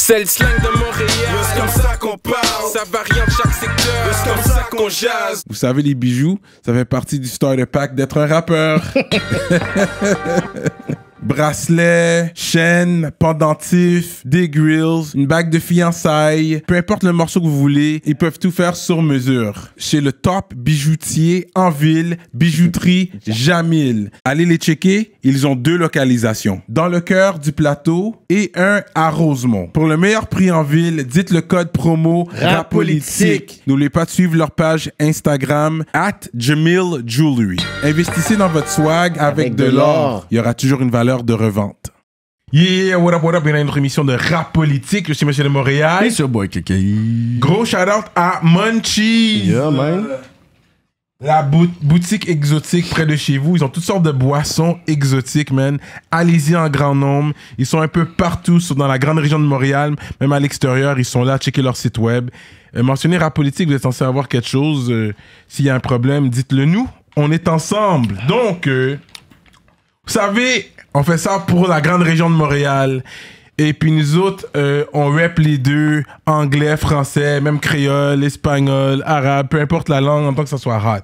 C'est le slang de Montréal. C'est comme ça qu'on parle. Ça varie en chaque secteur. C'est comme ça qu'on jase. Vous savez, les bijoux, ça fait partie du starter pack d'être un rappeur. bracelets, chaînes, pendentifs, des grills, une bague de fiançailles, peu importe le morceau que vous voulez, ils peuvent tout faire sur mesure. Chez le top bijoutier en ville, bijouterie Jamil. Allez les checker, ils ont deux localisations, dans le cœur du plateau et un à Rosemont. Pour le meilleur prix en ville, dites le code promo RAPOLITIQUE. N'oubliez pas de suivre leur page Instagram at Investissez dans votre swag avec, de l'or. Il y aura toujours une valeur de revente. Yeah, what up, what up, bienvenue à notre émission de rap politique. Je suis Monsieur de Montréal. Et ce boy, KKI. Gros shout-out à Munchies. Yeah, man. La boutique exotique près de chez vous, ils ont toutes sortes de boissons exotiques, man. Allez-y en grand nombre. Ils sont un peu partout dans la grande région de Montréal, même à l'extérieur. Ils sont là, checkez leur site web. Mentionner euh, mentionnez Politique, vous êtes censé avoir quelque chose. Euh, s'il y a un problème, dites-le nous. On est ensemble. Donc, euh, vous savez, on fait ça pour la grande région de Montréal. Et puis nous autres, euh, on rap les deux, anglais, français, même créole, espagnol, arabe, peu importe la langue, en tant que ça soit hot.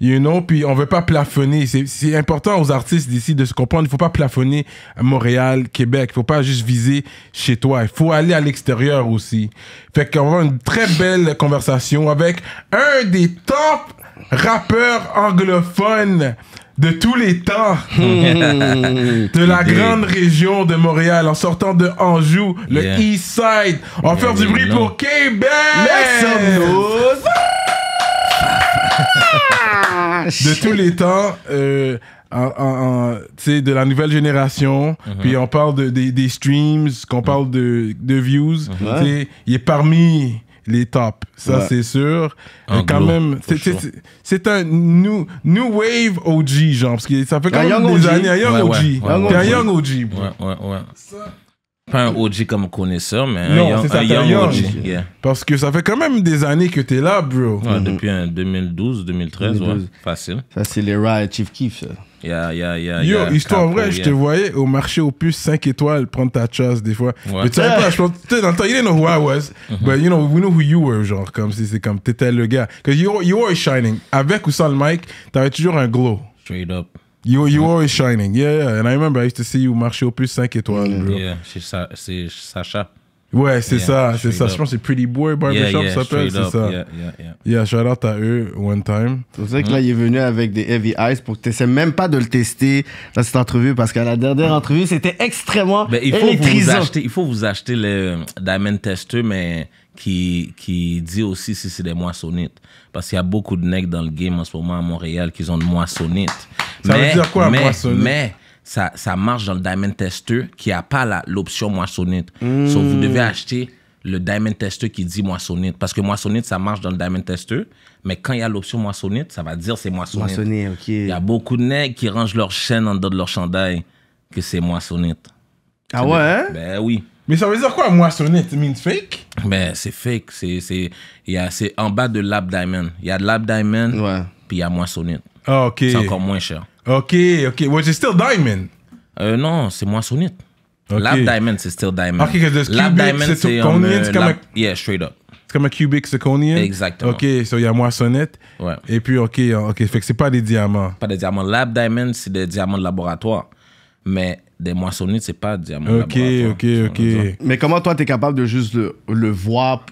You know, puis on veut pas plafonner. C'est important aux artistes d'ici de se comprendre. Il faut pas plafonner à Montréal, Québec. Il faut pas juste viser chez toi. Il faut aller à l'extérieur aussi. Fait qu'on va avoir une très belle conversation avec un des top rappeurs anglophones de tous les temps hmm. de la grande région de Montréal en sortant de Anjou, le East Side. On va faire du bruit pour Québec! de tous les temps, euh, de la nouvelle génération, uh-huh. puis on parle de, des, streams, qu'on parle de, views. Uh-huh. Il est parmi les tops. Ça, c'est sûr. Mais quand même, c'est un new, new Wave OG, genre, parce que ça fait quand même des années. Un OG. T'es un Young OG, pas un OG comme connaisseur, mais non, un, young, un young, OG. Parce que ça fait quand même des années que t'es là, bro. Depuis 2012, 2013, Facile. Ça, c'est les Riot Chief Keef, ça. Yeah, yeah, yeah, Yo, histoire vraie, je te voyais au marché aux puces 5 étoiles prendre ta chasse des fois. Ouais. Mais tu savais pas, eh! je pense, dans le temps, you didn't know who I was, mm -hmm. but you know, we knew who you were, genre, comme si c'est comme, t'étais le gars. Because you, you always shining. Avec ou sans le mic, t'avais toujours un glow. Straight up. You, you mm always shining. Yeah, yeah. And I remember I used to see you au marché au puces 5 étoiles, mm -hmm. bro. Yeah, C'est Sacha. Ouais, c'est ça, c'est ça. Je pense que c'est Pretty Boy Barbershop ça s'appelle, c'est ça. Yeah, shout out à eux, one time. C'est vrai que là, il est venu avec des Heavy Eyes pour que tu essaies même pas de le tester dans cette entrevue parce qu'à la dernière ah. entrevue, c'était extrêmement ben, il faut Vous acheter, il faut vous acheter le euh, Diamond Tester, mais qui, qui dit aussi si c'est des moissonnites. Parce qu'il y a beaucoup de necks dans le game en ce moment à Montréal qui ont des moissonnites. Ça veut dire quoi, mais, moissonnite? Mais, ça, ça marche dans le Diamond Tester qui n'a pas l'option moissonnette Mmh. vous devez hmm. acheter le Diamond Tester qui dit moissonnette Parce que moissonnette ça marche dans le Diamond Tester, mais quand il y a l'option moissonnette ça va dire c'est moissonnite. ok. Il y a beaucoup de nègres qui rangent leur chaîne en dedans de leur chandail que c'est moissonnette Ah ouais? Hein? Ben oui. Mais ça veut dire quoi, moissonnette? fake? Ben, c'est fake. C'est en bas de Lab Diamond. Il y a Lab Diamond, puis il y a moissonnette. Ah, ok. C'est encore moins cher. Ok, ok. Was it still Diamond? Euh, non, c'est Moissonnette. Lab Diamond, c'est still Diamond. Ok, Lab Diamond, c'est comme... Euh, lab... Yeah, straight up. C'est comme un cubic zirconia. Exactement. OK, so il y a moissonnette. Ouais. Et puis, OK, OK, fait que c'est pas des diamants. Pas des diamants. Lab Diamond, c'est des diamants de laboratoire. Mais des moissonnettes, c'est pas des diamants OK, de laboratoire. OK, OK. ok. Mais comment toi, t'es capable de juste le, le voir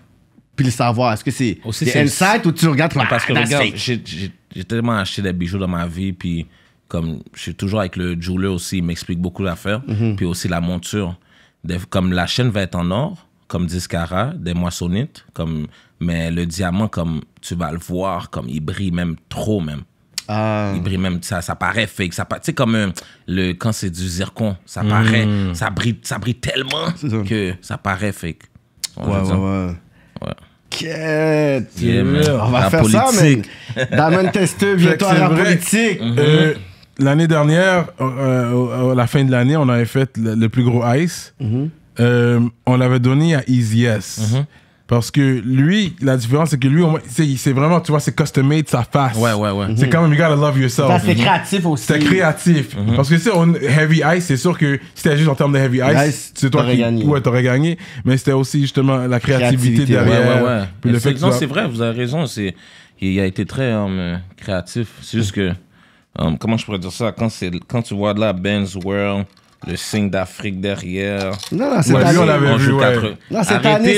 puis le savoir? Est-ce que c'est un ou tu regardes... Non, parce ah, que regarde, j'ai tellement acheté des bijoux dans ma vie, puis... Comme je suis toujours avec le jeweler aussi, il m'explique beaucoup d'affaires. Mhm. Puis aussi la monture. comme la chaîne va être en or, comme 10 des moissonnites, comme, mais le diamant, comme tu vas le voir, comme il brille même trop même. Ah. Il brille même, ça, ça paraît fake. Ça, tu sais, comme euh, le, quand c'est du zircon, ça paraît, mhm. ça brille, ça brille tellement que ça paraît fake. ouais, ouais, ouais, ouais. on va faire ça, mais Damon Testeux, viens-toi à la politique. Mhm. Euh, l'année dernière, euh, à la fin de l'année, on avait fait le, plus gros ice. Mhm. Euh, on l'avait donné à Easy Yes. Mhm. Parce que lui, la différence, c'est que lui, c'est vraiment, tu vois, c'est custom made, sa face. Ouais, ouais, ouais. C'est quand même, you gotta love yourself. Ça, C'est créatif aussi. C'est créatif. Mhm. Parce que c'est Heavy Ice, c'est sûr que c'était juste en termes de Heavy Ice, c'est toi qui. Gagné. Ouais, t'aurais gagné. Mais c'était aussi justement la créativité, derrière. Ouais, ouais, ouais. non, c'est vrai, vous avez raison. Il a été très euh, créatif. C'est juste que. Hum, comment je pourrais dire ça, quand, quand tu vois de la Ben's World, le signe d'Afrique derrière. Non, non, c'est ouais, lui, on l'avait vu. Non, les gars. le dernier,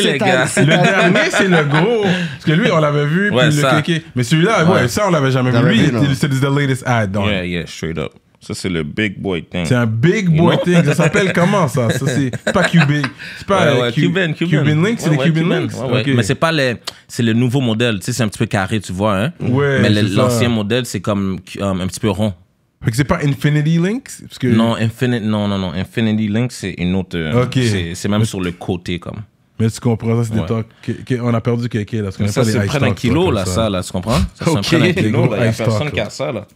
c'est le gros. Parce que lui, on l'avait vu, puis le Mais celui-là, ouais. ça, on l'avait jamais vu. C'est le the latest ad. Donc. Yeah, yeah, straight up. Ça, c'est le big boy thing. C'est un big boy thing. Ça s'appelle comment, ça? ça c'est pas Cuban. C'est pas ouais, Cuban, Cuban. Links? c'est ouais, les Cuban, Links? Mais c'est pas les... C'est le nouveau modèle. Tu sais, c'est un petit peu carré, tu vois, hein? Mais l'ancien modèle, c'est comme euh, un petit peu rond. Fait que c'est pas Infinity Links? Parce que... Non, Infinity... Non, non, non. Infinity Links, c'est une autre... Euh, c'est même sur le côté, comme. Mais tu comprends, ça, c'est des talks. Que, on a perdu quelqu'un, là. Ça, c'est près d'un kilo, là, ça, là. Tu comprends? Ça, c'est près d'un kilo, là. Il y a personne qui a ça, là.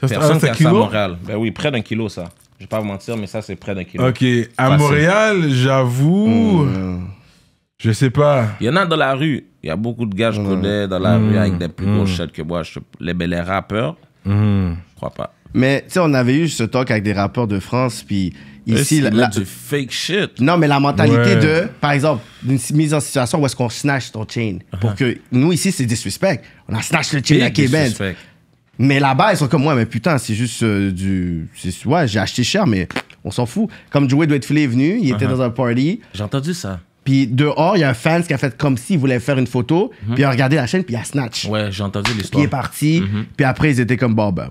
Ça, Personne ah, qui a kilo à Ben oui, près d'un kilo, ça. Je vais pas vous mentir, mais ça, c'est près d'un kilo. OK. À Montréal, j'avoue... Hmm. Je sais pas. Il y en a dans la rue. Il y a beaucoup de gars, je hmm. connais, dans la rue, avec des plus gros chèques hmm. que moi. les, les rappeurs, je crois pas. Mais tu sais, on avait eu ce talk avec des rappeurs de France, puis ici. du fake shit. Non, mais la mentalité de, par exemple, une mise en situation où est-ce qu'on snatch ton chain. Pour uh-huh. que nous, ici, c'est des suspects. On a snatch le chain à Québec. Mais là-bas, ils sont comme moi, ouais, mais putain, c'est juste euh, du. c'est- Ouais, j'ai acheté cher, mais on s'en fout. Comme Joey doit est venu, il était uh-huh. dans un party. J'ai entendu ça. Puis dehors, il y a un fan qui a fait comme s'il voulait faire une photo. Uh-huh. Puis il a regardé la chaîne, puis il a snatch. Ouais, j'ai entendu Puis il est parti. Uh-huh. Puis après, ils étaient comme, Bob, ben,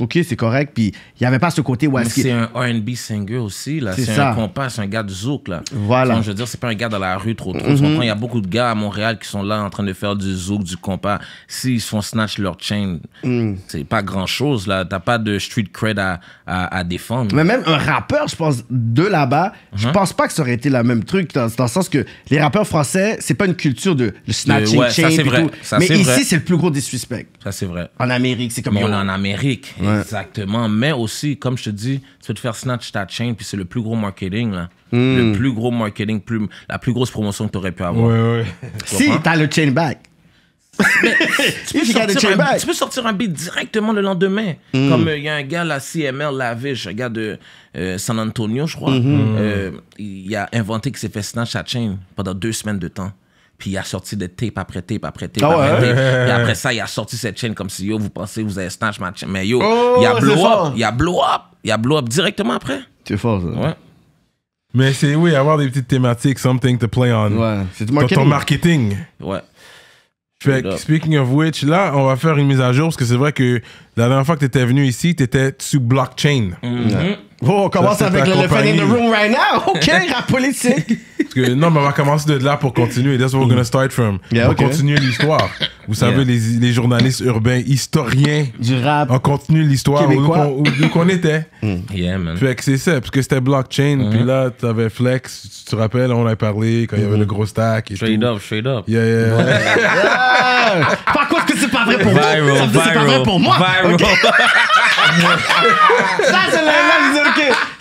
OK, c'est correct. Puis il n'y avait pas ce côté où C'est un RB singer aussi, là. C'est un compas, c'est un gars de zouk, là. Voilà. je veux dire, c'est pas un gars dans la rue trop trop. Mhm. Il y a beaucoup de gars à Montréal qui sont là en train de faire du zouk, du compas. S'ils se font snatch leur chain, mm. c'est pas grand chose, là. T'as pas de street cred à, à, défendre. Mais même un rappeur, je pense, de là-bas, je uh-huh. pense pas que ça aurait été le même truc, dans, le sens que les rappeurs français, c'est pas une culture de le snatching euh, chain. c'est vrai. Mais ici, c'est le plus gros des suspects. Ça, c'est vrai. En Amérique, c'est comme. Mais on est en Amérique. Exactement. Mais aussi, comme je te dis, tu peux te faire snatch ta chaîne, puis c'est le plus gros marketing, là. Hmm. Le plus gros marketing, plus, la plus grosse promotion que tu aurais pu avoir. Ouais, si, t'as le chain back. tu, peux sortir un, beat directement le lendemain. Hmm. Comme il euh, y a un gars, la CML Lavish, un gars de euh, San Antonio, je crois, hmm. euh, il a inventé que s'est fait snatch à chain pendant deux semaines de temps. Puis il a sorti des tapes après tape après tape. après tape. Ah hein? après ça, il a sorti cette chaîne comme si yo, vous pensez vous avez snatch ma chaîne. Mais yo, oh, il a blow up. Il a blow up. Il a blow up directement après. C'est fort ça. Ouais. Mais c'est oui, avoir des petites thématiques, something to play on. Ouais, c'est marketing. Ton marketing. Ouais. Fait que, speaking of which, là, on va faire une mise à jour parce que c'est vrai que la dernière fois que tu étais venu ici, tu étais sous blockchain. Mm -hmm. Oh, on commence avec le dans in the room right now. OK, rap politique. non, mais on va commencer de là pour continuer. That's what we're gonna start from. on continue l'histoire. Vous savez, les, journalistes urbains, historiens. Du rap. On continue l'histoire où, où, qu'on était. Hmm. Yeah, man. Fait c'est ça, parce que c'était blockchain. Uh-huh. Puis là, t'avais Flex. Tu te rappelles, on a parlé quand il y avait le mm-hmm. gros stack. Et straight up, straight up. Yeah, yeah. yeah. Par contre, que c'est pas vrai pour moi c'est pas vrai pour moi. Viral. ça, c'est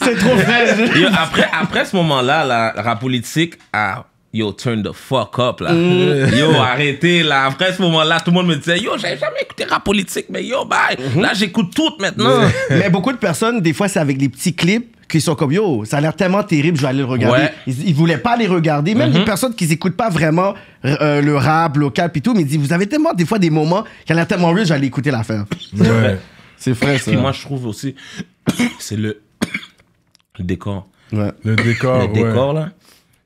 c'est trop faible. après, après ce moment-là, la, rap politique a yo, turn the fuck up, là. Mm. Yo, arrêtez, là. Après ce moment-là, tout le monde me disait, yo, j'avais jamais écouté rap politique, mais yo, bye. Mm-hmm. Là, j'écoute tout maintenant. mais beaucoup de personnes, des fois, c'est avec des petits clips qui sont comme, yo, ça a l'air tellement terrible, je vais aller le regarder. Ils, voulaient pas les regarder. Même des mm-hmm. les personnes qui n'écoutent pas vraiment euh, le rap local et tout, mais ils disent, vous avez tellement, des fois, des moments qui a l'air tellement riche, j'allais écouter l'affaire. Ouais. c'est vrai, ça. qui moi, je trouve aussi, c'est le le décor. Le décor, Le décor, là,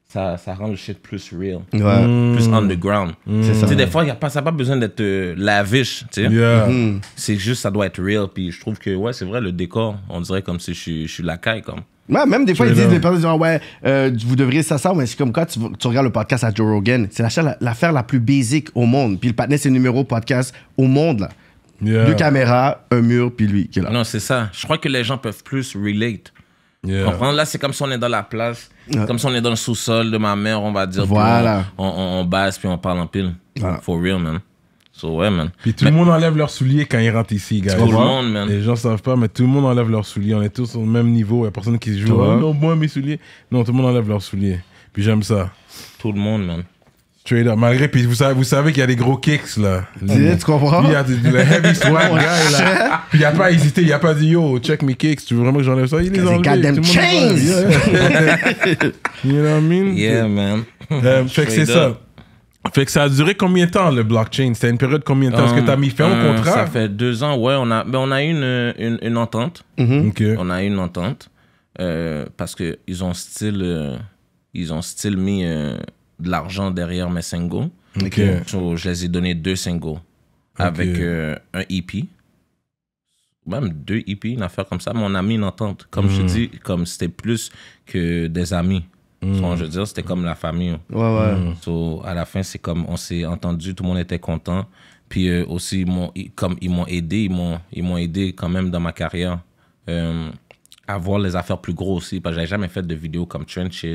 ça, ça rend le shit plus real. Hmm. Plus underground. Hmm. C'est ça. Tu des fois, y a pas, ça n'a pas besoin d'être la euh, lavish, mm-hmm. C'est juste, ça doit être real. Puis je trouve que, ouais, c'est vrai, le décor, on dirait comme si je suis- je suis la caille, comme. Ouais, même des fois, ils disent, des personnes disent, ah, ouais, euh, vous devriez ça, ça, mais c'est comme quand tu, regardes le podcast à Joe Rogan, c'est l'affaire la, la plus basique au monde. Puis le patinet, c'est le numéro podcast au monde, là. Deux caméras, un mur, puis lui qui est là. Non, c'est ça. Je crois que les gens peuvent plus relate Là, c'est comme si on est dans la place, comme si on est dans le sous-sol de ma mère, on va dire. Voilà. On, on, base, puis on parle en pile. For real, man. So, ouais, man. Puis tout le monde enlève leurs souliers quand ils rentrent ici, gars. Tout le monde, man. Les gens savent pas, mais tout le monde enlève leurs souliers. On est tous au même niveau. Il n'y a personne qui se joue. Oh, non, moi, mes souliers. Non, tout le monde enlève leurs souliers. Puis j'aime ça. Tout le monde, man. Straight malgré, puis vous savez, vous savez qu'il y a des gros kicks là. tu comprends? il y a des, heavy swag guy là. Puis il a pas hésité, il a pas dit yo, check mes kicks, tu veux vraiment que j'enlève ça? Il les enlève. goddamn chains! you know what I mean? Yeah, man. Euh, fait que c'est ça. Fait que ça a duré combien de temps le blockchain? C'était une période combien de temps? Est-ce que tu as mis fin au contrat? Ça fait deux ans, ouais. On a, ben, on a eu une, une, entente. Mm-hmm. OK. On a eu une entente. Euh, parce qu'ils ont style. Euh, ils ont style mis euh, de l'argent derrière mes singles. Okay. je les ai donné deux singles avec euh, un EP. Même deux EP, une affaire comme ça. Mon ami, une entente. Comme je hmm. dis, comme c'était plus que des amis. Hmm. je veux dire, c'était comme la famille. Ouais, ouais. Hmm. à la fin, c'est comme on s'est entendu, tout le monde était content. Puis euh, aussi, ils comme ils m'ont aidé, ils m'ont, ils m'ont aidé quand même dans ma carrière. Euh, à voir les affaires plus grosses aussi, parce que j'avais jamais fait de vidéos comme Trenches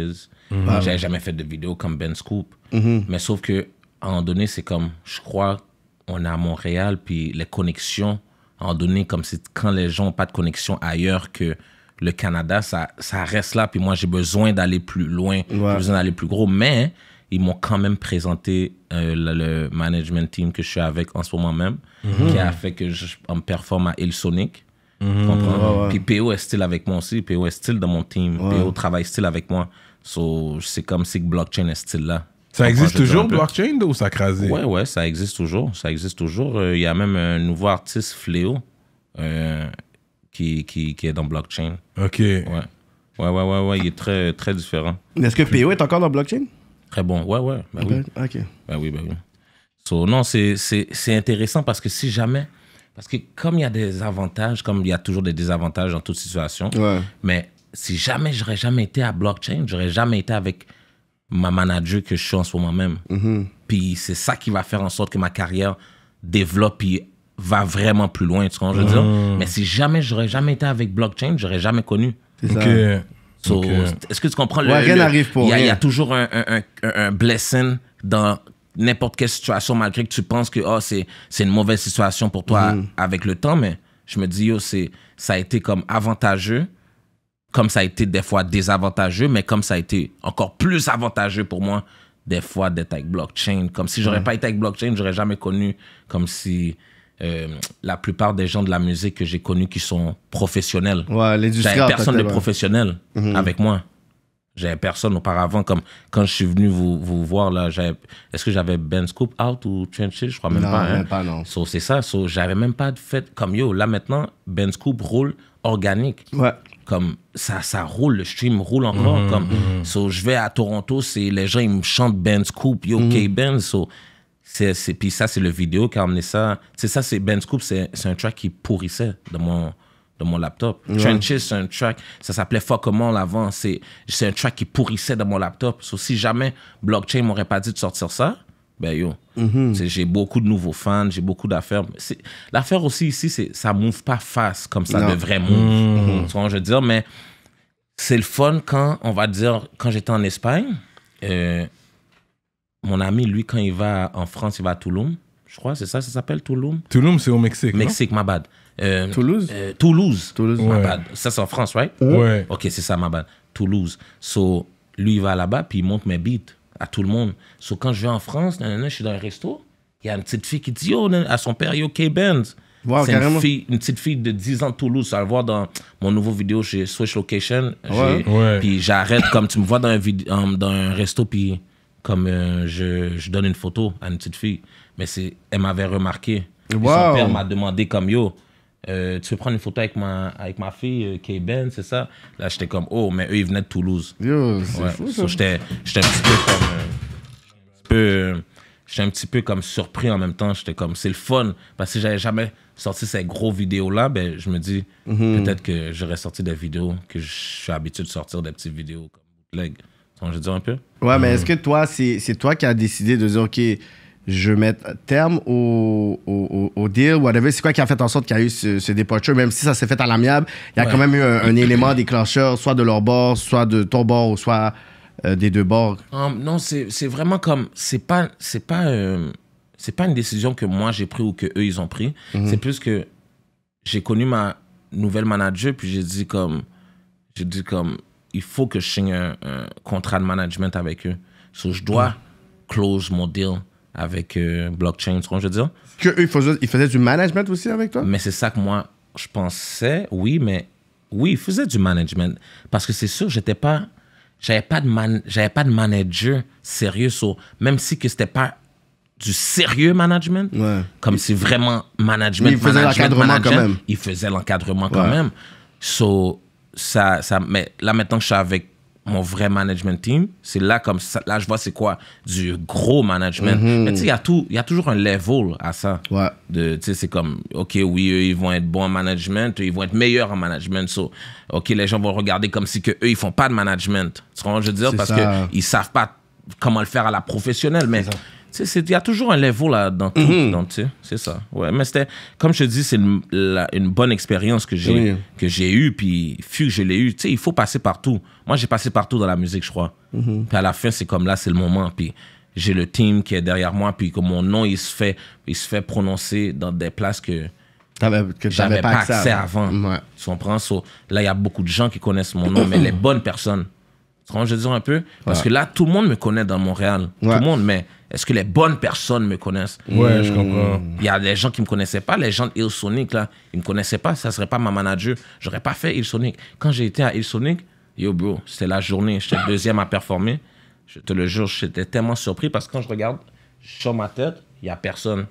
j'ai mm-hmm. J'avais jamais fait de vidéo comme Ben Scoop. Mm-hmm. Mais sauf que, à un donné, c'est comme, je crois, on est à Montréal, puis les connexions, à un donné, comme c'est quand les gens n'ont pas de connexion ailleurs que le Canada, ça, ça reste là, puis moi, j'ai besoin d'aller plus loin, j'ai besoin d'aller plus gros. Mais ils m'ont quand même présenté euh, le, management team que je suis avec en ce moment même, mm-hmm. qui a fait que je me performe à Il Puis PO est style avec moi aussi. PO est style dans mon team. PO travaille style avec moi. So, c'est comme si blockchain est style-là. Ça existe toujours, blockchain, ou ça crasé? Ouais, ouais, ça existe toujours. Ça existe toujours. Euh, il y a même un nouveau artiste, Fléau, euh, qui, qui, qui, est dans blockchain. OK. Ouais. Ouais, ouais, ouais, Il est très, très différent. Est-ce que PO est encore dans blockchain? Très bon. Ouais, ouais. Bah oui. OK. Ben oui, ben oui. So, non, c'est intéressant parce que si jamais... Parce que comme il y a des avantages, comme il y a toujours des désavantages dans toute situation, ouais. mais si jamais j'aurais jamais été à blockchain, j'aurais jamais été avec ma manager que je suis en ce moment même. Mm-hmm. Puis c'est ça qui va faire en sorte que ma carrière développe et va vraiment plus loin, tu comprends, je veux dire. Mm. Mais si jamais j'aurais jamais été avec blockchain, j'aurais jamais connu. C'est Est-ce que tu comprends? le, rien pour Il y, a toujours un, blessing dans n'importe quelle situation, malgré que tu penses que oh, c'est une mauvaise situation pour toi mm. avec le temps, mais je me dis, yo, ça a été comme avantageux comme ça a été des fois désavantageux, mais comme ça a été encore plus avantageux pour moi des fois d'être avec blockchain. Comme si j'aurais pas été avec blockchain, j'aurais jamais connu comme si euh, la plupart des gens de la musique que j'ai connu qui sont professionnels. Ouais, l'industrie. personne de professionnel mhm. avec moi. J'avais personne auparavant. Comme quand je suis venu vous, voir, là, est-ce que j'avais Ben Scoop Out ou Trenchill Je crois même pas. Hein. pas, non. c'est ça. j'avais même pas de fait. Comme yo, là maintenant, Ben Scoop roule organique. Ouais comme ça, ça roule, le stream roule encore. Mhm, comme, mhm. so, je vais à Toronto, c'est les gens, ils me chantent Ben Scoop, yo, mhm. K-Ben. So, c'est, puis ça, c'est le vidéo qui a amené ça. C'est ça, c'est Ben Scoop, c'est, un track qui pourrissait de mon, de mon laptop. Trenches, c'est un track, ça s'appelait Fuck Comment l'avant. C'est, c'est un track qui pourrissait dans mon laptop. So, si jamais Blockchain m'aurait pas dit de sortir ça, ben yo, mhm. j'ai beaucoup de nouveaux fans, j'ai beaucoup d'affaires. L'affaire aussi ici, c'est ça move pas face comme ça devrait move. Mhm. je veux dire, mais c'est le fun quand, on va dire, quand j'étais en Espagne, euh, mon ami, lui, quand il va en France, il va à je crois, c'est ça, ça s'appelle Toulouse Toulouse c'est au Mexique. Mexique, ma bad. Euh, euh, Toulouse? Toulouse. Ça, c'est en France, right? Ouais. Ok, c'est ça, ma bad. Toulouse. So, lui, il va là-bas, puis il monte mes beats à tout le monde. Sauf quand je vais en France, je suis dans un resto, il y a une petite fille qui dit à son père, Yo, K-Benz. c'est une, petite fille de 10 ans Toulouse. ça le voir dans mon nouveau vidéo chez Switch Location. Puis j'arrête, comme tu me vois dans un, dans un resto, puis comme euh, je, donne une photo à une petite fille. Mais c'est elle m'avait remarqué. Son père m'a demandé comme yo, euh, tu veux prendre une photo avec ma, avec ma fille, Kay euh, ben c'est ça? Là, j'étais comme, oh, mais eux, ils venaient de Toulouse. Yo, c'est fou, ça. j'étais, un petit peu comme. Euh, j'étais un petit peu comme surpris en même temps. J'étais comme, c'est le fun. Parce que si j'avais jamais sorti ces gros vidéos-là, ben, je me dis, mm-hmm. peut-être que j'aurais sorti des vidéos que je suis habitué de sortir, des petites vidéos comme que je dis un peu? Ouais, mais est-ce que toi, c'est, toi qui as décidé de dire, OK, je mette terme au, au, au deal, whatever. C'est quoi qui a fait en sorte qu'il y a eu ce, ce départure, même si ça s'est fait à l'amiable, il y a quand même eu un, élément élément déclencheur, soit de leur bord, soit de ton bord, soit euh, des deux bords. Um, non, c'est vraiment comme, c'est pas, c'est pas, euh, c'est pas une décision que moi j'ai pris ou que eux ils ont pris. Mhm. C'est plus que j'ai connu ma nouvelle manager, puis j'ai dit comme, j'ai dit comme, il faut que je signe un, contrat de management avec eux. So, je dois mhm. close mon deal avec euh, blockchain, tu je veux dire. Que ils faisaient, du management aussi avec toi? Mais c'est ça que moi, je pensais, oui, mais oui, ils faisaient du management. Parce que c'est sûr, j'étais pas. J'avais pas, de man, pas de manager sérieux, même si que c'était pas du sérieux management, comme si vraiment management. ils faisaient l'encadrement quand même. Ils faisaient l'encadrement quand même. So, ça, ça, mais là, maintenant que je suis avec mon vrai management team. C'est là comme ça, là je vois c'est quoi du gros management. Mhm. Mais tu sais, il y a tout, il y a toujours un level à ça. tu sais, c'est comme, ok, oui, eux ils vont être bons en management, eux, ils vont être meilleurs en management. ok, les gens vont regarder comme si que eux ils font pas de management. Tu comprends je veux dire parce qu'ils que ils savent pas comment le faire à la professionnelle. Mais il y a toujours un level là dans tout. Mhm. C'est ça. Ouais. Mais c'était, comme je te dis, c'est une bonne expérience que j'ai que j'ai eue. Puis, fut que je l'ai eue. Il faut passer partout. Moi, j'ai passé partout dans la musique, je crois. Mhm. Puis à la fin, c'est comme là, c'est le moment. Puis j'ai le team qui est derrière moi. Puis que mon nom, il se fait, il se fait prononcer dans des places que que j'avais pas accès, avant. Ouais. là, il y a beaucoup de gens qui connaissent mon nom, mais les bonnes personnes tu je veux un peu? Parce que là, tout le monde me connaît dans Montréal. Tout le monde, mais est-ce que les bonnes personnes me connaissent? Ouais, je comprends. Il y a des gens qui me connaissaient pas, les gens de Sonic, là, ils me connaissaient pas, ça serait pas ma manager. J'aurais pas fait Hillsonic. Quand j'ai été à Hillsonic, yo bro, c'était la journée, j'étais deuxième à performer. Je te le jure, j'étais tellement surpris parce que quand je regarde sur ma tête, il y a personne.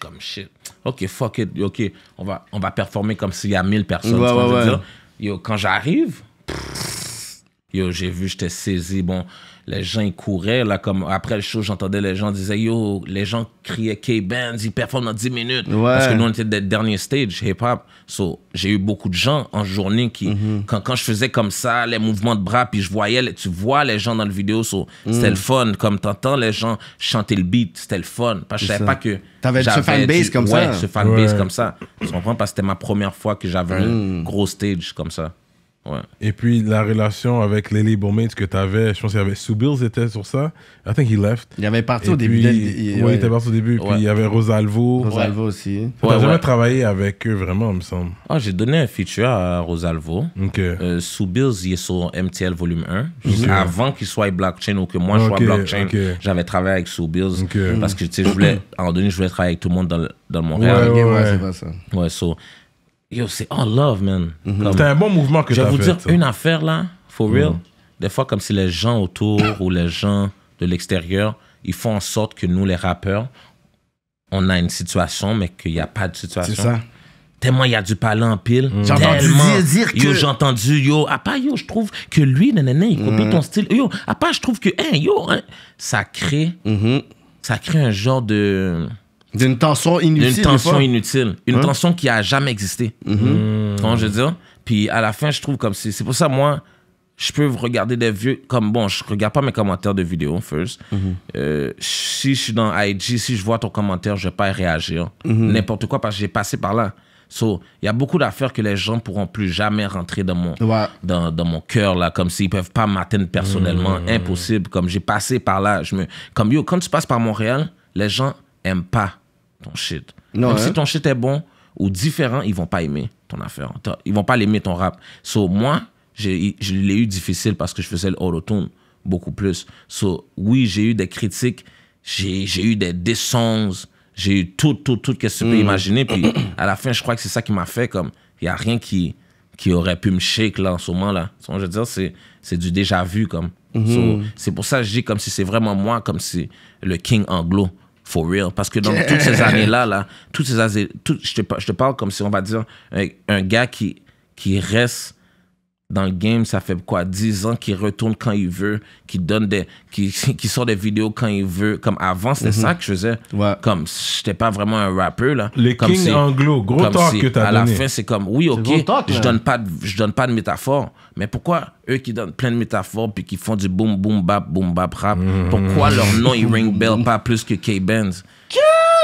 comme shit. Ok, fuck it, ok, on va, on va performer comme s'il y a 1000 personnes. quand j'arrive, Yo, j'ai vu, j'étais saisi. Bon, les gens, ils couraient. Là, comme après le show, j'entendais les gens disaient Yo, les gens criaient K-Bands, ils performent dans 10 minutes. Parce que nous, on était des derniers stage hip-hop. So, j'ai eu beaucoup de gens en journée qui, mhm. quand, quand, je faisais comme ça, les mouvements de bras, puis je voyais, tu vois les gens dans le vidéo. C'était mhm. le fun. Comme t'entends les gens chanter le beat, c'était le fun. Parce que je savais pas que. T'avais ce fanbase comme, ça. Ouais, ce fanbase comme ça. Tu comprends Parce que c'était ma première fois que j'avais un mhm. gros stage comme ça. Et puis la relation avec les label que tu avais, je pense qu'il y avait Sue Bills était sur ça. I think he left. Il avait parti au début. Oui, il était parti au début. Puis il y avait Rosalvo. Rosalvo aussi. Tu as jamais travaillé avec eux vraiment, il me semble. Ah, j'ai donné un feature à Rosalvo. Ok. Euh, Sue il est sur MTL volume 1. Avant qu'il soit blockchain ou que moi je sois blockchain, j'avais travaillé avec Sue Bills. Parce que tu sais, je voulais, à un moment donné, je voulais travailler avec tout le monde dans, dans Montréal. Ouais, ouais, ouais. c'est pas ça. Ouais, so, Yo, c'est all love, man. Mhm. C'était un bon mouvement que tu fait. Je vais vous dire une affaire, là, for mhm. real. Des fois, comme si les gens autour ou les gens de l'extérieur, ils font en sorte que nous, les rappeurs, on a une situation, mais qu'il n'y a pas de situation. C'est ça. Tellement il y a du palais en pile. J'ai entendu dire que... Yo, j'ai entendu, yo, à part, yo, je trouve que lui, nanana, il copie mhm. ton style. Yo, à part, je trouve que, hein, yo, hein, ça crée... Ça crée un genre de... D'une tension inutile. Une tension inutile. Une tension qui a jamais existé. Mm-hmm. Mm. Comment je veux dire? Puis à la fin, je trouve comme si. C'est pour ça, moi, je peux regarder des vieux. Comme bon, je regarde pas mes commentaires de vidéos, first. Mm-hmm. Euh, si je suis dans IG, si je vois ton commentaire, je vais pas y réagir. Mm-hmm. N'importe quoi, parce que j'ai passé par là. So, il y a beaucoup d'affaires que les gens pourront plus jamais rentrer dans mon, dans, dans, mon cœur, là, comme s'ils peuvent pas m'atteindre personnellement. Impossible. Comme j'ai passé par là. Je me, comme yo, quand tu passes par Montréal, les gens aiment pas ton shit. Non, si hein? ton shit est bon ou différent, ils vont pas aimer ton affaire. Ils vont pas l'aimer ton rap. So, moi, je l'ai eu difficile parce que je faisais le auto beaucoup plus. So, oui, j'ai eu des critiques, j'ai eu des songs j'ai eu tout, tout, tout que tu peux hmm. imaginer. Puis à la fin, je crois que c'est ça qui m'a fait comme, il n'y a rien qui, qui aurait pu me shake là en ce moment là. je veux dire, c'est du déjà vu comme. Hmm. c'est pour ça que je dis comme si c'est vraiment moi, comme si le king anglo. For real. Parce que dans toutes ces années-là, là, toutes ces années, je, te, parle comme si on va dire un, gars qui, qui reste dans le game, ça fait quoi, 10 ans qu'il retourne quand il veut, qu'il donne des, qui, sort des vidéos quand il veut. Comme avant, c'était mhm. ça que je faisais. Comme j'étais pas vraiment un rappeur là. les anglo, gros talk que t'as donné. À la fin, c'est comme oui, ok, je donne pas, je donne pas de métaphore. Mais pourquoi eux qui donnent plein de métaphores puis qui font du boom boom bap boom bap rap, mhm. pourquoi leur nom il ring bell pas plus que K Benz?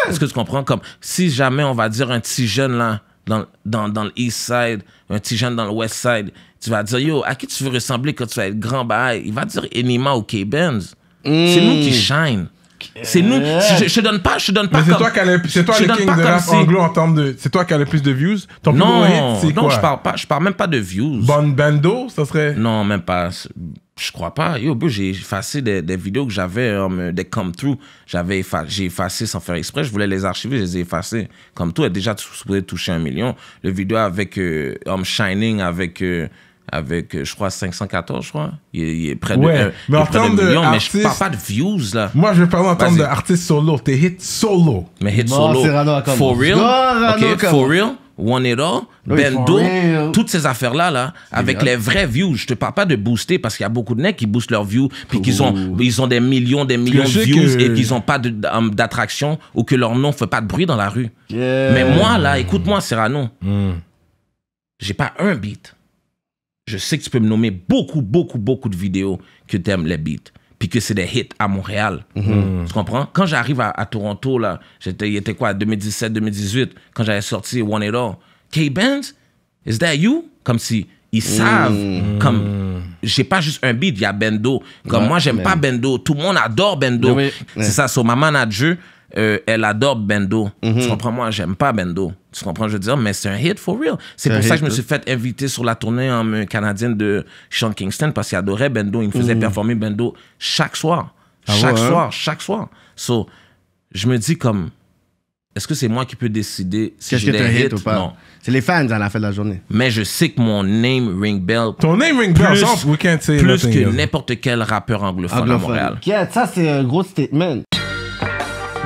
Est-ce que tu comprends comme si jamais on va dire un petit jeune là dans, dans, dans le East Side, un petit jeune dans le West Side tu vas dire, yo, à qui tu veux ressembler quand tu vas être grand? Bah, il va dire Enima ou K-Benz. C'est nous qui hmm. shine. C'est nous. Je, je, donne pas, je donne pas. c'est toi qui le, toi king de rap anglo en termes de, c'est toi qui as le plus de views. non, non, je parle pas, je parle même pas de views. Bon bando, ça serait. Non, même pas. Je crois pas. Yo, j'ai effacé des, des, vidéos que j'avais, um, des come through. J'avais j'ai effacé sans faire exprès. Je voulais les archiver, je les ai effacées. Comme tout, Et déjà pouvais toucher un million. Le vidéo avec euh, um, Shining, avec euh, avec, euh, je crois, 514, je crois. Il, est près de, ouais. Euh, mais mais je parle pas de views, là. Moi, je parle en termes d'artistes solo, tes hit solo. Mais hits solo, for real, for real, One It All, oui, toutes ces affaires-là, là, avec les vrais views. Je te parle pas de booster parce qu'il y a beaucoup de nègres qui boostent leurs views, puis qu'ils ont, ils ont des millions, des millions de views et qu'ils n'ont pas d'attraction ou que leur nom fait pas de bruit dans la rue. Mais moi, là, écoute-moi, Serrano, mm. j'ai pas un beat je sais que tu peux me nommer beaucoup, beaucoup, beaucoup de vidéos que t'aimes les beats. Puis que c'est des hits à Montréal. Mhm. Tu comprends? Quand j'arrive à, Toronto, là, j'étais, il était quoi, 2017, 2018, quand j'avais sorti One It All. k is that you? Comme si ils mhm. savent, comme j'ai pas juste un beat, il y a Bendo. Comme moi, j'aime pas Bendo. Tout le monde adore Bendo. C'est ça, sur so, ma manager, euh, elle adore Bendo. Mhm. Tu comprends? Moi, j'aime pas Bendo. Tu comprends? Je veux dire, mais c'est un hit for real. C'est pour ça que je me suis fait inviter sur la tournée en hein, canadienne de Sean Kingston parce qu'il adorait Bendo. Il me faisait mhm. performer Bendo chaque soir. Ah chaque hein? soir, chaque soir. So, je me dis comme, est-ce que c'est moi qui peux décider si j'ai des hit ou pas? Non. C'est les fans à la fin de la journée. Mais je sais que mon name ring bell. Ton name ring bell, plus, plus que n'importe quel rappeur anglophone, à Montréal. ça, c'est un gros statement.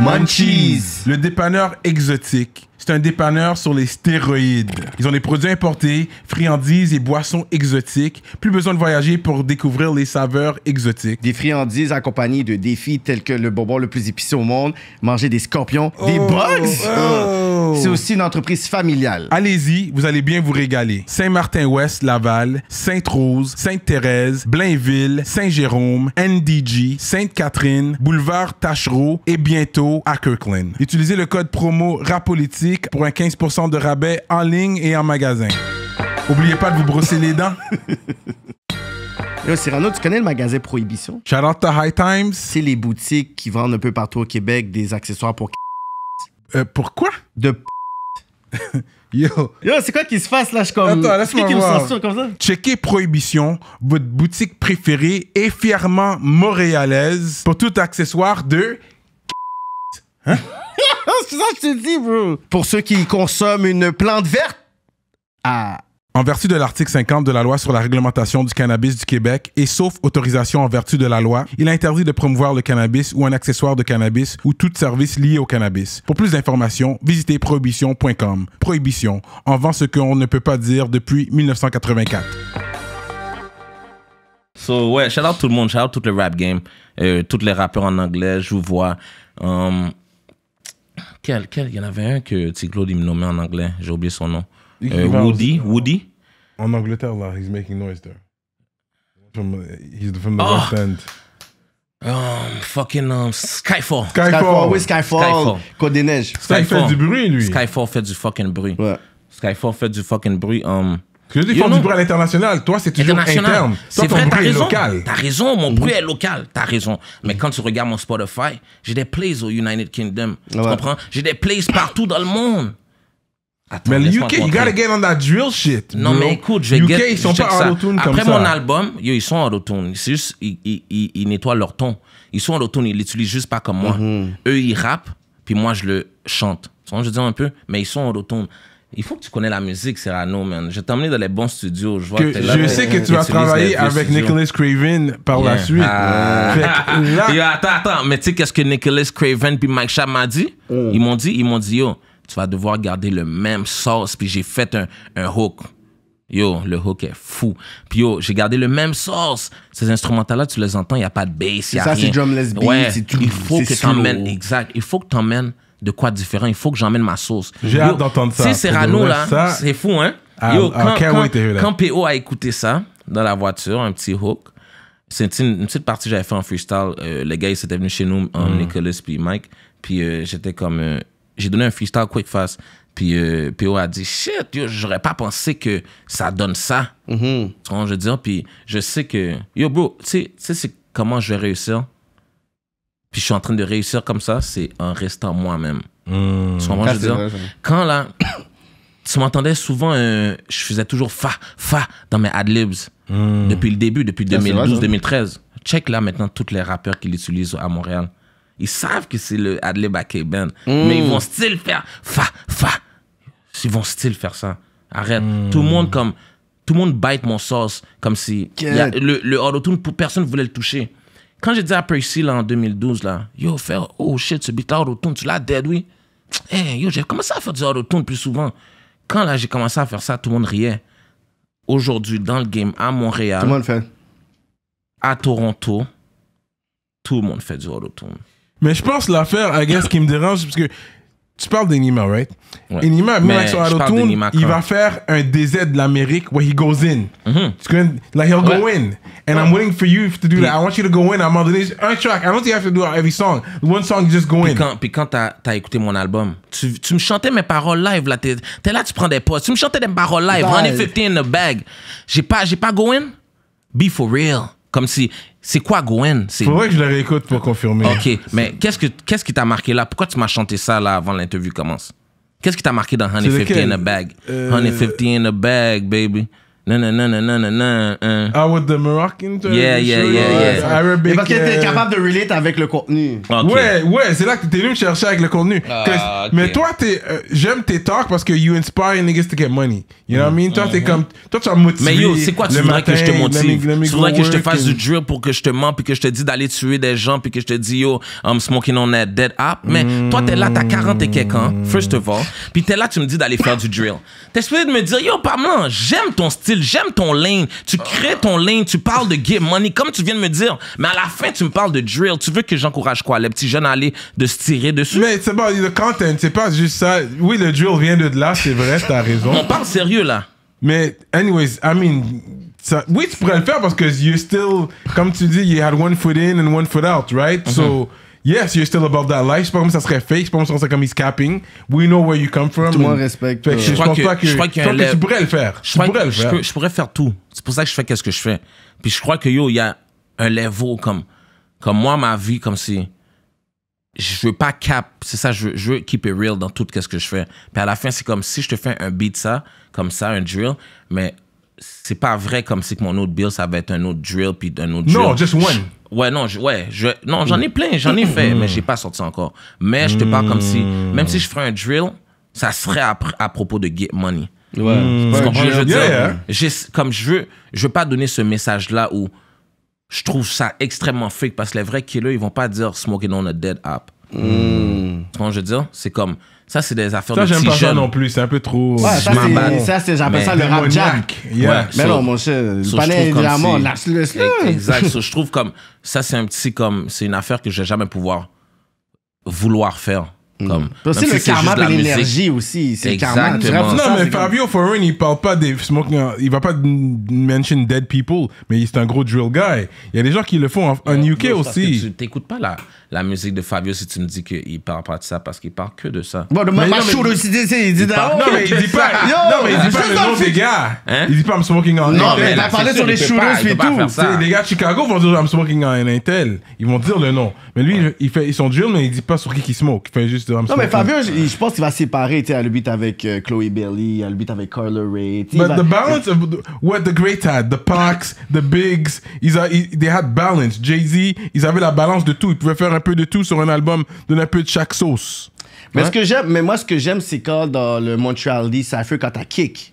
Munchies. Le dépanneur exotique c'est un dépanneur sur les stéroïdes. Ils ont des produits importés, friandises et boissons exotiques. Plus besoin de voyager pour découvrir les saveurs exotiques. Des friandises accompagnées de défis tels que le bonbon le plus épicé au monde, manger des scorpions, des oh, bugs. Oh. Oh. C'est aussi une entreprise familiale. Allez-y, vous allez bien vous régaler. Saint-Martin-Ouest, Laval, Sainte-Rose, Sainte-Thérèse, Blainville, Saint-Jérôme, NDG, Sainte-Catherine, Boulevard Tachereau et bientôt à Kirkland. Utilisez le code promo RAPOLITIC pour un 15% de rabais en ligne et en magasin. Oubliez pas de vous brosser les dents. Yo, Cyrano, tu connais le magasin Prohibition? Shout out to High Times. C'est les boutiques qui vendent un peu partout au Québec des accessoires pour. Euh, pourquoi? De. Yo. Yo, c'est quoi qui se passe là? Je comme. Attends, laisse-moi voir. Comme ça? Prohibition, votre boutique préférée et fièrement montréalaise pour tout accessoire de Hein? C'est ça que je dis, bro. Pour ceux qui consomment une plante verte, ah. En vertu de l'article 50 de la loi sur la réglementation du cannabis du Québec, et sauf autorisation en vertu de la loi, il est interdit de promouvoir le cannabis ou un accessoire de cannabis ou tout service lié au cannabis. Pour plus d'informations, visitez prohibition.com. Prohibition, en vend ce qu'on ne peut pas dire depuis 1984. So, ouais, shout out tout le monde, shout out tout le rap game, euh, tous les rappeurs en anglais, je vous vois. Um, quel, quel, il y en avait un que Claude il me nommait en anglais, j'ai oublié son nom. Euh, Woody, Woody. En Angleterre, là, he's making noise there. From, he's from the West oh! End. Um, fucking um, Skyfall. Skyfall. Skyfall. Skyfall. Skyfall. Côte des Neiges. Skyfall fait du bruit, lui. Skyfall fait du fucking bruit. Ouais. Skyfall fait du fucking bruit. Um, je dis font du bruit à l'international. Toi, c'est toujours interne. C'est vrai, t'as raison. T'as raison, mon bruit mm. est local. T'as raison. Mais quand tu regardes mon Spotify, j'ai des plays au United Kingdom. Tu comprends? J'ai des plays partout dans le monde. mais le UK, you gotta get on that drill shit. Non, mais écoute, je UK, get, ils sont pas comme ça. Après mon album, ils sont en retour. C'est juste, ils, nettoient leur ton. Ils sont en retour. ils l'utilisent juste pas comme moi. Mm-hmm. Eux, ils rappent, puis moi, je le chante. Tu vois, je dis un peu, mais ils sont en retour il faut que tu connais la musique, Serrano, man. Je t'emmène dans les bons studios. Je, vois que, je sais que tu as travaillé avec Nicholas Craven par la suite. Ah. attends, attends. Mais tu sais, qu'est-ce que Nicholas Craven puis Mike Sharp m'a dit? Oh. Ils m'ont dit, ils m'ont dit, yo, tu vas devoir garder le même sauce. Puis j'ai fait un, un hook. Yo, le hook est fou. Puis yo, j'ai gardé le même sauce. Ces instrumentales-là, tu les entends, il n'y a pas de bass, il y a ça, rien. Ça, c'est drumless beat, ouais, c'est tout. Il faut que t'emmènes, exact, il faut que t'emmènes de quoi différent. Il faut que j'emmène ma sauce. J'ai hâte d'entendre ça. C'est là, c'est fou, hein? Yo, quand, PO a écouté ça dans la voiture, un petit hook, c'est une, petite partie que j'avais fait en freestyle. Euh, les gars, ils étaient venus chez nous, euh, mm. Nicolas puis Mike. Puis euh, j'étais comme... j'ai donné un freestyle quick face. Puis PO a dit shit, j'aurais pas pensé que ça donne ça. -hmm. je veux dire. Puis je sais que yo, bro, tu sais, c'est comment je vais réussir puis je suis en train de réussir comme ça, c'est en restant moi-même. Hmm. Ah, je quand là, tu m'entendais souvent, euh, je faisais toujours fa, fa dans mes adlibs hmm. depuis le début, depuis 2012-2013. Check là maintenant tous les rappeurs qui l'utilisent à Montréal. Ils savent que c'est le adlib à k band hmm. mais ils vont still faire fa, fa. Ils vont still faire ça. Arrête. Tout le monde comme, tout le monde bite mon sauce comme si le, le auto-tune, personne ne voulait le toucher. Quand j'ai dit à Percy là, en 2012, là, yo, faire, oh shit, ce beat au autotune, tu l'as dead, oui. eh yo, j'ai commencé à faire du autotune plus souvent. Quand là, j'ai commencé à faire ça, tout le monde riait. Aujourd'hui, dans le game, à Montréal. Tout le monde fait. À Toronto, tout le monde fait du autotune. Mais je pense l'affaire, I guess, qui me dérange, parce que tu parles d'Enima, right? Ouais. Enima, même avec son il va faire un DZ de l'Amérique where he goes in. Mm-hmm. Tu connais? Like, he'll go in. And I'm waiting for you to do that. I want you to go in. I'm on the Un track. I don't think you have to do every song. One song, just go in. Puis quand, puis quand t'as, t'as écouté mon album, tu, tu me chantais mes paroles live, là. T'es, là, tu prends des postes. Tu me chantais des paroles live. Bye. Honey in the bag. J'ai pas, j'ai pas go in? Be for real. Comme si c'est quoi Gwen C'est vrai que je la réécoute pour confirmer. OK, mais qu'est-ce que qu'est-ce qui t'a marqué là Pourquoi tu m'as chanté ça là avant l'interview commence Qu'est-ce qui t'a marqué dans 50 in a bag euh... 50 in a bag baby non non non non Ah, with the Moroccan Yeah, yeah, yeah, ah, yeah. yeah. Arabic, Mais parce que t'es euh, capable de relate avec le contenu. Ouais, ouais, c'est là que t'es venu me chercher avec le contenu. Ah, mais toi, t'es, euh, j'aime tes talks parce que you inspire niggas to get money. You know what I mean? Mm -hmm. Toi, t'es mm-hmm. comme, toi, tu as motivé. Mais yo, c'est quoi tu voudrais matin, que je te motive? Let me, tu voudrais que je te fasse du drill pour que je te mens puis que je te dis d'aller tuer des gens puis que je te dis yo, I'm smoking on that dead app. Mais mm toi, t'es là, t'as 40 mm. et quelques ans, first of all. Puis t'es là, tu me dis d'aller faire du drill. T'es supposé de me dire yo, pas moi, j'aime ton style J'aime ton lane. Tu crées ton lane. Tu parles de give money, comme tu viens de me dire. Mais à la fin, tu me parles de drill. Tu veux que j'encourage quoi? Les petits jeunes à aller de se tirer dessus? Mais c'est pas le content. C'est pas juste ça. Oui, le drill vient de là. C'est vrai. T'as raison. On parle sérieux, là. Mais, anyways, I mean, oui, tu pourrais le faire parce que you still, comme tu dis, you had one foot in and one foot out, right? Mm-hmm. So, Yes, you're still above that life. C'est pas comme ça serait fake. C'est pas comme ça comme he's capping. We know where you come from. Tout le monde respecte. Euh, je, je pense que, je crois que, tu pourrais le faire. Je, pourrais le faire. Je, pourrais faire tout. C'est pour ça que je fais qu'est-ce que je fais. Puis je crois que yo, il y a un level comme, comme moi, ma vie, comme si je veux pas cap. C'est ça, je veux, je veux keep it real dans tout qu'est-ce que je fais. Puis à la fin, c'est comme si je te fais un beat ça, comme ça, un drill, mais c'est pas vrai comme si que mon autre bill, ça va être un autre drill puis un autre drill. Non, just one. Ouais, non, ouais, je, non, j'en ai plein, j'en ai fait, mais j'ai pas sorti encore. Mais je te parle comme si, même si je ferais un drill, ça serait à, à propos de Get Money. Ouais. que hmm. je veux dire? Comme je veux, je veux pas donner ce message-là où je trouve ça extrêmement fake parce que les vrais killers, ils vont pas dire smoking on a dead app. Hmm. quand je veux dire? C'est comme, ça, c'est des affaires ça, de j'aime pas ça non plus. C'est un peu trop. ça, c'est, j'appelle ça le rap jack. mais non, mon cher, le so palais de la mort, Exact. je trouve comme. Ça, c'est un petit comme. C'est une affaire que je vais jamais pouvoir vouloir faire. Hmm. Comme, Parce que le karma de l'énergie aussi. C'est le karma. Non, mais Fabio Foreign, il parle pas des smoking. Il va pas mention dead people, mais c'est un gros drill guy. Il y a des gens qui le font en, UK aussi. Tu t'écoutes pas là. La musique de Fabio, si tu me dis qu'il parle pas de ça, parce qu'il parle que de ça. Bon, mais ma choude il dit Non, mais il dit pas. Non, mais il dit pas le nom des gars. Hein? Il dit pas I'm smoking on Non, mais il a parlé sur les shooters et tout. Les gars de Chicago vont dire I'm smoking on Intel. Ils vont dire le nom. Mais lui, il fait son drill, mais il dit pas sur qui qu'il smoke. Il fait juste I'm Non, mais Fabio, je pense qu'il va séparer. Tu sais, le beat avec euh, Chloe Bailey, le beat avec Carla Ray. But the balance of what the great had, the Parks the Bigs, ils they had balance. Jay-Z, ils avaient la balance de tout. Ils pouvaient faire un peu de tout sur un album, donne un peu de chaque sauce. Mais, ce que j'aime, mais moi, ce que j'aime, c'est quand dans le Montreal D, ça fait quand t'as kick.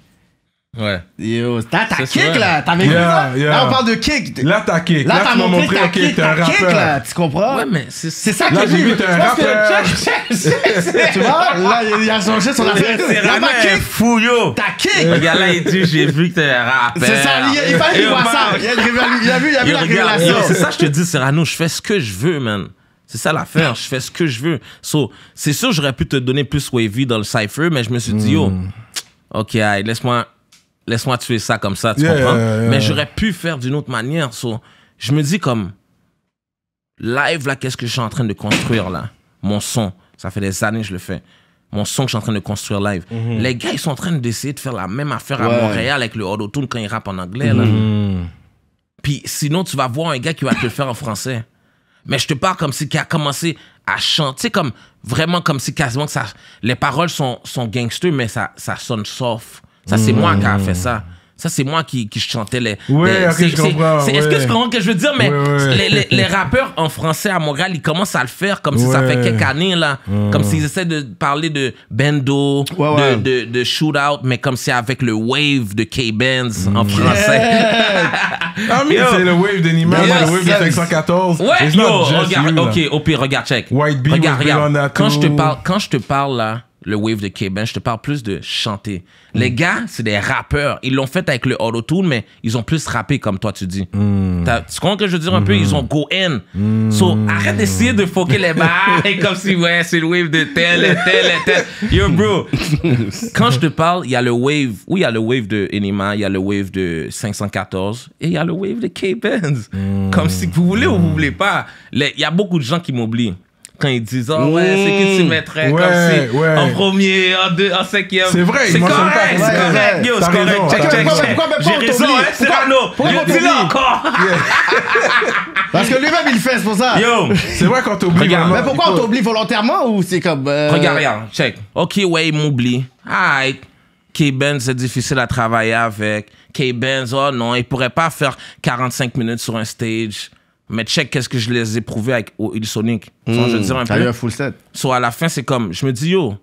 Ouais. Yo, t'as kick là, Là, on parle de kick. Là, t'as kick. Là, t'as montré, montré kick, t'es Kick, là, tu comprends? Ouais, mais c'est ça que j'ai vu. t'es un rappeur. tu vois, là, il a changé son affaire on a C'est vraiment kick. fou, yo. T'as kick. Le là, il dit, j'ai vu que t'es un rappeur. C'est ça, il fallait qu'il voit ça. Il a vu la révélation. C'est ça, je te dis, Serrano, je fais ce que je veux, man. C'est ça l'affaire. je fais ce que je veux. So, c'est sûr, j'aurais pu te donner plus wavy dans le cypher, mais je me suis dit, oh ok, laisse-moi laisse-moi tuer ça comme ça, tu comprends? Mais j'aurais pu faire d'une autre manière. je me dis comme, live, là, qu'est-ce que je suis en train de construire, là? Mon son. Ça fait des années que je le fais. Mon son que je suis en train de construire live. Mm-hmm. Les gars, ils sont en train d'essayer de faire la même affaire à Montréal avec le auto-tune quand ils rappent en anglais, mm-hmm. Puis sinon, tu vas voir un gars qui va te le faire en français. Mais je te parle comme si tu a commencé à chanter, comme vraiment comme si quasiment que les paroles sont, sont gangsters, mais ça, ça sonne soft. Ça, c'est moi qui a fait ça. Hmm. Ça, c'est moi qui, qui chantais les. Oui, je comprends. Est-ce que tu comprends ce que je veux dire? Mais Les, les, les, rappeurs en français à Montréal, ils commencent à le faire comme si ça fait quelques années, là. Comme s'ils essaient de parler de bendo, de, de, de, shootout, mais comme si avec le wave de K-Benz en français. Ah, mais c'est le wave de Nima, le wave de 514. Ouais, yo, regarde, you, ok, au pire, regarde, check. White B regarde, regarde. Quand je te parle, quand je te parle, là le wave de Québec. Je te parle plus de chanter. Mm. Les gars, c'est des rappeurs. Ils l'ont fait avec le auto-tune, mais ils ont plus rappé, comme toi, tu dis. Mm. Tu comprends que je veux dire un peu? Mm. Ils ont go in. So, arrête d'essayer de foquer les barres comme si, ouais, c'est le wave de tel et tel et tel. Yo, bro. Quand je te parle, il y a le wave. Oui, il y a le wave de Enima, il y a le wave de 514 et il y a le wave de K-Benz. Comme si vous voulez ou vous voulez pas. Il y a beaucoup de gens qui m'oublient quand ils disent oh, ouais, c'est qui tu mm. mettrais comme si en premier, en deux, en cinquième. C'est vrai, c'est correct, c'est correct, yo, c'est correct, check, check, check. J'ai raison, hein, pourquoi Pourquoi hein, dis-le encore. Parce que lui-même il fait, c'est pour ça. c'est vrai qu'on t'oublie. mais pourquoi on t'oublie volontairement ou c'est comme. Euh, regarde, regarde, check. Ok, ouais, il m'oublie. aïe K-Benz, c'est difficile à travailler avec. K-Benz, oh non, il pourrait pas faire 45 minutes sur un stage. Mais check, qu'est-ce que je les ai prouvé avec Hill Sonic. Mmh, je veux un full set. soit à la fin, c'est comme, je me dis, yo,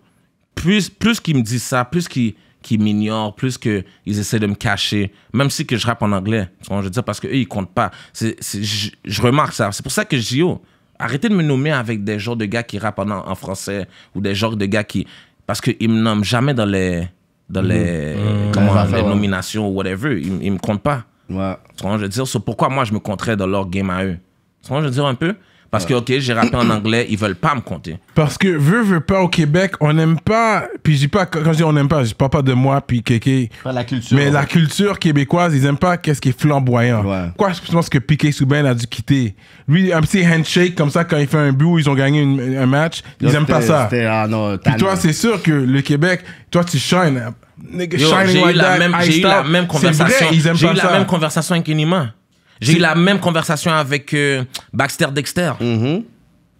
plus, plus qu'ils me disent ça, plus qu'ils qui m'ignorent, plus qu'ils essaient de me cacher, même si que je rappe en anglais. Je veux parce qu'eux, ils comptent pas. c'est je, remarque ça. C'est pour ça que je dis, yo, arrêtez de me nommer avec des genres de gars qui rappe en, français ou des genres de gars qui. Parce qu'ils me nomment jamais dans les, dans hmm. les, hmm. nominations ou whatever. Ils, ils me comptent pas. Ouais. je veux dire, c'est pourquoi moi je me compterais dans leur game à eux. Tu je veux dire un peu? Parce que, ok, j'ai rappé en anglais, ils veulent pas me compter. Parce que, veut veut pas, au Québec, on n'aime pas, puis je pas, quand je dis on n'aime pas, je parle pas de moi, puis Kéké. Pas la culture. Mais la culture québécoise, ils aiment pas qu'est-ce qui est flamboyant. Pourquoi Quoi, je pense que Piqué Soubain a dû quitter. Lui, un petit handshake comme ça, quand il fait un but, ils ont gagné un match, ils aiment pas ça. Ah, non, toi, c'est sûr que le Québec, toi, tu shines j'ai eu, la même, conversation. j'ai eu la même conversation avec Enima. J'ai eu la même conversation avec Baxter Dexter. Mm-hmm.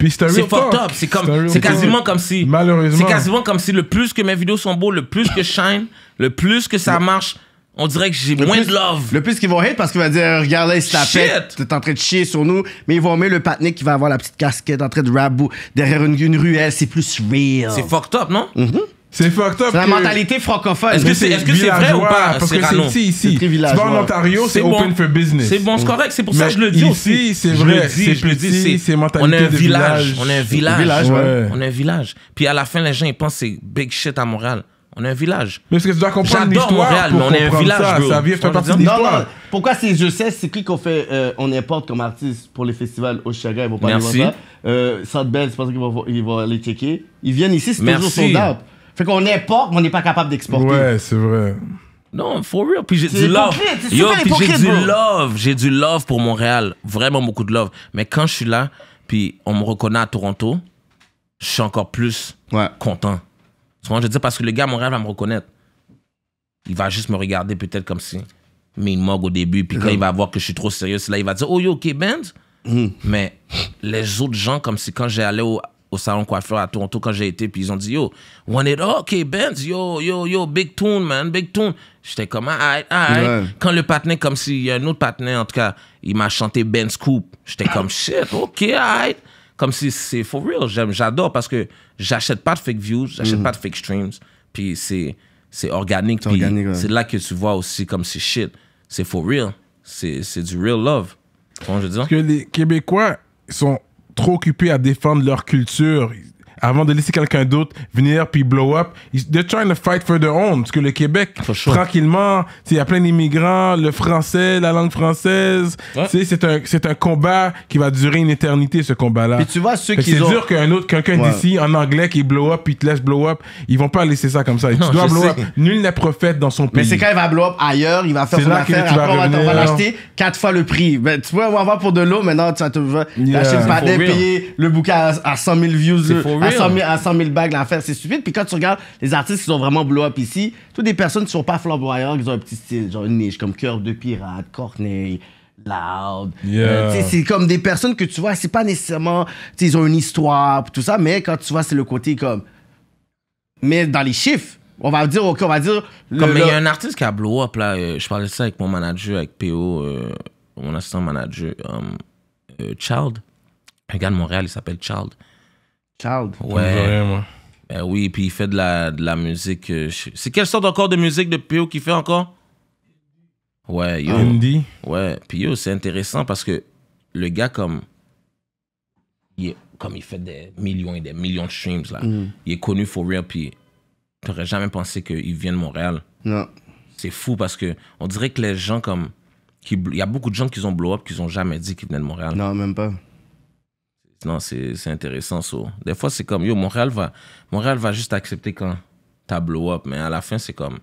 c'est fucked up. C'est comme, c'est quasiment comme si, Malheureusement. c'est quasiment comme si le plus que mes vidéos sont beaux, le plus que shine, le plus que ça marche, on dirait que j'ai moins de love. Le plus qu'ils vont hate parce qu'ils vont dire regardez, là, il se la t'es en train de chier sur nous. Mais ils vont mettre le patnik qui va avoir la petite casquette en train de rabou derrière une, une ruelle. C'est plus real. C'est fucked up, non? Mm-hmm. C'est fucked up. C'est la mentalité francophone. Est-ce que c'est est-ce que c'est vrai ou pas Parce que c'est ici ici. Tu vas en Ontario, c'est open for business. C'est bon, c'est correct. C'est pour ça que je le dis aussi. ici, c'est vrai, je dis, c'est mentalité On est un village. On est un village. On est un village. Puis à la fin, les gens, ils pensent que c'est big shit à Montréal. On est un village. Mais ce que tu dois comprendre c'est l'histoire Montréal, mais on est un village, ça. Ça vient partie de l'histoire. pourquoi c'est Je sais, c'est qui qu'on fait euh, On importe comme artiste pour les festivals au Chaga, ils vont pas aller voir ça. Euh, South c'est pour ça qu'ils vont, aller checker. Ils viennent ici, c'est toujours son sold fait qu'on importe, mais on n'est pas capable d'exporter. Ouais, c'est vrai. Non, for real. Puis j'ai du love. Yo, puis j'ai du love. J'ai du love pour Montréal. Vraiment beaucoup de love. Mais quand je suis là, puis on me reconnaît à Toronto, je suis encore plus content. Souvent, je dis parce que le gars à Montréal va me reconnaître. Il va juste me regarder peut-être comme si. Mais il mogue au début. Puis quand il va voir que je suis trop sérieux, là, il va dire Oh, yo, OK, Benz. Mm. Mais les autres gens, comme si quand j'ai allé au au salon coiffeur à Toronto quand j'ai été, puis ils ont dit Yo, One It okay Benz, yo, yo, yo, Big Tune, man, Big Tune. J'étais comme Alright, ah, ah, ah. Quand le partenaire comme s'il y a un autre partenaire en tout cas, il m'a chanté Benz Coupe. J'étais comme Shit, OK, alright. Comme si c'est for real. J'adore parce que j'achète pas de fake views, j'achète mm-hmm. pas de fake streams. Puis c'est, c'est organique. C'est, là que tu vois aussi comme si, shit. C'est for real. C'est, du real love. Comment je dis Parce que les Québécois sont trop occupés à défendre leur culture avant de laisser quelqu'un d'autre venir puis blow up. They're trying to fight for their own. Parce que le Québec, ah, sure. tranquillement, il y a plein d'immigrants, le français, la langue française. Ouais. C'est un, un combat qui va durer une éternité, ce combat-là. tu vois, ceux qui C'est dur qu'un autre, quelqu'un d'ici, en anglais, qui blow up puis te laisse blow up, ils vont pas laisser ça comme ça. et tu dois blow up. Nul n'est prophète dans son pays. Mais c'est quand il va blow up ailleurs, il va faire son affaire, après va on va, l'acheter quatre fois le prix. Ben, tu peux avoir pour de l'eau, maintenant tu vas te yeah. lâcher le payer le bouquet à, à 100 000 views à 100 000, à l'affaire C'est stupide. Puis quand tu regardes les artistes qui sont vraiment blow up ici, toutes des personnes qui sont pas flamboyantes, qui ont un petit style, genre une niche, comme Cœur de Pirate, Corneille, Loud. Euh, c'est comme des personnes que tu vois, c'est pas nécessairement. Ils ont une histoire, tout ça, mais quand tu vois, c'est le côté comme. Mais dans les chiffres. On va dire, OK, on va dire. comme, il y a un artiste qui a blow up, là. Euh, je parlais de ça avec mon manager, avec PO, euh, mon assistant manager, um, Child. Un gars de Montréal, il s'appelle Child. Child. Ouais. Ben oui, puis il fait de la, de la musique. Euh, c'est quelle sorte encore de musique de Pio qu'il fait encore? Ouais, yo. Ouais, c'est intéressant parce que le gars, comme il, comme il fait des millions et des millions de streams, là, mm. il est connu for real, puis t'aurais jamais pensé qu'il vient de Montréal. Non. C'est fou parce que on dirait que les gens, comme. Il y a beaucoup de gens qui ont blow up, qui n'ont jamais dit qu'ils venaient de Montréal. Non, même pas. Non, c'est intéressant. Des fois, c'est comme, yo, Montréal va, Montréal va juste accepter quand t'as blow up, mais à la fin, c'est comme.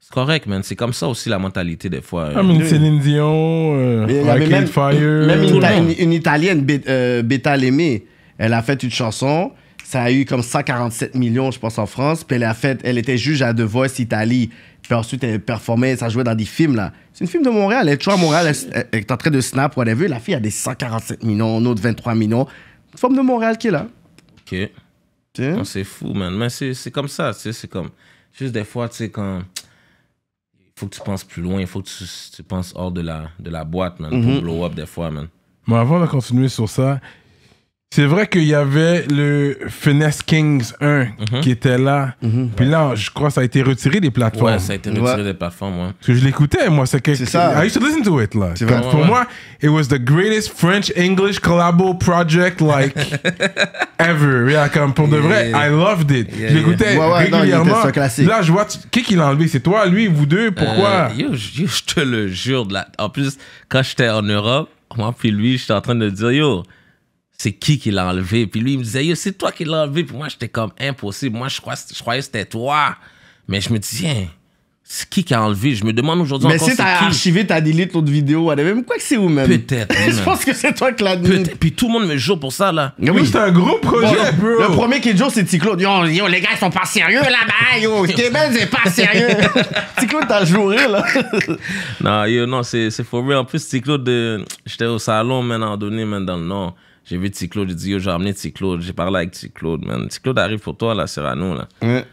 C'est correct, man. C'est comme ça aussi la mentalité des fois. Ah, comme euh, une Céline Dion, même, une, une, Italienne, euh, Beta elle a fait une chanson. Ça a eu comme 147 millions, je pense, en France. Puis elle a fait, elle était juge à The Voice Italie. Puis ensuite, elle performait, ça jouait dans des films, là. C'est une film de Montréal. Elle est Montréal, elle, est en train de snap, vu, La fille a des 147 millions, un autre 23 millions forme de Montréal qui est là. Ok. C'est fou, man. Mais c'est comme ça, tu sais. C'est comme. Juste des fois, tu sais, quand. Il faut que tu penses plus loin, il faut que tu, tu, penses hors de la, de la boîte, man, pour mhm. blow up des fois, man. Mais avant de continuer sur ça, c'est vrai qu'il y avait le Finesse Kings 1 mhm. qui était là. Mhm. Puis là, je crois que ça a été retiré des plateformes. Ouais, ça a été retiré des plateformes, ouais. Parce que je l'écoutais, moi. C'est ça. I used to listen to it, là. pour moi, it was the greatest French-English collabo project, like, ever. Yeah, comme pour de vrai, I loved it. je l'écoutais régulièrement. Là, je vois, qui qui l'a enlevé C'est toi, lui, vous deux Pourquoi euh, yo, je te le jure. En plus, quand j'étais en Europe, moi, puis lui, j'étais en train de dire, yo, c'est qui qui l'a enlevé. Puis lui, il me disait, c'est toi qui l'as enlevé. Puis moi, j'étais comme impossible. Moi, je, crois, je croyais que c'était toi. Mais je me dis, tiens, c'est qui qui a enlevé Je me demande aujourd'hui Mais encore si t'as archivé, t'as délit l'autre vidéo, whatever, même quoi que c'est où même Peut-être, Je pense que c'est toi qui l'as enlevé peut Puis tout le monde me joue pour ça, là. Ah oui, c'est un gros projet, bro. Le premier qui est c'est Ticlo. Yo, les gars, ils sont pas sérieux là-bas, yo. Québec, c'est pas sérieux. Ticlo, t'as joué, là. Non, yo, non, c'est c'est En plus, Ticlo, j'étais au salon, maintenant, donné, maintenant, dans le j'ai vu T-Claude, j'ai dit, yo, j'ai emmené T-Claude, j'ai parlé avec T-Claude, man. T-Claude arrive pour toi, là, Serrano, là.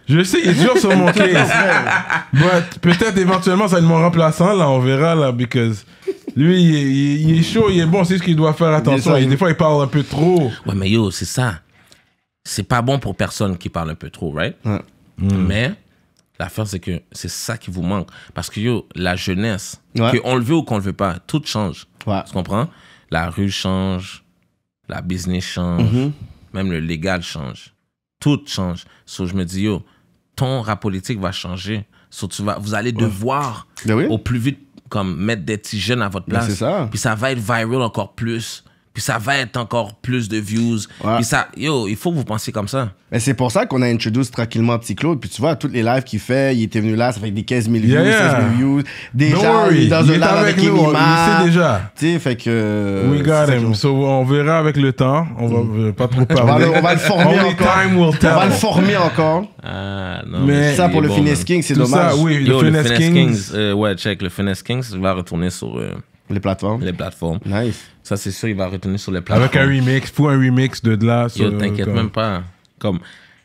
Je sais, il est dur sur mon clé. peut-être éventuellement, ça va être mon remplaçant, là, on verra, là, because. Lui, il est, chaud, il est bon, c'est ce qu'il doit faire attention. des fois, il parle un peu trop. Ouais, mais yo, c'est ça. C'est pas bon pour personne qui parle un peu trop, right? Ouais. Mm. Mais l'affaire, c'est que c'est ça qui vous manque. Parce que yo, la jeunesse, qu'on le veut ou qu'on le veut pas, tout change. Tu comprends? La rue change, la business change, mhm. même le légal change. Tout change. So, je me dis, yo, ton rap politique va changer. So, tu vas, vous allez devoir, ben au plus vite, comme mettre des petits jeunes à votre ben, place. Ça. Puis ça va être viral encore plus puis ça va être encore plus de views. Ouais. Puis ça, yo, il faut que vous pensiez comme ça. Mais c'est pour ça qu'on a introduit tranquillement Petit Claude. Puis tu vois, toutes les lives qu'il fait, il était venu là, ça fait des 15 000 views, 16 000 views. Déjà, il est dans un live avec, avec nous, sait déjà. Tu sais, fait que. Euh, We got him. on verra avec le temps. On va mm. euh, pas trop parler. on va le former encore. on va le former encore. Ah, non. Mais, ça, pour le Finesse King, c'est dommage. Ça, oui, le Finesse Kings. Euh, ouais, check. Le Finesse Kings va retourner sur. les plateformes. Les plateformes. Nice. Ça, c'est sûr, il va retenir sur les plateformes. Avec un remix, faut un remix de, là. Yo, t'inquiète même pas. Comme,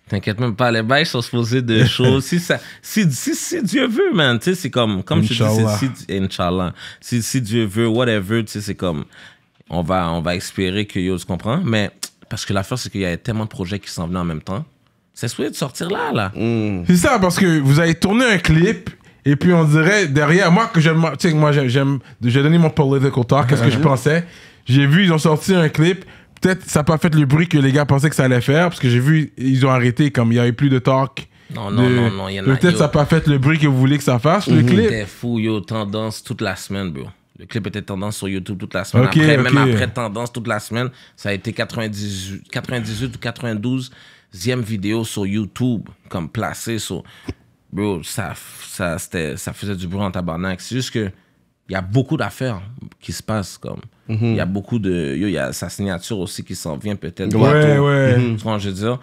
t'inquiète même pas, les bails sont supposées de choses. si, ça, si, si, si, Dieu veut, man, tu sais, c'est comme, comme Inchallah. je dis, si, Inch'Allah. Si, si Dieu veut, whatever, tu sais, c'est comme, on va, on va espérer que Yo, tu Mais, parce que l'affaire, c'est qu'il y a tellement de projets qui s'en venaient en même temps. C'est souhaité de sortir là, là. Mm. C'est ça, parce que vous avez tourné un clip, et puis on dirait derrière moi que j'aime, tu sais, moi j'aime, j'ai donné mon political talk, qu'est-ce que je mm-hmm. pensais. J'ai vu, ils ont sorti un clip. Peut-être ça n'a pas fait le bruit que les gars pensaient que ça allait faire, parce que j'ai vu, ils ont arrêté, comme il n'y avait plus de talk. Non, non, non, non, y a. Peut-être ça n'a pas fait le bruit que vous voulez que ça fasse, le mm-hmm. clip. C'était fou, yo, tendance toute la semaine, bro. Le clip était tendance sur YouTube toute la semaine. après, Même après tendance toute la semaine, ça a été 98, 98 ou 92 e vidéo sur YouTube, comme placée sur. Bro, ça, ça, ça faisait du bruit en tabarnak. C'est juste que il y a beaucoup d'affaires qui se passent. Comme. Il mhm. y a beaucoup de. Il y a sa signature aussi qui s'en vient peut-être. Ouais, ouais. Mhm. Mhm. je veux dire.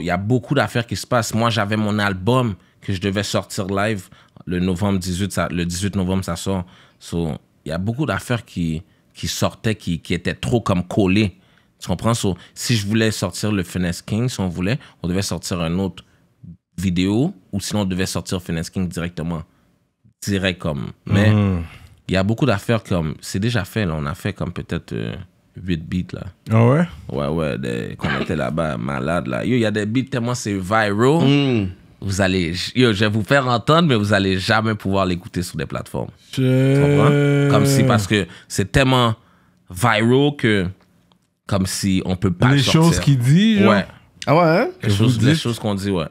il y a beaucoup d'affaires qui se passent. Moi, j'avais mon album que je devais sortir live le novembre 18. Ça, le 18 novembre, ça sort. il y a beaucoup d'affaires qui, qui sortaient, qui, qui étaient trop comme collées. Tu comprends? si je voulais sortir le Finesse King, si on voulait, on devait sortir un autre vidéo ou sinon on devait sortir Finesse King directement. Direct comme. Mais il y a beaucoup d'affaires comme. C'est déjà fait, là. On a fait comme peut-être 8 euh, beats, là. Ah ouais? Ouais, ouais. Des, quand on était là-bas, malade, là. Yo, il y a des beats tellement c'est viral. Mm. Vous allez. je vais vous faire entendre, mais vous allez jamais pouvoir l'écouter sur des plateformes. Comme si, parce que c'est tellement viral que. Comme si on peut pas Les choses qu'il dit, Ouais. Ah ouais, hein? les choses qu'on dit, ouais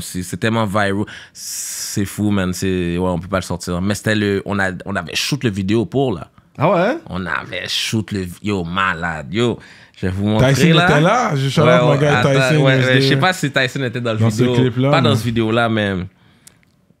c'est tellement viral. C'est fou, man. C'est, ouais, on peut pas le sortir. Mais c'était le. On, a, on avait shoot le vidéo pour, là. Ah ouais? On avait shoot le. Yo, malade. Yo, je vais vous montrer. Tyson là. était là. Je suis allé Tyson. je sais pas si Tyson était dans le vidéo. pas dans ce vidéo-là, mais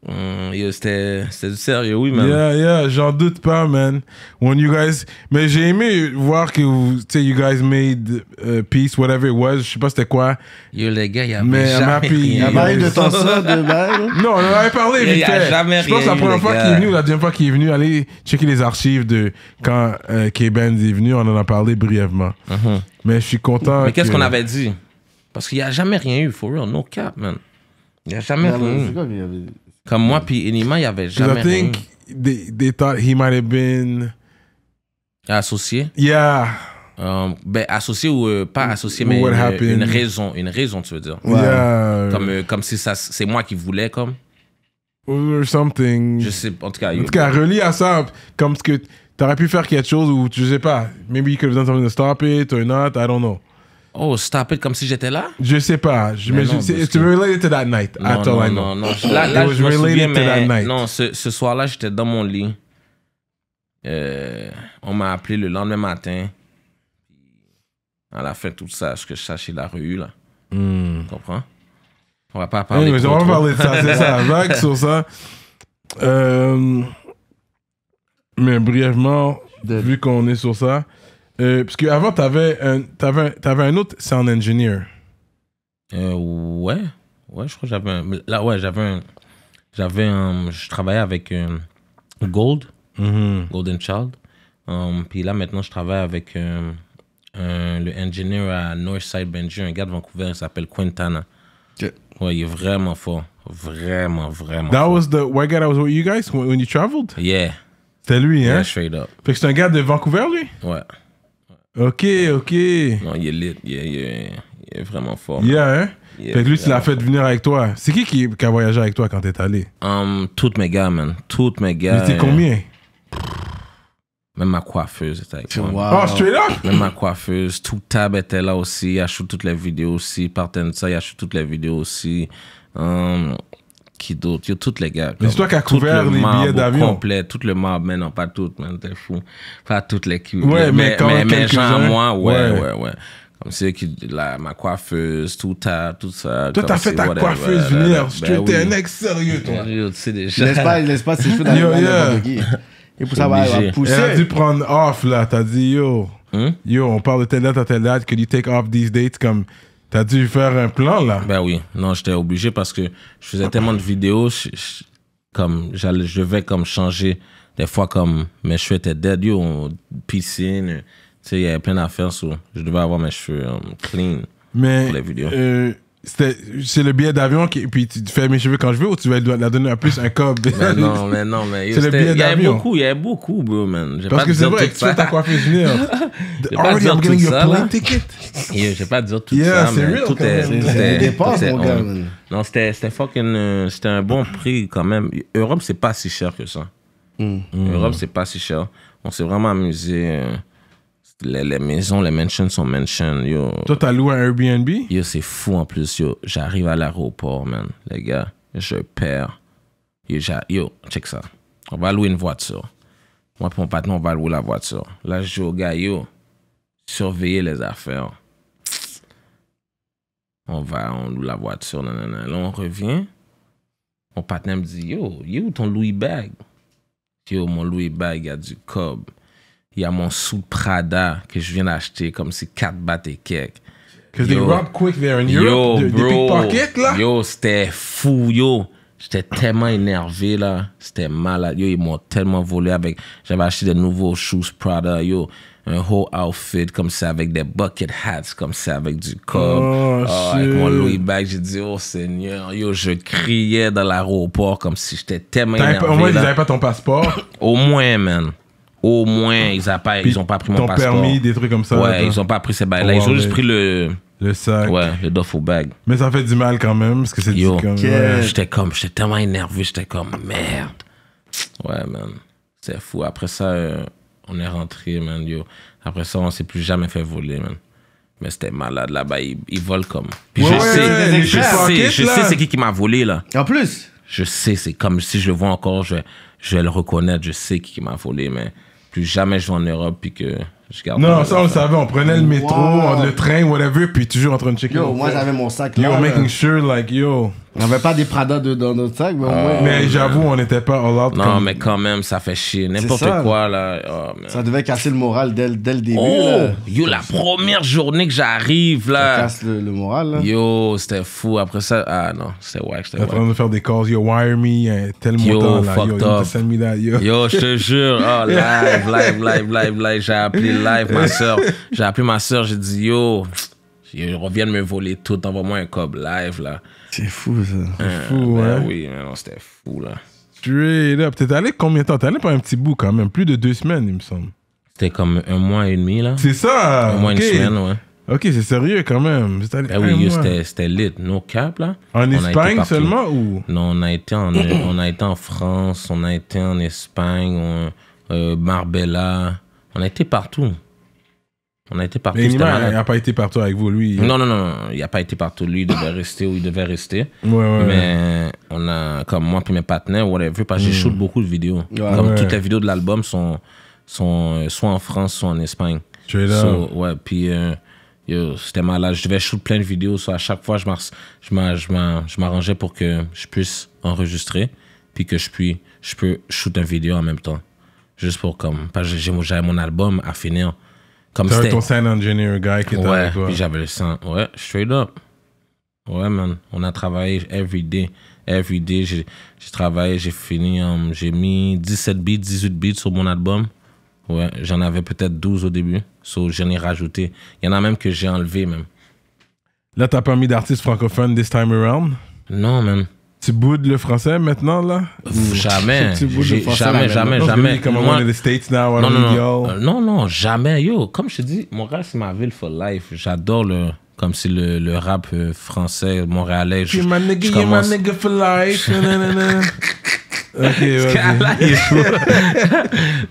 Mm, c'était du sérieux, oui, man. Yeah, yeah, j'en doute pas, man. When you guys... Mais j'ai aimé voir que vous, you guys made euh, peace, whatever it was. Je sais pas c'était quoi. Yo, les gars, il y a Mais jamais rien. Il de temps ça, de hein? Non, on en avait parlé vite fait. Je pense la première fois qu'il est venu, ou la deuxième fois qu'il est venu, allez checker les archives de quand euh, k est venu, on en a parlé brièvement. Mm-hmm. Mais je suis content. Mais qu'est-ce qu'on avait dit? Parce qu'il n'y a jamais rien eu, for real, no cap, man. Il n'y a jamais rien eu. Comme moi, mm. puis Enima, il n'y avait jamais I think they, they thought he might have been. Associé Yeah. Um, ben, associé ou euh, pas associé, mais une, raison, une raison, tu veux dire. Yeah. Comme, euh, comme si ça, c'est moi qui voulais, comme. Or something. Je sais, en tout cas. En tout cas, relié à ça, comme ce que t'aurais pu faire quelque chose ou tu sais pas. Maybe you could have done something to stop it or not, I don't know. Oh, stop it, comme si j'étais là? Je sais pas. Je, mais, to that night. Non, non, Non, non. Là, je me souviens, night. non, ce, soir-là, j'étais dans mon lit. Euh, on m'a appelé le lendemain matin. À la fin, tout ça, ce que je sachais la rue, là. Hmm. Tu comprends? On va pas parler, oui, mais on va parler de ça, c'est ça. Vague sur ça. Euh, mais brièvement, vu qu'on est sur ça, euh, parce qu'avant, t'avais un, t'avais, un- un autre sound engineer. Euh, ouais. Ouais, je crois que j'avais un. Là, ouais, j'avais un. J'avais un. Je travaillais avec euh, Gold, mm-hmm. Golden Child. Um, puis là, maintenant, je travaille avec l'ingénieur le engineer à Northside Benji, un gars de Vancouver, il s'appelle Quintana. Ouais, il est vraiment fort. Vraiment, vraiment That was the white guy that was with you guys when, when you traveled? Yeah. c'est lui, hein? Yeah, straight up. Fait que c'est un gars de Vancouver, lui? Ouais. Ok, ok. Non, il est lit. Il est, il est, il vraiment fort. Yeah, hein? Il fait que lui, tu l'as fait venir avec toi. C'est qui, qui a voyagé avec toi quand t'es allé? Um, toutes mes gars, man. Toutes mes gars. Mais t'es combien? Euh, même ma coiffeuse était avec moi. Oh, straight up? Même ma coiffeuse. Tout Tab était là aussi. Il a shoot toutes les vidéos aussi. Partenaire ça, il a shoot toutes les vidéos aussi. Um, qui d'autre? toutes les gars. toi qui a couvert les billets d'avion. complet, tout le mob, mais non, pas toutes, mais t'es fou. Pas toutes les qui. Ouais, mais, mais quand mais, mais à moi, ouais, ouais, ouais. Comme c'est qui, ma coiffeuse, tout, ça, tout ça. Toi, t'as fait ta coiffeuse venir. tu ben étais un ex sérieux, toi. Sérieux, tu sais déjà. Laisse pas, laisse pas ses cheveux dans le Et pour ça, va pousser. Tu as dû prendre off, là. T'as dit, yo, hmm? yo, on parle de telle date à telle date. can you take off these dates? Comme, T'as dû faire un plan là. Ben oui, non, j'étais obligé parce que je faisais tellement de vidéos, je, je, comme je vais comme changer des fois comme mes cheveux étaient dead, yo, piscine, tu sais, il y avait plein d'affaires, so, je devais avoir mes cheveux um, clean pour les vidéos. Euh, c'est le billet d'avion qui puis tu fais mes cheveux quand je veux ou tu vas la donner à plus un cob ben non mais non mais c'est le billet d'avion il y a beaucoup il y a beaucoup bro man parce pas que c'est vrai que tu fais ta coiffure venir already I'm getting your plane ticket je vais pas dire tout ça mais tout est dépense mon non c'était fucking euh, c'était un bon prix quand même Europe c'est pas si cher que ça hmm. Europe hmm. c'est pas si cher on s'est vraiment amusé euh, les, les, maisons, les mansions sont mansions, yo. Toi, t'as loué un Airbnb? Yo, c'est fou en plus, yo. J'arrive à l'aéroport, man, les gars. Je perds. Yo, yo, check ça. On va louer une voiture. Moi, pour mon patron, on va louer la voiture. Là, je dis au gars, yo, surveiller les affaires. On va, on loue la voiture, Là, on revient. Mon patron me dit, yo, yo, ton Louis bag? Yo, mon Louis bag a du cob il y a mon sous Prada que je viens d'acheter, comme c'est 4 battes et quelques. Because they rob quick there in Europe. Yo, bro. Yo, c'était fou, yo. J'étais tellement énervé, là. C'était malade. Yo, ils m'ont tellement volé avec... J'avais acheté de nouveaux shoes Prada, yo. Un whole outfit comme ça, avec des bucket hats comme ça, avec du cob. Oh, ah, avec mon Louis bag, j'ai dit, oh Seigneur, yo, je criais dans l'aéroport comme si j'étais tellement énervé. au moins, ils n'avaient pas ton passeport. au moins, man au moins, ils n'ont pas, ils ont pas pris mon passeport. permis, des trucs comme ça. Ouais, ils n'ont pas pris ces bails-là. ils ont juste pris le. Le sac. Ouais, le duffel bag. Mais ça fait du mal quand même, parce que c'est du comme... j'étais comme, j'étais tellement énervé, j'étais comme, merde. Ouais, man. C'est fou. Après ça, euh, on est rentré, man. Yo. Après ça, on s'est plus jamais fait voler, man. Mais c'était malade là-bas. Ils, volent comme. Puis je, sais, je, sais, je sais, c'est qui qui m'a volé là. En plus. Je sais, c'est comme si je le vois encore, je, je vais le reconnaître. Je sais qui m'a volé, mais jamais joué en Europe puis que non, ça, on le savait. On prenait le métro, le train, whatever, puis toujours en train de checker. Yo, moi j'avais mon sac là. Yo, making sure, like, yo. On avait pas des Prada dans notre sac, mais au moins. Ah, mais j'avoue, on n'était pas all out. Non, mais quand même, ça fait chier. N'importe quoi, là. Oh, ça devait casser le moral dès, le- dès le début. Oh, yo, la première journée que j'arrive, là. Ça casse le, moral. Là. Yo, c'était fou. Après ça, ah non, c'était wack, c'était En train de faire des calls, yo, wire me, hein, tel Yo, là, yo, that, yo. Yo, je te jure, oh, live, live, live, live, live, j'ai appelé live, ma soeur. J'ai appelé ma soeur, j'ai dit, yo, reviens reviennent me voler tout, envoie-moi un cob live, là. C'est fou, ça. Euh, c'est fou, ben, hein. Oui, non, c'était fou, là. Straight up. T'es allé combien de temps T'es allé pas un petit bout, quand même. Plus de deux semaines, il me semble. C'était comme un mois et demi, là. C'est ça Un mois et une semaine, ouais. Ok, c'est sérieux quand même. Allé ben oui, c'était lit, no cap là. En Espagne seulement ou Non, on a été en, on a été en France, on a été en Espagne, euh, Marbella. On a été partout. On a été partout. Mais Il n'a pas été partout avec vous, lui. Non, non, non. Il n'a pas été partout. Lui, il devait rester où il devait rester. Ouais, ouais, mais on a, comme moi puis mes partenaires, whatever, parce que mm. shoot beaucoup de vidéos. comme toutes les vidéos de l'album sont, sont soit en France, soit en Espagne. Tu es là. ouais, puis euh, c'était malade. Je devais shoot plein de vidéos. Soit à chaque fois, je m'arrangeais pour que je puisse enregistrer, puis que je, puisse je peux shoot une vidéo en même temps. Juste pour comme. Parce que j'avais mon album à finir. Comme c'était. ton sound engineer guy qui était ouais, avec toi. j'avais le sang. Ouais, straight up. Ouais, man. On a travaillé every day. Every day, j'ai travaillé, j'ai fini. Um, j'ai mis 17 beats, 18 beats sur mon album. Ouais, j'en avais peut-être 12 au début. So, j'en ai rajouté. Il y en a même que j'ai enlevé, même. Là, t'as pas mis d'artiste francophone this time around? Non, man. Tu boudes le français maintenant, là Jamais. jamais, jamais, jamais. States now, non, non, non, jamais. Yo, comme je te dis, Montréal, c'est ma ville for life. J'adore le comme si le, le rap euh, français montréalais je, for Ok okay. Là, il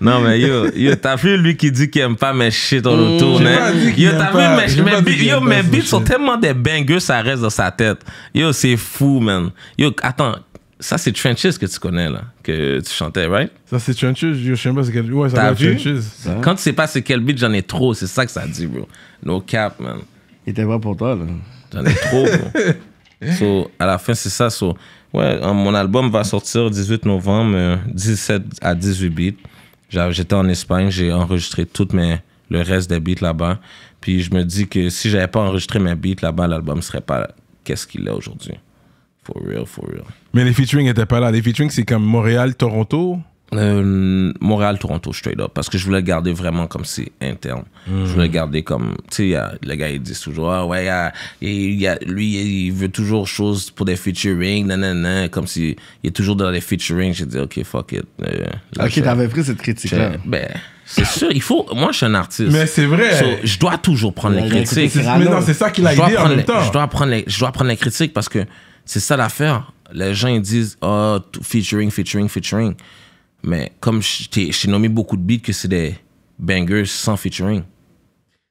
non, mais yo, yo t'as vu lui qui dit qu'il aime pas mes shit mm, on le Yo, t'as vu mes, mes, yo, mes beats sont tellement des bangers, ça reste dans sa tête. Yo, c'est fou, man. Yo, attends, ça c'est Trenches que tu connais là, que tu chantais, right? Ça c'est Trenches, yo, je sais pas c'est quel. Ouais, ça va Quand tu sais pas c'est quel beat, j'en ai trop, c'est ça que ça dit, bro. No cap, man. Il était pas pour toi, là. J'en ai trop, bro. so, à la fin, c'est ça, so. Ouais, euh, mon album va sortir 18 novembre, 17 euh, à 18 beats. J'étais en Espagne, j'ai enregistré tout mes, le reste des beats là-bas. Puis je me dis que si j'avais pas enregistré mes beats là-bas, l'album serait pas qu'est-ce qu'il est aujourd'hui. For real, for real. Mais les featuring étaient pas là. Les featuring, c'est comme Montréal, Toronto. Euh, Montréal-Toronto, straight up. Parce que je voulais le garder vraiment comme c'est interne. Je voulais le mhm. garder comme. Tu sais, le gars, il dit toujours ah, ouais, ah, il, lui, il veut toujours choses pour des featuring, Comme s'il il est toujours dans les featuring. J'ai dit Ok, fuck it. Euh, ok, t'avais pris cette critique-là. Ben. C'est sûr, il faut. Moi, je suis un artiste. Mais c'est vrai. je dois toujours prendre les critiques. Mais non, c'est ça qu'il a dit en même temps. Je dois prendre les, je dois prendre les critiques parce que c'est ça l'affaire. Les gens ils disent oh featuring, featuring, featuring. Mais comme je nommé beaucoup de beats que c'est des bangers sans featuring.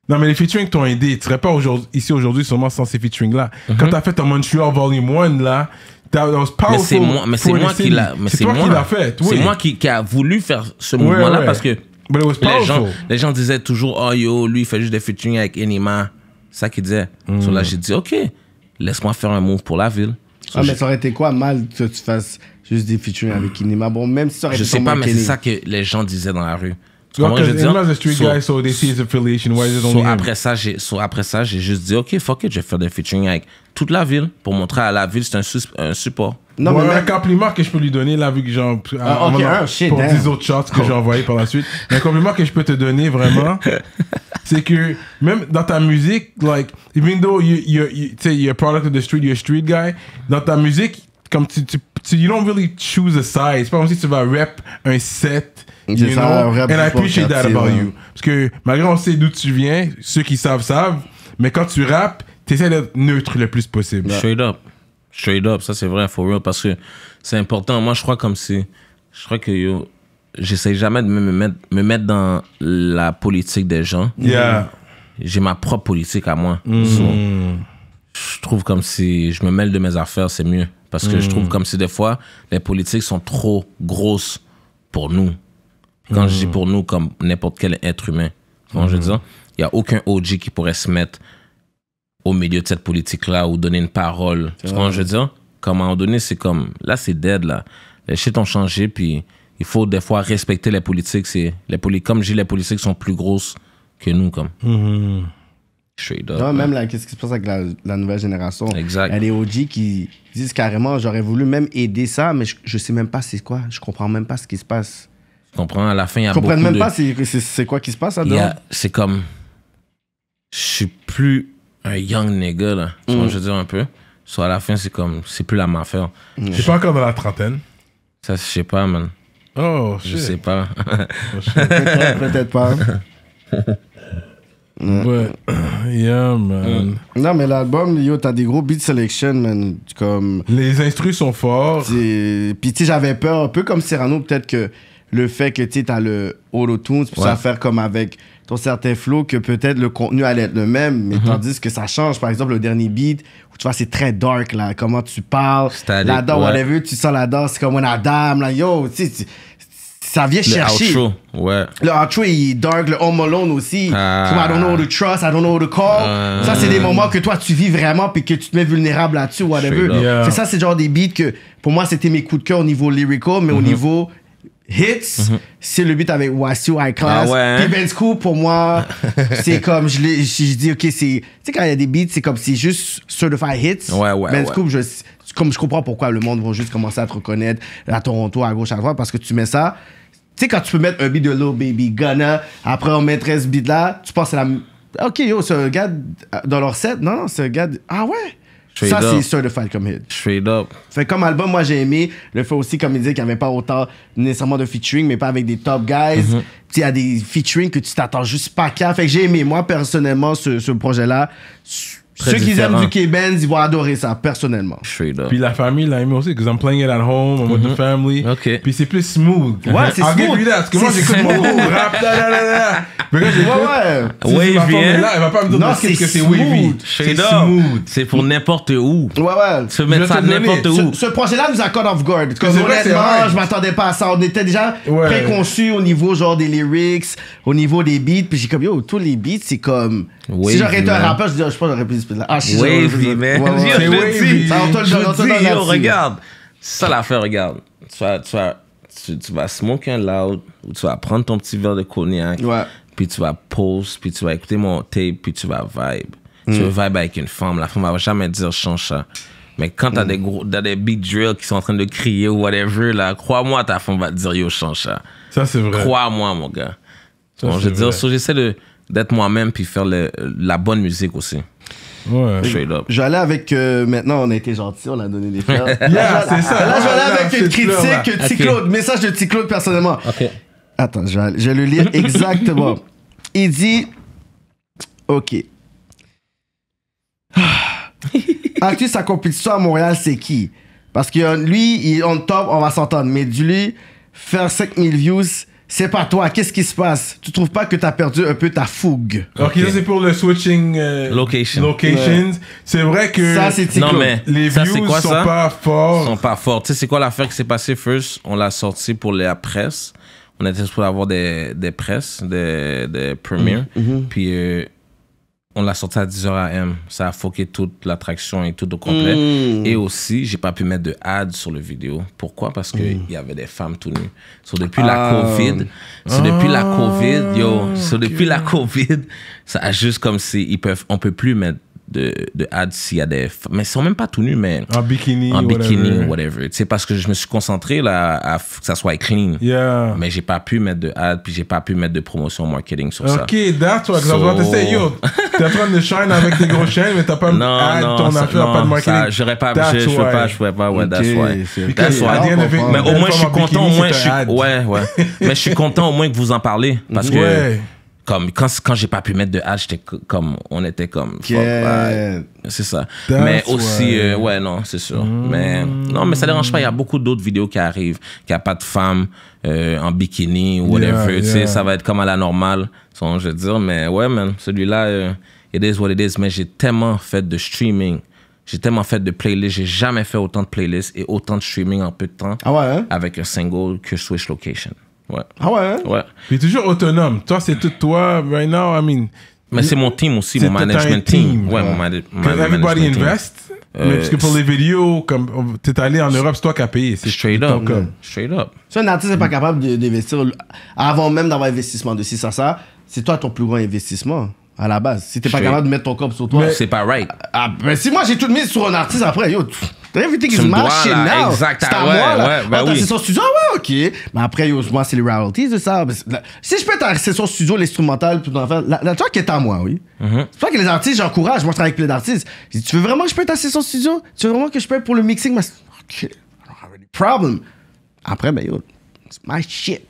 Non, mais les featuring t'ont aidé. Tu serais pas ici aujourd'hui seulement sans ces featuring-là. Mm -hmm. Quand t'as fait ton Montreal Volume 1, là, that was euh, powerful. Mais c'est moi, mais c'est moi qui l'a, moi, qui l'a fait. Oui. C'est moi qui, qui, a voulu faire ce mouvement-là parce que les gens, les gens, disaient toujours, oh yo, lui, il fait juste des featuring avec Enima. Ça qu'ils disaient. Mm. là, j'ai dit, ok, laisse-moi faire un move pour la ville. ah, mais ça aurait été quoi mal que tu fasses juste des featuring avec Kinema. Bon, même si ça aurait Je sais pas, mais c'est ça que les gens disaient dans la rue. je après ça, j'ai so, après ça, j'ai juste dit OK, fuck it, je vais faire des featuring avec toute la ville pour montrer à la ville c'est un, un support. Non, mais un compliment que je peux lui donner, là, vu que j'ai ah, ah, pour dix autres shots que j'ai envoyés par la suite. Un compliment que je peux te donner vraiment, c'est que même dans ta musique, like, even though you, you're, you, tu you're a product of the street, you're a street guy, dans ta musique, comme tu, tu tu, you don't really choose a side. C'est pas comme si tu vas rap un set. You Ça, And I appreciate that about you. Parce que malgré on sait d'où tu viens, ceux qui savent savent, mais quand tu rappes, t'essaies d'être neutre le plus possible. Straight up. Straight up, ça c'est vrai, for real, parce que c'est important. Moi, je crois comme si. Je crois que yo, j'essaie jamais de me mettre, me mettre dans la politique des gens. Yeah. Mm. J'ai ma propre politique à moi. Mm. je trouve comme si je me mêle de mes affaires, c'est mieux. Parce que je trouve hmm. comme si des fois, les politiques sont trop grosses pour nous. Quand je dis hmm. pour nous, comme n'importe quel être humain. Quand je hmm. dis il n'y a aucun OG qui pourrait se mettre au milieu de cette politique-là ou donner une parole. quand je dis comme à un moment donné, c'est comme, là, c'est dead, là. Les chutes ont changé, puis il faut des fois respecter les politiques. Les politiques comme je dis, les politiques sont plus grosses que nous, comme même qu'est-ce qui se passe avec la, nouvelle génération. Exact. Elle est OG qui disent carrément, j'aurais voulu même aider ça, mais je, sais même pas c'est quoi. Je comprends même pas ce qui se passe. Je comprends, à la fin, il y comprends même pas c'est quoi qui se passe là-dedans. C'est comme. Je suis plus un young nigga, là. Tu je veux dire un peu. Soit à la fin, c'est comme. C'est plus la ma Je mm. suis pas encore dans la trentaine. Ça, je sais pas, man. Oh, Je sais oh, pas. Peut-être pas. Ouais. yeah, man. Non, mais l'album, yo, t'as des gros beat selection, man. Comme... Les instrus sont forts. Puis, tu sais, j'avais peur, un peu comme Cyrano, peut-être que le fait que, tu t'as le auto-tune, pour faire comme avec ton certain flow, que peut-être le contenu allait être le même, mais mm-hmm. tandis que ça change. Par exemple, le dernier beat, où tu vois, c'est très dark, là, comment tu parles. La on ouais. whatever, tu sens la danse, c'est comme une dame, là, yo, tu ça vient chercher. Le outro, ouais. Le outro est dark, le Home Alone aussi. je ah. I don't know how to trust, I don't know how to call. Ah. Ça, c'est des moments que toi, tu vis vraiment puis que tu te mets vulnérable là-dessus, whatever. ça, c'est genre des beats que, pour moi, c'était mes coups de cœur au niveau lyrical, mais au mm-hmm. niveau hits, mm-hmm. c'est le beat avec Wasio High Class. Ah hein? Puis Ben Scoop, pour moi, c'est comme, je, dis, OK, c'est... Tu sais, quand il y a des beats, c'est comme, c'est juste certified hits. Ouais, ouais, ben Scoop, je, comme je comprends pourquoi le monde va juste commencer à te reconnaître à Toronto, à gauche, à droite, parce que tu mets ça... Tu sais, quand tu peux mettre un beat de Low Baby ghana après on mettrait ce beat là, tu penses à la. Ok, yo, c'est un gars dans leur set. Non, non, c'est gars. Ah ouais? ça, c'est certified comme hit. Straight up. Fait comme album, moi, j'ai aimé le fait aussi, comme il disait, qu'il n'y avait pas autant nécessairement de featuring, mais pas avec des top guys. Mm-hmm. Il y a des featuring que tu t'attends juste pas qu'à. Fait que j'ai aimé, moi, personnellement, ce, ce projet-là. Ceux qui aiment du K-Benz, ils vont adorer ça, personnellement. Puis la famille l'a aimé aussi, parce que I'm playing it at home, I'm with the family. Puis c'est plus smooth. Ouais, c'est smooth. I'll give parce que moi, j'écoute groupe rap, da, da, ouais, ouais. Wavy, hein? là, elle va pas me dire ce que c'est wavy. C'est smooth. C'est pour n'importe où. Ouais, ouais. Se mettre ça n'importe où. Ce projet-là nous a caught off guard. que honnêtement, je m'attendais pas à ça. On était déjà préconçus au niveau, genre, des lyrics, au niveau des beats. Puis j'ai comme, yo, tous les beats, c'est comme... Si j'aurais été un rappeur, je pense j'aurais pu ah, C'est Ça, on te regarde. ça l'affaire, regarde. Tu vas, tu vas, smoke un loud, ou tu vas prendre ton petit verre de cognac, puis tu vas pause, puis tu vas écouter mon tape, puis tu vas vibe. Tu veux hmm. vibe avec une femme, la femme va jamais dire change Mais quand t'as as hmm. des des big drills qui sont en train de crier ou whatever, là, crois-moi, ta femme va te dire yo chancha ça. c'est vrai. Crois-moi, mon gars. je veux dire, j'essaie de, d'être moi-même puis faire la bonne musique aussi. Ouais. J'allais avec. Euh, maintenant, on a été gentil, on a donné des fleurs. c'est ça. Là, j'allais avec une critique, t Claude, message de T-Claude personnellement. Attends, je vais, le lire exactement. Il dit. Ok. Ah. Artiste sa compétition à Montréal, c'est qui Parce que lui, il, on top, on va s'entendre. Mais du lui, faire 5000 views, c'est pas toi, qu'est-ce qui se passe Tu trouves pas que t'as perdu un peu ta fougue Ok, okay. ça c'est pour le switching euh, locations. C'est vrai que ça, non, mais les ça, views sont pas forts. sont pas forts. Tu sais, c'est quoi l'affaire qui s'est passée first On l'a sorti pour la presse. On était supposé avoir des, des presses, des, des mm-hmm. Puis euh, on l'a sorti à 10h M. Ça a foqué toute l'attraction et tout au complet. Mm. Et aussi, j'ai pas pu mettre de ads sur le vidéo. Pourquoi? Parce qu'il mm. il y avait des femmes tout nues. So, depuis la ah. COVID, so, depuis la COVID, yo, so, ah, depuis la COVID, ça a juste comme si ils peuvent, on peut plus mettre de, de ads s'il y a des. Mais ils sont même pas tout nus, mais. En bikini. En bikini, whatever. C'est parce que je me suis concentré là, à que ça soit clean. Mais j'ai pas pu mettre de ads, puis j'ai pas pu mettre de promotion marketing sur ça. Ok, that's what. So... Je say yo, t'es en train de shine avec des gros chaînes, mais t'as pas non, ad, non, ton affaire, pas de marketing. J'aurais pas, je, pouvais pas, je pouvais pas, ouais, okay. that's why. That's why. Mais au moins, je suis content, au moins, je suis. Ouais, ouais. Mais je suis content au moins que vous en parlez. Parce que comme quand quand j'ai pas pu mettre de H comme on était comme c'est ça mais aussi euh, ouais non c'est sûr mais non mais ça dérange pas il y a beaucoup d'autres vidéos qui arrivent qui a pas de femme euh, en bikini ou whatever tu sais ça va être comme à la normale je veux dire mais ouais man celui-là euh, it is what it is mais j'ai tellement fait de streaming j'ai tellement fait de playlists, j'ai jamais fait autant de playlists et autant de streaming en peu de temps ah ouais, hein? avec un single que Switch Location. Ouais. Ah ouais? Hein? Ouais. Puis toujours autonome. Toi, c'est tout toi. Right now, I mean. Mais c'est mon team aussi, mon management team. Ouais, mon, management team. everybody invest. Euh, mais parce que pour les vidéos, comme t'es allé en Europe, c'est toi qui as payé. C'est straight up. Straight up. Si un artiste n'est pas capable d'investir avant même d'avoir investissement de 6 ça, c'est toi ton plus grand investissement à la base. Si t'es pas capable de mettre ton corps sur toi, c'est pas right. Ah, mais ben, si moi j'ai tout mis sur un artiste après, yo, Everything is my shit now. C'est à ah ouais, moi, là. Ouais, ben ah, oui. C'est son studio, ah ouais, ok. Mais après, yo, moi, c'est les royalties de ça. si je peux être en son studio, l'instrumental, tout en fait, la, la qui est à moi, oui. Mm-hmm. C'est pas que les artistes, j'encourage. Moi, je travaille avec plein d'artistes. tu veux vraiment que je peux être à son studio? Tu veux vraiment que je peux être pour le mixing? Mais... Ok. I don't have any problem. Après, ben, yo, it's my shit.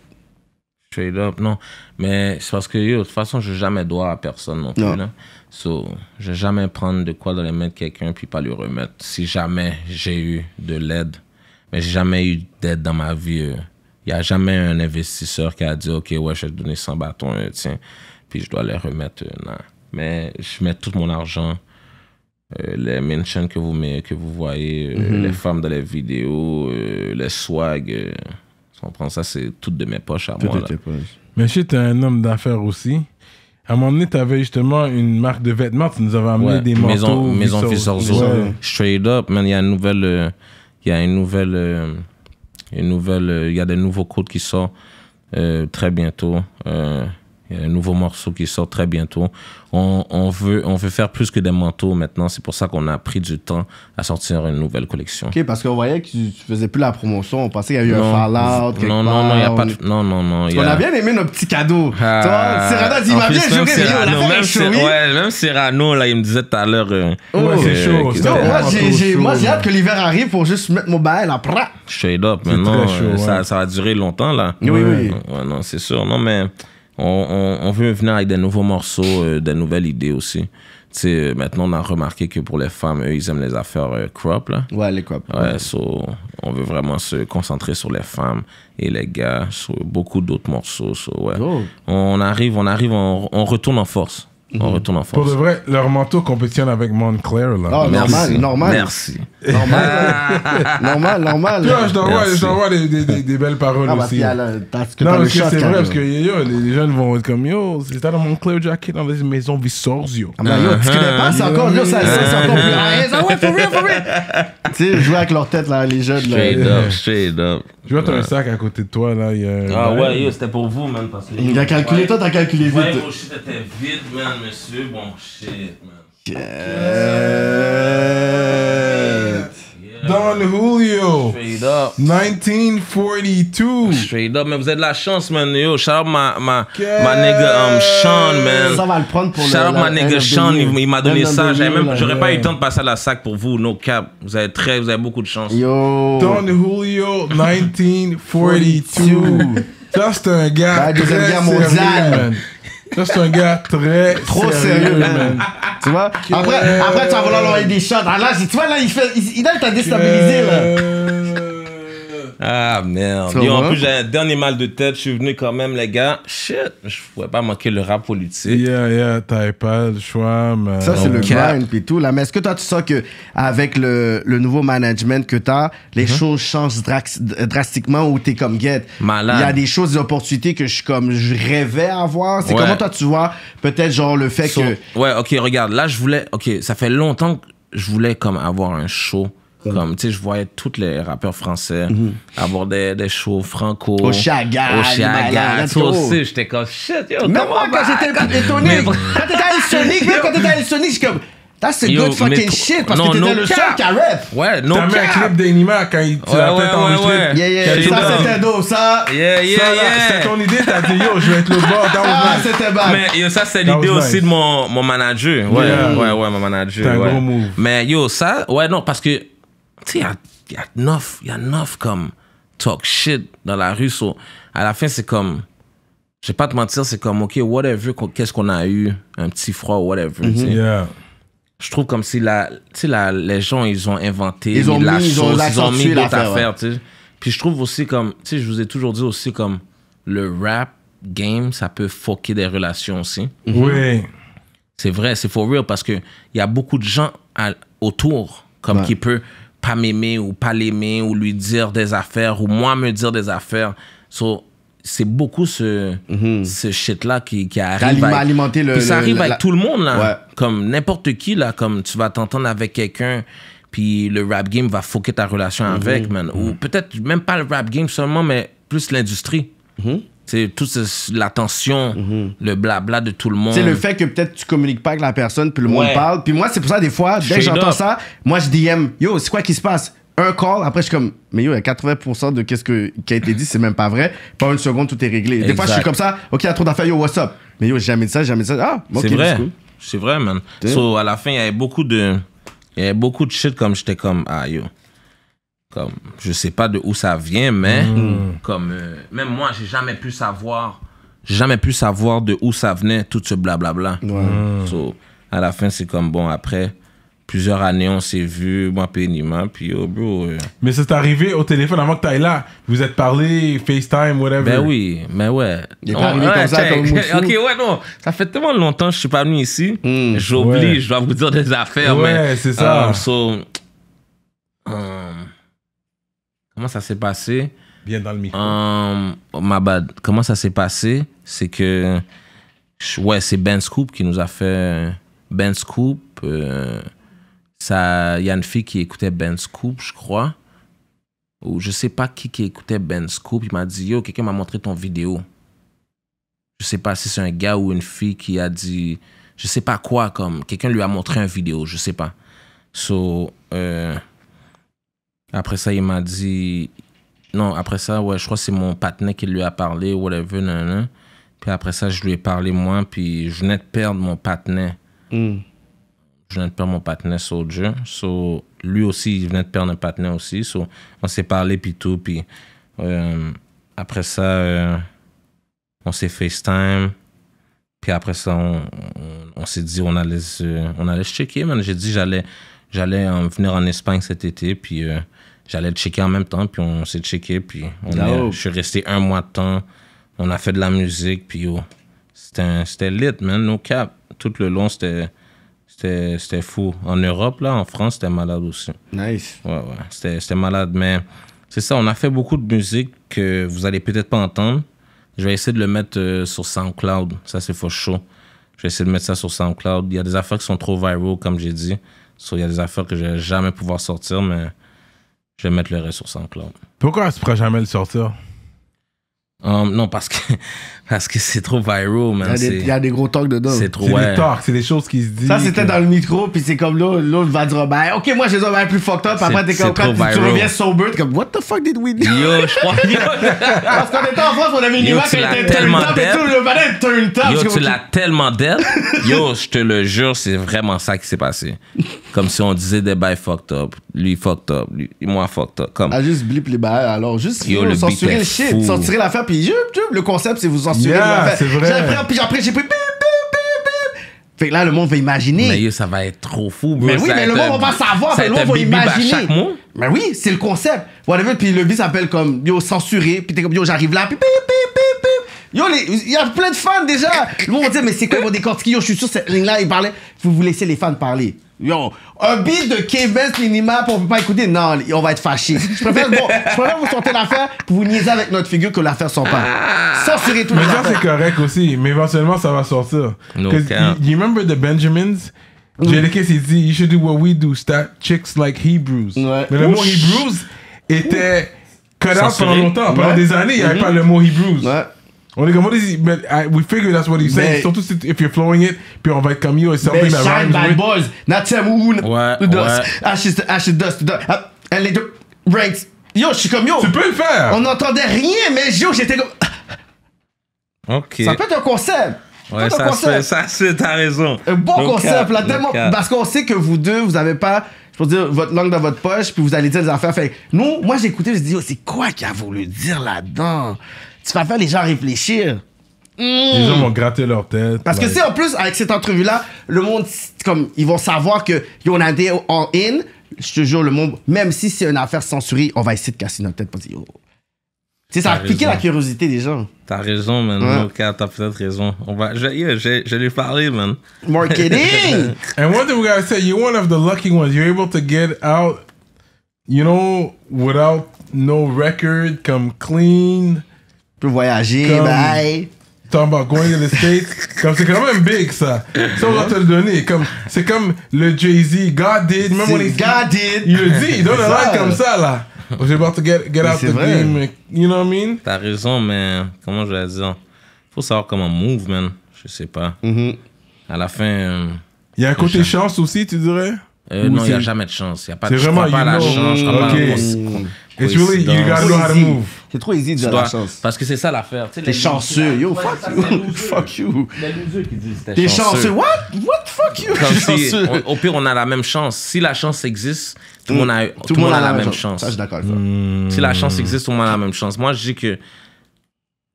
Straight up, non. Mais c'est parce que, yo, de toute façon, je jamais droit à personne non plus, Là. So, je vais jamais prendre de quoi dans les mains de quelqu'un puis pas le remettre. Si jamais j'ai eu de l'aide, mais j'ai jamais eu d'aide dans ma vie. Il euh, n'y a jamais un investisseur qui a dit OK, ouais, je vais te donner 100 bâtons, euh, tiens, puis je dois les remettre. Euh, non. Mais je mets tout mon argent. les mentions que vous, que vous voyez, mhm. les femmes dans les vidéos, les swags. on prend ça, c'est toutes de mes poches à tout moi. Là. Mais tu un homme d'affaires aussi à un moment donné, tu avais justement une marque de vêtements, tu nous avais amené des manteaux. Maison, maison Straight up, Mais il y a une nouvelle. Euh, il y a une nouvelle. Euh, une nouvelle. Euh, il y a des nouveaux codes qui sortent très bientôt. Il y a un nouveau morceau qui sort très bientôt. On, on veut, on veut faire plus que des manteaux maintenant. C'est pour ça qu'on a pris du temps à sortir une nouvelle collection. OK, parce qu'on voyait que tu, ne faisais plus la promotion. On pensait qu'il y avait eu un fallout. non, non, non, il a pas Non, non, non. On a... bien aimé nos petits cadeaux. Ah, toi Toi, Cyrano, il m'a bien joué. même, Cyrano, ouais, même là, il me disait tout à l'heure. oh, c'est chaud. moi, j'ai hâte que l'hiver arrive pour juste mettre mon bail là. Shade up, maintenant. Ça, va durer longtemps, là. Oui, oui. non, c'est sûr. Non, mais on, veut venir avec des nouveaux morceaux, euh, des nouvelles idées aussi. sais euh, maintenant, on a remarqué que pour les femmes, eux, ils aiment les affaires euh, crop. Là. Ouais, les crop. Ouais, on veut vraiment se concentrer sur les femmes et les gars, sur beaucoup d'autres morceaux. ouais. On arrive, on arrive, on retourne en force. Mm-hmm. retourne en Pour de vrai, leur manteau compétitionne avec Montclair, là. Oh, normal, normal. Merci. Normal, normal, normal. Tu je t'envoie, des, des, des, belles paroles ah, aussi. Là, non, parce que c'est vrai, parce que les, jeunes vont être comme yo, c'est dans Montclair jacket dans les maisons Visorzio. Ah, bah, yo, tu connais pas, c'est encore, yo, ça, c'est encore plus. Ah, ouais, for real, for real. tu sais, jouer avec leur tête, là, les jeunes, là. Straight up, straight up. Tu vois t'as un sac à côté de toi, là. Il y a... Ah ouais, c'était pour vous, man. Parce que... Il a calculé, ouais. toi, t'as calculé vite. Ouais, mon shit était vide, man, monsieur. Bon shit, man. Don Julio. Straight up. 1942. Straight up. Mais vous avez de la chance, man. Yo, shout out ma, ma, yeah. ma nigga um, Sean, man. Ça va le prendre pour shout out ma nigga Sean. Il, m'a donné ça. J'aurais pas eu le temps de passer à la sac pour vous. No cap. Vous avez très, vous avez beaucoup de chance. Yo. Don Julio, 1942. ça, c'est un gars. bien deuxième guerre man. Ça, c'est un gars très. Trop sérieux, man. tu vois? Après, après, tu vas vouloir envoyer des shots. Ah, tu vois, là, il, fait, il, il doit déstabilisé là. Ah merde. Et en plus, j'ai un dernier mal de tête. Je suis venu quand même, les gars. Shit, je pouvais pas manquer le rap politique. Yeah, yeah, t'avais pas le choix, mais... Ça, c'est le grind et tout, Mais est-ce que toi, tu sens que avec le, le nouveau management que t'as, les mm-hmm. choses changent drastiquement ou t'es comme guette? Il y a des choses, des opportunités que je, comme, je rêvais avoir. C'est comment toi, tu vois, peut-être, genre, le fait que. Ouais, ok, regarde. Là, je voulais. Ok, ça fait longtemps que je voulais, comme, avoir un show comme, mm-hmm. tu sais, je voyais tous les rappeurs français mm mm-hmm. aborder des shows franco. Au Chaga. Au Chaga. Toi aussi, j'étais comme shit, yo. Même moi, quand j'étais étonné. Quand t'étais allé Sonic, même quand t'étais allé Sonic, j'étais comme. That's a good fucking shit parce que t'étais le seul qui a rap. Ouais, non T'as mis un clip d'Anima quand il ouais, la tête ouais, Ouais, ouais. ça c'était dope, ça. Yeah, yeah, yeah. C'était ton idée, t'as dit yo, je vais être le bord. Ah, c'était bad. Mais yo, ça c'est l'idée aussi de mon, mon manager. Ouais, ouais, ouais, mon manager. T'as un gros move. Mais yo, ça, ouais, non, parce que il y, a neuf, y a comme talk shit dans la rue. à la fin, c'est comme, je vais pas te mentir, c'est comme, OK, whatever, qu'est-ce qu'on a eu, un petit froid, whatever. Mhm. Je trouve comme si la, la, les gens, ils ont inventé la ils ils ont mis d'autres affaires. Puis je trouve aussi comme, tu sais, je vous ai toujours dit aussi comme, le rap game, ça peut foquer des relations aussi. Mhm. Oui. C'est vrai, c'est for real parce qu'il y a beaucoup de gens autour comme qui peut pas m'aimer ou pas l'aimer ou lui dire des affaires ou moi me dire des affaires. c'est beaucoup ce, mhm. ce shit-là qui, qui arrive. À, alimenter le, ça arrive avec tout le monde, là. Comme n'importe qui, là. Comme tu vas t'entendre avec quelqu'un, puis le rap game va foquer ta relation mhm. avec, man. Ou mhm. peut-être même pas le rap game seulement, mais plus l'industrie c'est toute l'attention, mhm. le blabla de tout le monde. C'est le fait que peut-être tu communiques pas avec la personne, puis le monde parle. Puis moi, c'est pour ça, des fois, dès que j'entends ça, moi, je DM, yo, c'est quoi qui se passe? Un call, après, je suis comme, mais yo, il y a 80% de qu'est-ce que, qui a été dit, c'est même pas vrai. Pas une seconde, tout est réglé. Des fois, je suis comme ça, ok, il y a trop d'affaires, yo, what's up? Mais yo, j'ai jamais dit ça, j'ai jamais dit ça. Ah, ok, c'est vrai. C'est vrai, man. So, à la fin, il y avait beaucoup de, il y avait beaucoup de shit comme j'étais comme, ah, yo comme, je sais pas de où ça vient, mais mm. comme euh, même moi, j'ai jamais pu savoir, jamais pu savoir de où ça venait tout ce blablabla. Mm. So, à la fin, c'est comme bon après plusieurs années, on s'est vu, moi, péniment, puis oh, bro. Euh. Mais c'est arrivé au téléphone avant que tu t'ailles là. Vous êtes parlé, FaceTime, whatever. Ben oui, mais ouais. ça, Ok, ouais, non. Ça fait tellement longtemps que je suis pas venu ici. Mm. J'oublie, je dois vous dire des affaires, ouais, mais... c'est ça. Um, so, um, Comment ça s'est passé? Bien dans le micro. ma um, oh, Comment ça s'est passé? C'est que. Ouais, c'est Ben Scoop qui nous a fait. Euh, ben Scoop. Euh, ça, il y a une fille qui écoutait Ben Scoop, je crois. Ou je sais pas qui qui écoutait Ben Scoop. Il m'a dit Yo, quelqu'un m'a montré ton vidéo. Je sais pas si c'est un gars ou une fille qui a dit. Je sais pas quoi, comme. Quelqu'un lui a montré un vidéo, je sais pas. So. Euh, après ça, il m'a dit. Non, après ça, ouais, je crois que c'est mon partenaire qui lui a parlé, whatever, nanana. Puis après ça, je lui ai parlé moi, puis je venais de perdre mon partenaire. Hmm. Je venais de perdre mon partenaire Soldier. So, lui aussi, il venait de perdre un partenaire aussi. on s'est parlé, puis tout. Puis euh, après ça, euh, on s'est FaceTime. Puis après ça, on, on, s'est dit, on allait, euh, on allait checker, man. J'ai dit, j'allais j'allais euh, venir en Espagne cet été, puis J'allais le checker en même temps, puis on s'est checké, puis je suis resté un mois de temps. On a fait de la musique, puis c'était lit, man, no cap. Tout le long, c'était c'était fou. En Europe, là, en France, c'était malade aussi. Nice. Ouais, ouais, c'était malade. Mais c'est ça, on a fait beaucoup de musique que vous allez peut-être pas entendre. Je vais essayer de le mettre euh, sur SoundCloud. Ça, c'est faux chaud. Je vais essayer de mettre ça sur SoundCloud. Il y a des affaires qui sont trop viral, comme j'ai dit. Il y a des affaires que je vais jamais pouvoir sortir, mais je vais mettre le ressources en cloud. Pourquoi tu pourrais jamais le sortir? Um, non, parce que parce que c'est trop viral, man. Il y, a des, gros talks dedans. C'est trop, C'est des talks, c'est des choses qui se disent. Ça, c'était dans le micro, puis c'est comme l'autre, l'autre va dire, ben, ok, moi, j'ai dit, plus fucked up. Après, t'es comme, quand tu, reviens sober, t'es comme, what the fuck did we do? Yo, je crois. parce qu'on était en France, on avait une image qui était tellement top et tout, le est turn up Yo, tu l'as tellement dead. Yo, je te le jure, c'est vraiment ça qui s'est passé. Comme si on disait des bails fucked up. Lui, fucked up. moi, fucked up. Comme. Ah, juste blip les bails, alors. Juste, le censurer le shit. Censurer puis le concept, c'est vous censurer c'est vrai. Après, puis après, j'ai pris bip, bip, bip, Fait que là, le monde va imaginer. Mais ça va être trop fou, Mais oui, mais le monde va pas savoir, mais le monde va imaginer. Mais oui, c'est le concept. Whatever, puis le beat s'appelle comme yo censuré, puis t'es comme yo, j'arrive là, puis bip, bip, bip. Yo, il y a plein de fans déjà. Le monde dit mais c'est quoi vos décortiquer Yo, je suis sûr, cette ligne-là, il parlait. Vous vous laissez les fans parler. Yo, un beat de Kevin benz minimal pour pas écouter. Non, on va être fâchés. Je préfère, bon, je préfère vous sortir l'affaire pour vous niaiser avec notre figure que l'affaire sort pas. serait tout Mais ça, c'est correct aussi. Mais éventuellement, ça va sortir. No you, remember the Benjamins? Mm. Jadakiss, il dit, you should do what we do, Start chicks like Hebrews. Mais le mot Hebrews était cut out pendant longtemps. Pendant des années, il n'y avait mm-hmm. pas le mot Hebrews. On est comme, what is he, but I, we figure that's what he's saying. Surtout si, if you're flowing it, puis on va être comme, yo, it's something Mais that shine rhymes by with. buzz. Not Sam Ouais, Who does. ouais. Ash ashes, dust, ah, and les deux ranks. Yo, je suis comme yo. Tu peux le faire! On n'entendait rien, mais yo, j'étais comme. Ok. Ça peut être un concept. ouais, ça c'est concept. ça c'est t'as raison. Un bon concept, là, tellement. Parce qu'on sait que vous deux, vous avez pas, je peux dire, votre langue dans votre poche, puis vous allez dire des affaires. Fait que nous, moi, j'ai écouté, je me suis c'est quoi qu'il a voulu dire là-dedans? tu vas faire les gens réfléchir. Les gens vont gratter leur tête. Parce que, c'est en plus, avec cette entrevue-là, le monde, comme, ils vont savoir que, y en a des all-in. Je te jure, le monde, même si c'est une affaire censurée, on va essayer de casser notre tête pour dire, Oh! » Tu sais, ça va piquer la curiosité des gens. T'as raison, man. Ouais. t'as peut-être raison. On va, je, vais je, lui parler, man. Marketing! And one thing we gotta say, you're one of the lucky ones. You're able to get out, you know, without no record, come clean peux voyager, bye. Talking about going to the States. comme c'est quand même big ça. Ça on va te le donner. Comme c'est comme le Jay Z. God did. Même when C'est- God did. Il le dit. Il donne un like comme ça là. We're about to get get out the vrai. game. You know what I mean? T'as raison, mais comment je vais dire Faut savoir comment move, man. Je sais pas. -hmm. À la fin, euh, Il y a un côté chance aussi, tu dirais. Euh, non, il n'y a jamais de chance. Il Y a pas, C'est je crois vraiment, pas la chance, je pas Ok. It's really you gotta know how to move. C'est trop easy de dire la chance. Parce que c'est ça l'affaire. T'es chanceux. Yo, fuck you. Fuck you. qui disent t'es chanceux. What? What fuck you? au pire, on a la même chance. Si la chance existe, tout le monde a, la même chance. Ça, je suis d'accord avec hmm. Si la chance hmm. existe, tout le monde a la même chance. Moi, je dis que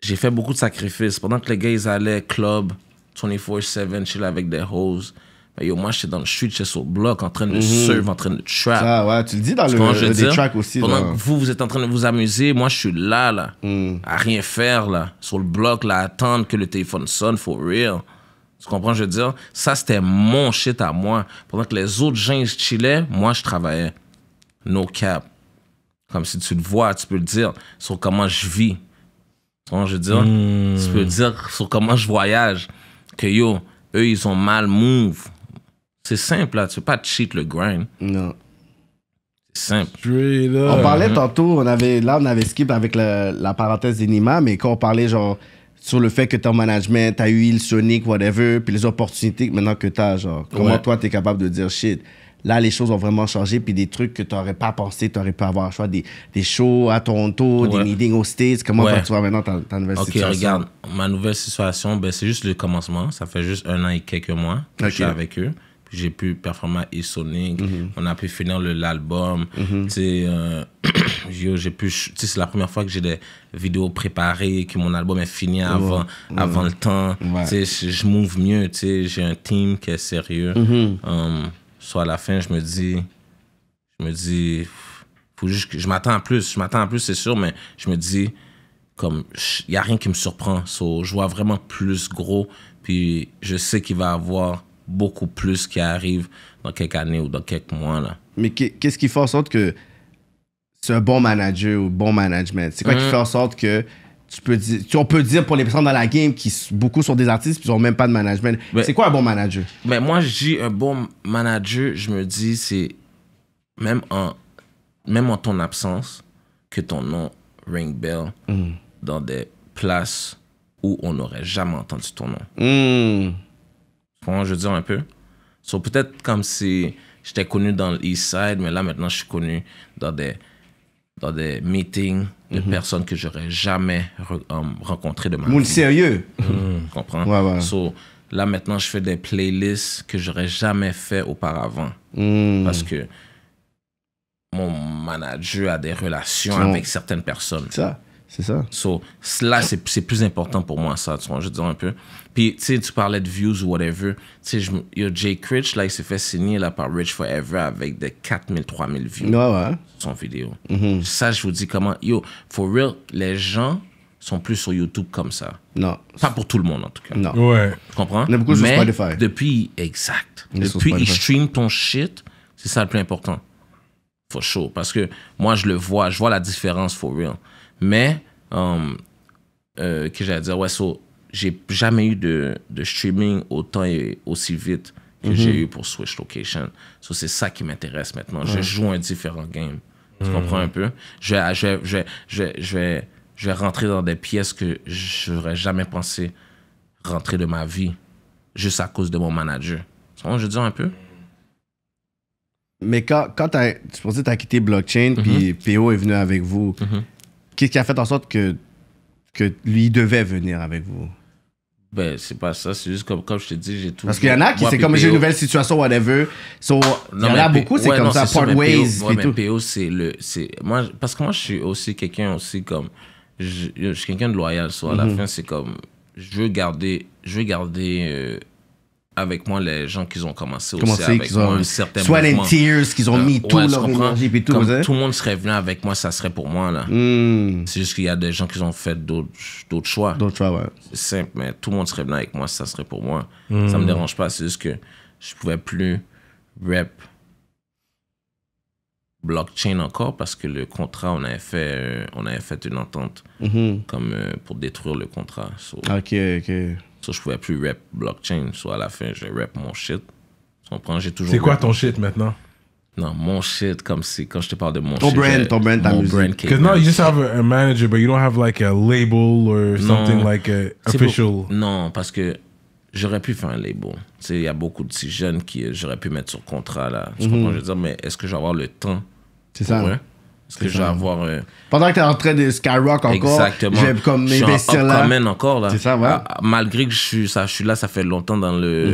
j'ai fait beaucoup de sacrifices. Pendant que les gars, ils allaient club 24-7, chill avec des hoes yo, moi, j'étais dans le switch j'étais sur le bloc, en train de mm en train de trap. Ah ouais, tu le dis dans le, le, aussi. Pendant que vous, vous êtes en train de vous amuser, moi, je suis là, là, mm. à rien faire, là, sur le bloc, là, à attendre que le téléphone sonne, for real. Tu comprends, je veux dire? Ça, c'était mon shit à moi. Pendant que les autres gens, ils chillaient, moi, je travaillais. No cap. Comme si tu le vois, tu peux le dire sur comment je vis. Tu comprends, je veux dire? Mm. Tu peux le dire sur comment je voyage. Que yo, eux, ils ont mal move. C'est simple, là. Tu veux pas cheat le grind. Non. C'est simple. On parlait tantôt, on avait, là, on avait skip avec la, parenthèse d'Enima, mais quand on parlait, genre, sur le fait que ton management, t'as eu il Sonic, whatever, puis les opportunités maintenant que t'as, genre, comment toi toi, t'es capable de dire shit là, les choses ont vraiment changé. Puis des trucs que tu n'aurais pas pensé, tu aurais pu avoir, soit des, des shows à Toronto, des meetings aux States. Comment tu vois maintenant ta, nouvelle okay, situation? regarde, ma nouvelle situation, ben, c'est juste le commencement. Ça fait juste un an et quelques mois que je suis avec eux j'ai pu performer à eSonic. Mhm. On a pu finir l'album. Tu C'est la première fois que j'ai des vidéos préparées, que mon album est fini avant, avant le temps. Je m'ouvre mieux. J'ai un team qui est sérieux. Mhm. Um, soit à la fin, je me dis. Je me dis. juste je m'attends à plus. Je m'attends à plus, c'est sûr, mais je me dis. Comme, il n'y a rien qui me surprend. So, je vois vraiment plus gros. Puis je sais qu'il va avoir beaucoup plus qui arrive dans quelques années ou dans quelques mois. Là. Mais qu'est-ce qui fait en sorte que c'est un bon manager ou bon management? C'est quoi qui mm-hmm. fait en sorte que tu peux dire, on peut dire pour les personnes dans la game qui beaucoup sont des artistes ils n'ont même pas de management. c'est quoi un bon manager? Mais moi, je dis un bon manager, je me dis, c'est même en, même en ton absence que ton nom ring bell mm. dans des places où on n'aurait jamais entendu ton nom. Mm. Comment je dis dire un peu? So, peut-être comme si j'étais connu dans l'East Side, mais là maintenant je suis connu dans des, dans des meetings de mhm. personnes que j'aurais jamais rencontré euh, rencontrées de ma Moule sérieux! Tu mhm. mhm. comprends? So, là maintenant je fais des playlists que j'aurais jamais fait auparavant. Parce que mon manager a des relations avec certaines personnes. Ça. C'est ça. So, là, c'est plus important pour moi, ça, tu vois, je te dis un peu. Puis, tu sais, tu parlais de views ou whatever. Tu sais, Jay Critch là, il s'est fait signer là, par Rich Forever avec des 4000, 3000 views. Ouais, ouais. Son vidéo. Mm-hmm. Ça, je vous dis comment. Yo, for real, les gens sont plus sur YouTube comme ça. Non. Pas pour tout le monde, en tout cas. Non. Ouais. Tu comprends? Mais Depuis, exact. depuis, ils stream ton shit. C'est ça le plus important. For sure. Parce que moi, je le vois. Je vois la différence, for real. Mais, um, euh, que j'allais dire, ouais, so, j'ai jamais eu de, de, streaming autant et aussi vite que mhm. j'ai eu pour Switch Location. So, c'est ça qui m'intéresse maintenant. Je joue un différent game. Tu mhm. comprends un peu? Je vais, je, je, je, je, rentrer dans des pièces que j'aurais jamais pensé rentrer de ma vie juste à cause de mon manager. Tu comprends? Je dis un peu? Mais quand, quand tu as, tu as quitté Blockchain, mhm. puis PO est venu avec vous, qui a fait en sorte que, que lui devait venir avec vous? Ben, c'est pas ça, c'est juste comme, comme je te dis, j'ai tout. Parce qu'il y en a qui, c'est comme j'ai une nouvelle situation, whatever. So, non, il y en a beaucoup, c'est comme ça, part ways. mais PO, c'est le. Moi, parce que moi, je suis aussi quelqu'un aussi comme. Je, suis quelqu'un de loyal, soit à la mm-hmm. fin, c'est comme. Je veux garder. Je veux garder. Euh, avec moi les gens qu'ils ont commencé aussi avec moi ont, un certain soit les tears qu'ils ont euh, mis tout leur énergie tout comme tout le monde serait venu avec moi ça serait pour moi là hmm. c'est juste qu'il y a des gens qui ont fait d'autres choix d'autres ouais c'est simple mais tout le monde serait venu avec moi ça serait pour moi hmm. ça me dérange pas c'est juste que je pouvais plus rep blockchain encore parce que le contrat on avait fait euh, on avait fait une entente mm-hmm. comme euh, pour détruire le contrat ok ok Soit je pouvais plus rap blockchain. Soit à la fin, je rap mon shit. J'ai toujours. C'est quoi ton shit maintenant? Non, mon shit, comme si, quand je te parle de mon ton shit. Brand, euh, ton brand, ta brand. Because you just have a, manager, but you don't have like a label or something non, like uh, a official. non, parce que j'aurais pu faire un label. Il y a beaucoup de petits jeunes qui euh, j'aurais pu mettre sur contrat là. Tu mhm. comprends? Je veux dire, mais est-ce que je vais avoir le temps? C'est ça. Parce que je vais avoir. Euh, Pendant que tu es en train de skyrock encore, exactement. je vais comme je investir là. encore là. C'est ça, ouais. Ah, ah, malgré que je suis, ça, je suis là, ça fait longtemps dans le,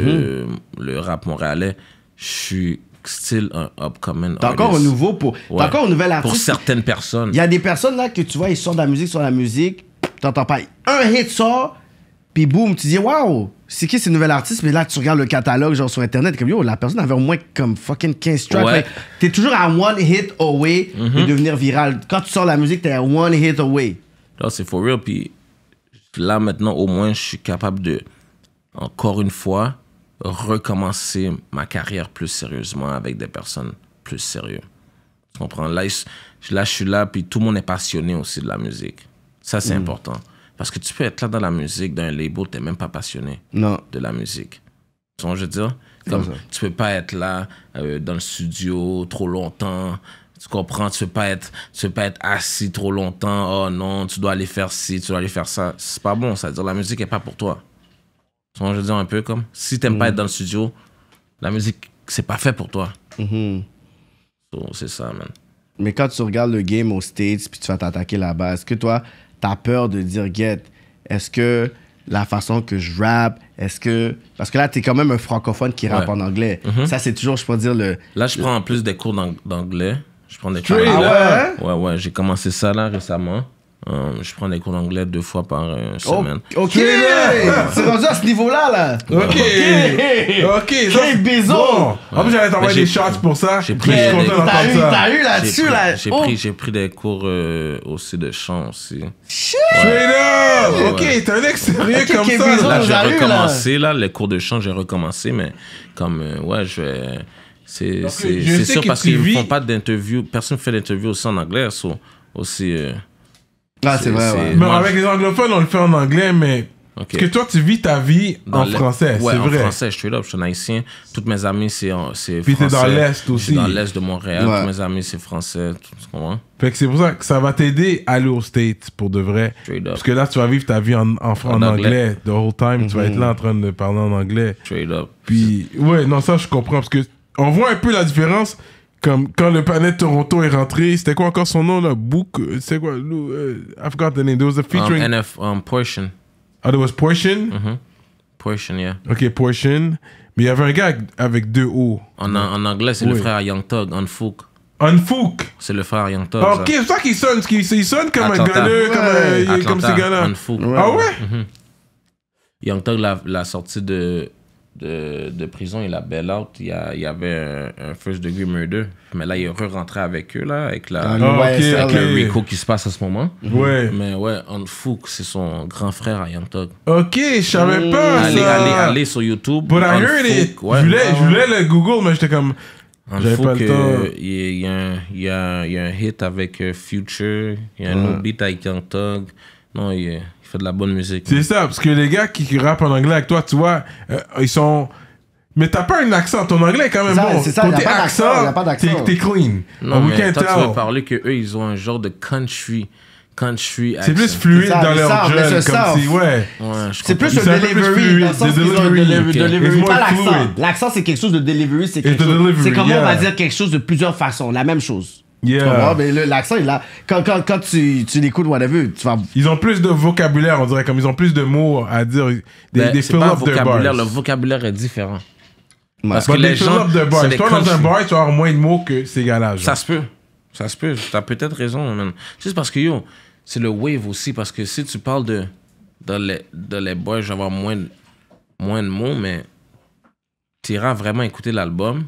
mm-hmm. le rap montréalais, je suis still un upcoming T'es encore au nouveau pour. encore un nouvel artiste. Pour certaines personnes. Il y a des personnes là que tu vois, ils sont de la musique, sur la musique, t'entends pas. Un hit sort puis boum, tu dis, waouh, c'est qui ces nouvel artiste? Mais là, tu regardes le catalogue, genre sur Internet, comme yo, la personne avait au moins comme fucking 15 tracks. T'es toujours à one hit away de mhm. devenir viral. Quand tu sors la musique, t'es à one hit away. Là, c'est for real. Puis là, maintenant, au moins, je suis capable de, encore une fois, recommencer ma carrière plus sérieusement avec des personnes plus sérieuses. Tu comprends? Là, je, là, je suis là, puis tout le monde est passionné aussi de la musique. Ça, c'est mhm. important. Parce que tu peux être là dans la musique, dans un label, t'es même pas passionné non. de la musique. Tu je veux dire? Comme, tu peux pas être là euh, dans le studio trop longtemps. Tu comprends? Tu peux pas être, peux pas être assis trop longtemps. Oh non, tu dois aller faire ci, tu dois aller faire ça. C'est pas bon, ça veut dire la musique est pas pour toi. Tu je veux dire? Un peu comme, si t'aimes pas mhm. être dans le studio, la musique, c'est pas fait pour toi. Mhm. c'est ça, man. Mais quand tu regardes le game aux States puis tu vas t'attaquer là-bas, est-ce que toi, T'as peur de dire, get, est-ce que la façon que je rappe, est-ce que. Parce que là, t'es quand même un francophone qui rappe en anglais. Mm-hmm. Ça, c'est toujours, je peux dire, le. Là, je prends en plus des cours d'anglais. Je prends des cours. Ah ouais? Ouais, ouais, j'ai commencé ça là récemment. Euh, je prends des cours d'anglais deux fois par euh, semaine. ok, c'est rendu à ce niveau-là, là. Ok, ok. j'ai Quel Bon. En plus, j'allais t'envoyer des shots pour ça. J'ai pris. des... eu là-dessus, là. J'ai oh. pris, pris des cours euh, aussi de chant aussi. Shit. Ouais. Ok, t'es un mec sérieux comme ça. Là, j'ai recommencé là. les cours de chant, j'ai recommencé, mais comme ouais, je vais. C'est sûr parce qu'ils ne font pas d'interview. Personne ne fait d'interview aussi en anglais, so, aussi. Ah, c'est vrai, avec les anglophones, on le fait en anglais, mais. que toi, tu vis ta vie en français, c'est vrai. en français, je suis là, je suis un haïtien. Toutes mes amis c'est français. Puis t'es dans l'Est aussi. dans l'Est de Montréal. Tous mes amis, c'est français. Fait que c'est pour ça que ça va t'aider à aller au States, pour de vrai. Parce que là, tu vas vivre ta vie en, anglais. de the whole time. Tu vas être là mhm. en train de parler en anglais. Straight up. Puis, ouais, non, ça, je comprends. Parce que on voit un peu la différence. Comme quand le palais de Toronto est rentré, c'était quoi encore son nom là Book, c'est quoi euh, I forgot the name. There was a um, featuring. Um, NF, Portion. Ah, there was Portion mm-hmm. Portion, yeah. Ok, Portion. Mais il y avait un gars avec deux O. En, en anglais, c'est le frère Young Thug, Unfook. Unfook C'est le frère Young Thug. ok, c'est ça qui sonne, qu'il sonne comme un comme, comme ces gars-là. Ouais. Ah ouais mm-hmm. Young Thug l'a sorti de de, prison il a bail out, il y, a, il y avait un, first degree murder. Mais là, il est rentré avec eux, là, avec, ah, le, ah, avec le Rico qui se passe à ce moment. Mhm. Ouais. Mais ouais, On que c'est son grand frère à Young Thug. Ok, je savais mm. pas. Allez, ça. allez, allez sur YouTube. But I heard it. je, voulais, je ah. voulais le Google, mais j'étais comme. J'avais pas le temps. Il y, y, y, a un hit avec euh, Future, il y a un autre beat avec Young Non, il y qui fait de la bonne musique. C'est ça, parce que les gars qui, rappent en anglais avec toi, tu vois, euh, ils sont. Mais t'as pas un accent, ton anglais est quand même bon. C'est ça, pas accent, t'es clean. Non, mais toi, tell. tu veux parler que eux, ils ont un genre de country. Country C'est plus fluide dans leur jeu, comme si, ouais. c'est plus le delivery, delivery, l'accent. L'accent, c'est quelque chose de delivery, c'est quelque C'est comment on va dire quelque chose de plusieurs façons, la même chose. Yeah. Mais l'accent, il a... quand, quand, quand tu, tu l'écoutes, whatever, tu vas. Ils ont plus de vocabulaire, on dirait, comme ils ont plus de mots à dire. Des, des ben, c'est pas vocabulaire, le vocabulaire est différent. Parce que les gens. De Toi, dans un bar, tu vas avoir moins de mots que ces gars-là. Ça se peut. Ça se peut. T'as peut-être raison, man. c'est parce que, yo, c'est le wave aussi. Parce que si tu parles de. Dans les, dans les bars, je avoir moins, moins de mots, mais tu iras vraiment écouter l'album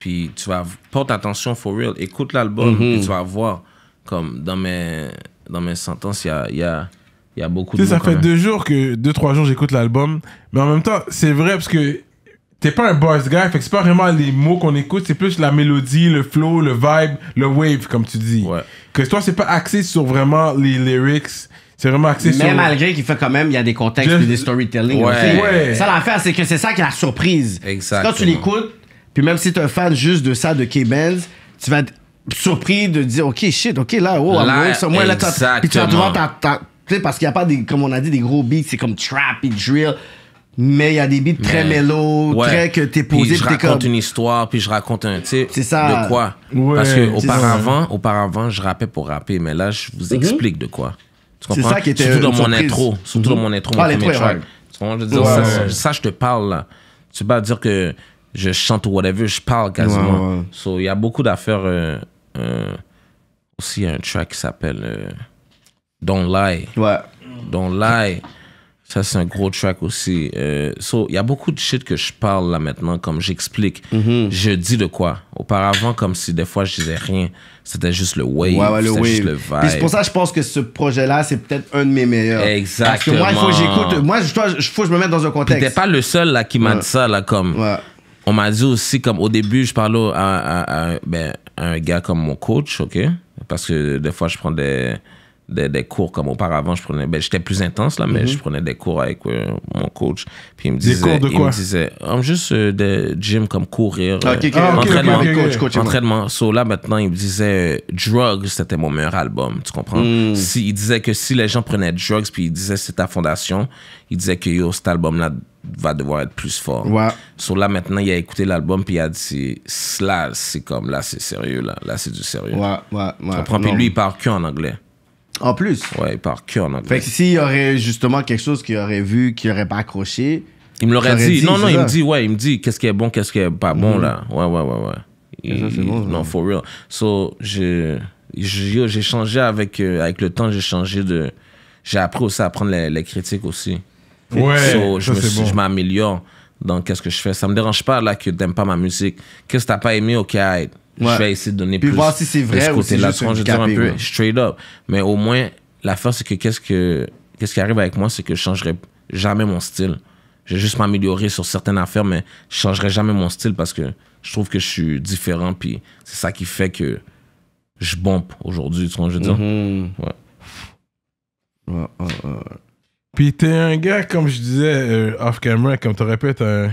puis tu vas. Porte attention for real. Écoute l'album, mhm. tu vas voir. Comme dans mes, dans mes sentences, il y a, y, a, y a beaucoup tu sais, Ça fait deux jours que. Deux, trois jours, j'écoute l'album. Mais en même temps, c'est vrai parce que t'es pas un boss guy, fait que c'est pas vraiment les mots qu'on écoute, c'est plus la mélodie, le flow, le vibe, le wave, comme tu dis. Ouais. Que toi, c'est pas axé sur vraiment les lyrics. C'est vraiment axé sur. Mais malgré qu'il fait quand même, il y a des contextes des storytelling. Ouais. Ouais. Ça, l'affaire, c'est que c'est ça qui est la surprise. Exact. Quand tu l'écoutes, puis même si t'es un fan juste de ça, de K-Benz, tu vas être surpris de dire, OK, shit, OK, là, oh, I'm going moi, Là, puis tu vas devoir parce qu'il n'y a pas, des, comme on a dit, des gros beats, c'est comme trap et drill. Mais il y a des beats très mellow, très que t'es posé. Puis je raconte une histoire, puis je raconte un, type de quoi. parce que auparavant, je rappais pour rapper, mais là, je vous mhm. explique de quoi. Tu comprends? C'est ça qui était Surtout dans surprise. mon intro, surtout dans mhm. mon intro, ah, mon premier track. Tu comprends? Je veux dire, ça, ça, je te parle, là. Tu vas dire que je chante ou whatever, je parle quasiment. So, il y a beaucoup d'affaires. Euh, euh y aussi, un track qui s'appelle euh, Don't Lie. Ouais. Don't Lie. Ça, c'est un gros track aussi. Euh, so, il y a beaucoup de shit que je parle là maintenant, comme j'explique. Mm-hmm. Je dis de quoi. Auparavant, comme si des fois je disais rien. C'était juste le wave. Ouais, Juste le vibe. c'est pour ça que je pense que ce projet-là, c'est peut-être un de mes meilleurs. Exactement. Parce que moi, il faut que j'écoute. Moi, je, faut que je me mette dans un contexte. T'es pas le seul là, qui m'a dit ça, là, comme. Ouais on m'a dit aussi, comme au début, je parlais ben, à, un gars comme mon coach, OK? Parce que des fois, je prends des, des, des, cours comme auparavant. Je prenais, ben, j'étais plus intense là, mais je mhm. prenais des cours avec euh, mon coach. Puis il me disait, des cours de quoi? il me disait, juste euh, des gym comme courir, entraînement, entraînement. So là maintenant, il me disait euh, drugs, c'était mon meilleur album, tu comprends? Mm. il disait que si les gens prenaient drugs, puis il disait c'est ta fondation, il disait que yo cet album là va devoir être plus fort. Ouais. là maintenant, il a écouté l'album puis il a dit cela c'est comme là c'est sérieux là, là c'est du sérieux. Tu comprends? Puis lui il parle que en anglais. En plus. Ouais, par cœur en Fait que s'il y aurait justement quelque chose qu'il aurait vu, qu'il aurait pas accroché. Il me l'aurait dit. Non, non, il me dit, ouais, il me dit qu'est-ce qui est bon, qu'est-ce qui est pas bon, mhm. là. Ouais, ouais, ouais, ouais. non, for real. So, j'ai changé avec, euh, avec le temps, j'ai changé de. J'ai appris aussi à prendre les, critiques aussi. Ouais. So, ça, je m'améliore dans qu'est-ce que je fais. Ça me dérange pas, là, que t'aimes pas ma musique. Qu'est-ce que t'as pas aimé, ok, je vais essayer de donner plus si c'est vrai de ce côté-là. Je vais dire un peu straight up. Mais au moins, la force c'est que qu'est-ce, que qu'est-ce qui arrive avec moi, c'est que je changerai jamais mon style. Je vais juste m'améliorer sur certaines affaires, mais je changerai jamais mon style parce que je trouve que je suis différent. Puis c'est ça qui fait que je bombe aujourd'hui. Tu vois je veux dire? Mm-hmm. Ouais. Puis t'es un gars, comme je disais euh, off camera, comme tu pu un.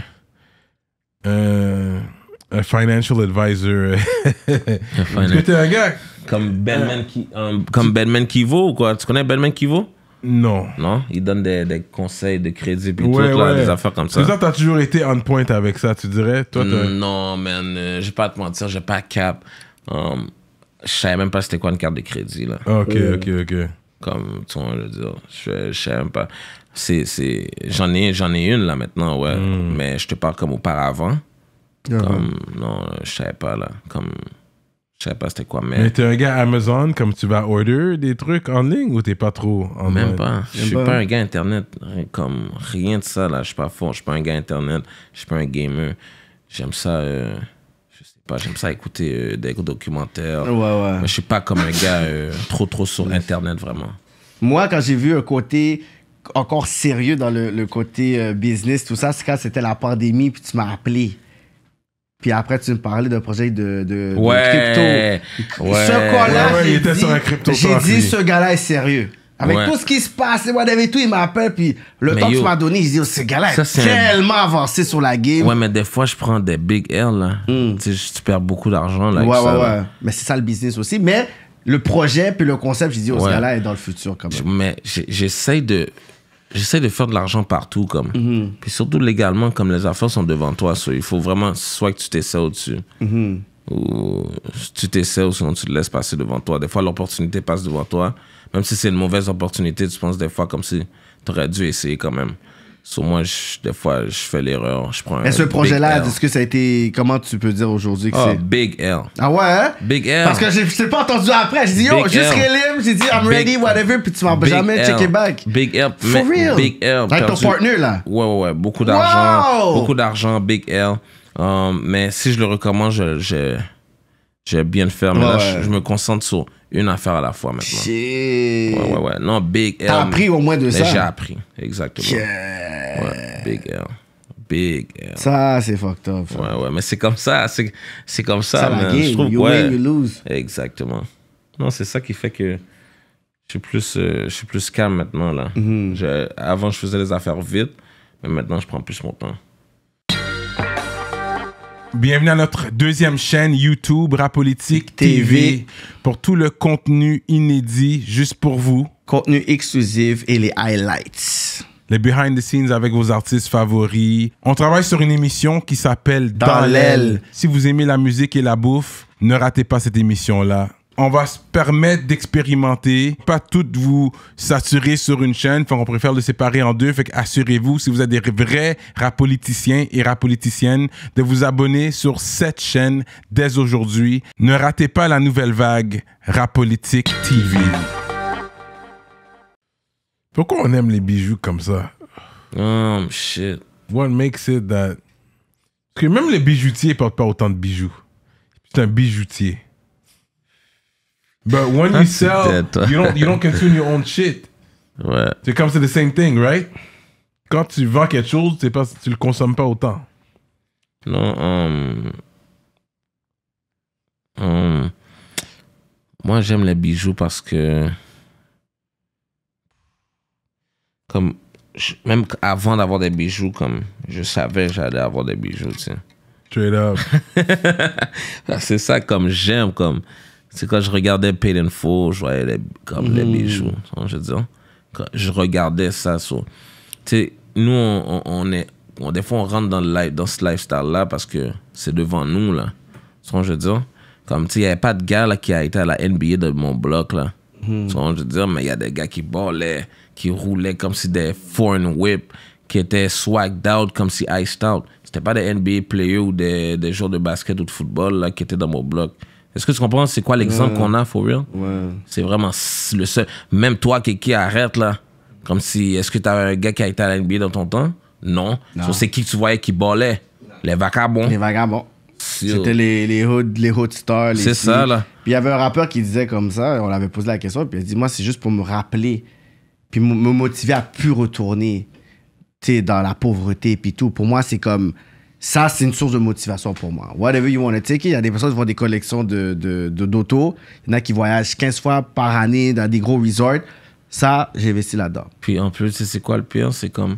un un financial advisor. Est-ce t'es un gars? Comme Batman, ah. comme Batman Kivo ou quoi? Tu connais Batman Kivo? Non. Non? Il donne des, conseils de crédit puis tout, des affaires comme ça. Tu as toujours été on point avec ça, tu dirais? Toi, non, man. j'ai euh, je vais pas te mentir, j'ai pas cap. Um, je savais même pas c'était quoi une carte de crédit, là. Ok, ok, ok. Comme, tu vois, je veux dire, je, je même pas. j'en, ai, ai une, là, maintenant, ouais. Hmm. Mais je te parle comme auparavant. Ah comme, non, je savais pas, là. Comme, je savais pas c'était quoi, mais. Mais t'es un gars Amazon, comme tu vas order des trucs en ligne ou t'es pas trop en Même pas. Je suis pas. un gars Internet. Comme, rien de ça, là. Je suis pas fort. Je suis pas un gars Internet. Je suis pas un gamer. J'aime ça. Euh, je sais pas, j'aime ça écouter euh, des des documentaires. Ouais, ouais. Mais je suis pas comme un gars euh, trop, trop sur Internet, vraiment. Moi, quand j'ai vu un côté encore sérieux dans le, le côté euh, business, tout ça, c'est quand c'était la pandémie, puis tu m'as appelé. Puis après, tu me parlais d'un projet de, de, crypto. Ouais. Ce gars-là, ouais, il était sur un crypto J'ai dit, ce gars-là est sérieux. Avec tout ce qui se passe, et tout, il m'appelle, puis le temps que tu m'as donné, je dit, oh, ce gars-là est, tellement avancé sur la game. Ouais, mais des fois, je prends des big L, là. Mm. Tu, perds beaucoup d'argent, là. Ouais, avec ouais, ça, ouais. Mais c'est ça le business aussi. Mais le projet, puis le concept, j'ai dit, oh, ce gars-là est dans le futur, quand même. Mais j'essaie de j'essaie de faire de l'argent partout, comme. Mhm. Puis surtout légalement, comme les affaires sont devant toi, il faut vraiment soit que tu t'essaies au-dessus. Mhm. Ou tu t'essaies ou sinon tu te laisses passer devant toi. Des fois, l'opportunité passe devant toi. Même si c'est une mauvaise opportunité, tu penses des fois comme si tu aurais dû essayer quand même. So, moi, des fois, je fais l'erreur. Je prends. Mais ce projet-là, est-ce que ça a été. Comment tu peux dire aujourd'hui que oh, c'est. Big L. Ah ouais, hein? Big L. Parce que je ne pas entendu après. J'ai dit, yo, juste Lim, J'ai dit, I'm ready, whatever. Puis tu m'as jamais checké back. Big L. For real. Big L. Avec ton partner, là. Ouais, ouais, ouais. Beaucoup d'argent. Wow! Beaucoup d'argent, Big L. Um, mais si je le recommande, je, je, bien le faire. Mais là, je me concentre sur une affaire à la fois maintenant. Ouais, ouais, Non, Big L. T'as appris au moins de ça. J'ai appris, exactement. Ouais, Big L. Big L. Ça, c'est fucked up. Ouais, ouais, mais c'est comme ça. C'est comme ça, Je you lose. Exactement. Non, c'est ça qui fait que je suis plus, euh, je suis plus calme maintenant, là. Mm-hmm. avant, je faisais les affaires vite, mais maintenant, je prends plus mon temps. Bienvenue à notre deuxième chaîne YouTube Rapolitique TV. pour tout le contenu inédit juste pour vous. Contenu exclusif et les highlights. Les behind the scenes avec vos artistes favoris. On travaille sur une émission qui s'appelle Dans, Dans l'aile. Si vous aimez la musique et la bouffe, ne ratez pas cette émission-là on va se permettre d'expérimenter, pas toutes vous s'assurer sur une chaîne, enfin on préfère le séparer en deux, fait assurez-vous si vous êtes des vrais rap politiciens et rap politiciennes de vous abonner sur cette chaîne dès aujourd'hui. Ne ratez pas la nouvelle vague Rap Politique TV. Pourquoi on aime les bijoux comme ça? Oh shit. What makes it that Parce que même les bijoutiers portent pas autant de bijoux. C'est un bijoutier. Mais quand tu sell, tu don't, you don't consume your own shit. Ouais. C'est comme c'est la même thing, right? Quand tu vends quelque chose, c'est parce que tu le consommes pas autant. Non, hum, hum, moi j'aime les bijoux parce que comme même avant d'avoir des bijoux, comme je savais j'allais avoir des bijoux, tu sais. Straight up. c'est ça comme j'aime, comme c'est quand je regardais Paid in je voyais les, comme les hmm. bijoux, hein, je veux Quand je regardais ça. Tu sais, nous, on, est. On, des fois, on rentre dans, le, dans ce lifestyle-là parce que c'est devant nous, là. son je veux Comme, tu sais, il n'y avait pas de gars là, qui a été à la NBA de mon bloc, là. Hmm. je veux dire, mais il y a des gars qui ballaient, qui roulaient comme si des foreign whip, qui étaient swagged out comme si iced out. C'était pas des NBA players ou des, des joueurs de basket ou de football, là, qui étaient dans mon bloc. Est-ce que tu comprends c'est quoi l'exemple qu'on a, for real? Ouais. C'est vraiment le seul. Même toi, qui arrête là. Comme si, est-ce que t'avais un gars qui a été à la NBA dans ton temps? Non. non. c'est qui que tu voyais qui ballait? Les vagabonds. Les vagabonds. C'était les, les, hood, les hood C'est ça, là. Puis il y avait un rappeur qui disait comme ça, on l'avait posé la question, puis il a dit Moi, c'est juste pour me rappeler, puis me motiver à plus retourner, tu dans la pauvreté, puis tout. Pour moi, c'est comme ça, c'est une source de motivation pour moi. Whatever you want to take it. Il y a des personnes qui font des collections d'autos. De, il y en a qui voyagent 15 fois par année dans des gros resorts. Ça, j'ai investi là-dedans. Puis en plus, c'est quoi le pire? C'est comme.